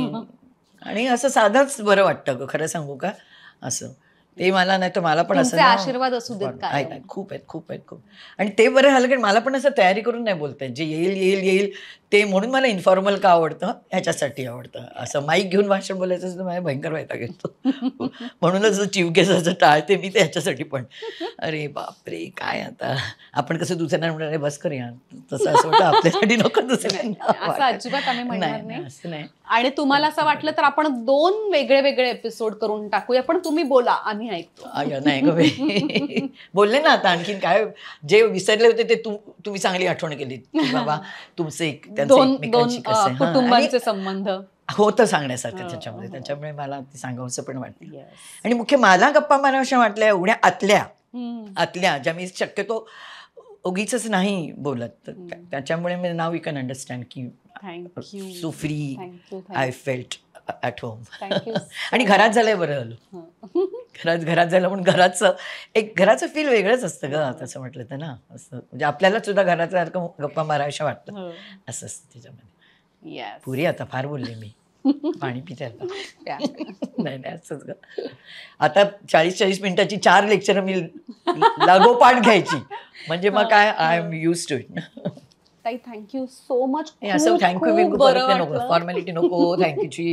आणि असं साधंच बरं वाटतं ग खरं सांगू का असं ते मला नाही तर मला पण असं आशीर्वाद असू देत खूप आहेत खूप आहेत खूप आणि ते बरं झालं कारण मला पण असं तयारी करून नाही बोलतायत जे येईल येईल येईल ते म्हणून मला इन्फॉर्मल का आवडतं याच्यासाठी आवडतं असं माईक घेऊन भाषण बोलायचं तर माझ्या भयंकर व्हायचा घेतो म्हणूनच असं टाळते मी ते ह्याच्यासाठी पण अरे बापरे काय आता आपण कसं दुसऱ्यांना म्हणणार बस करूया तसं असं वाटतं आपल्यासाठी नको दुसऱ्यांना अजिबात आम्ही म्हणणार नाही आणि तुम्हाला असं वाटलं तर आपण दोन वेगळे वेगळे एपिसोड करून टाकूया पण तुम्ही बोला आम्ही ऐकतो नाही नाही बोलले ना आता आणखीन काय जे विसरले होते ते तुम्ही चांगली आठवण केली बाबा तुमचे दोन कुटुंबांचे संबंध होतं सांगण्यासारखं हो, त्याच्यामध्ये हो. त्याच्यामुळे मला ती पण वाटतं आणि मुख्य मला गप्पा माराव्याशा वाटल्या एवढ्या आतल्या आतल्या ज्या मी शक्यतो उगीच नाही बोलत त्याच्यामुळे मी नाव यू कॅन अंडरस्टँड की so free I felt at home आणि घरात झालंय बरं आलो हो. घरात घरात झालं म्हणून घराचं एक घराचं फील वेगळंच असतं ग हो. तसं म्हटलं तर ना असं म्हणजे आपल्याला सुद्धा सारखं गप्पा मारायच्या वाटतं हो. असं असतं त्याच्यामध्ये पुरी आता फार बोलले मी पाणी पितायला नाही नाही असंच ग आता चाळीस चाळीस मिनिटाची चार लेक्चर मी लागोपाठ घ्यायची म्हणजे मग काय I am use to it ताई थँक्यू सो मच असं थँक्यू बरं नको फॉर्मॅलिटी नको जी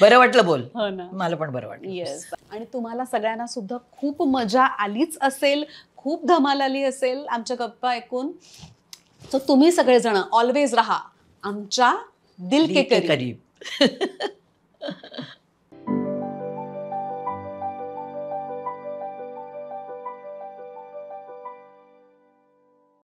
बरं वाटलं बोल हो मला पण बरं वाटलं येस आणि तुम्हाला सगळ्यांना सुद्धा खूप मजा आलीच असेल खूप धमाल आली असेल आमच्या गप्पा ऐकून सो तुम्ही सगळेजण ऑलवेज रहा आमच्या दिल के करीब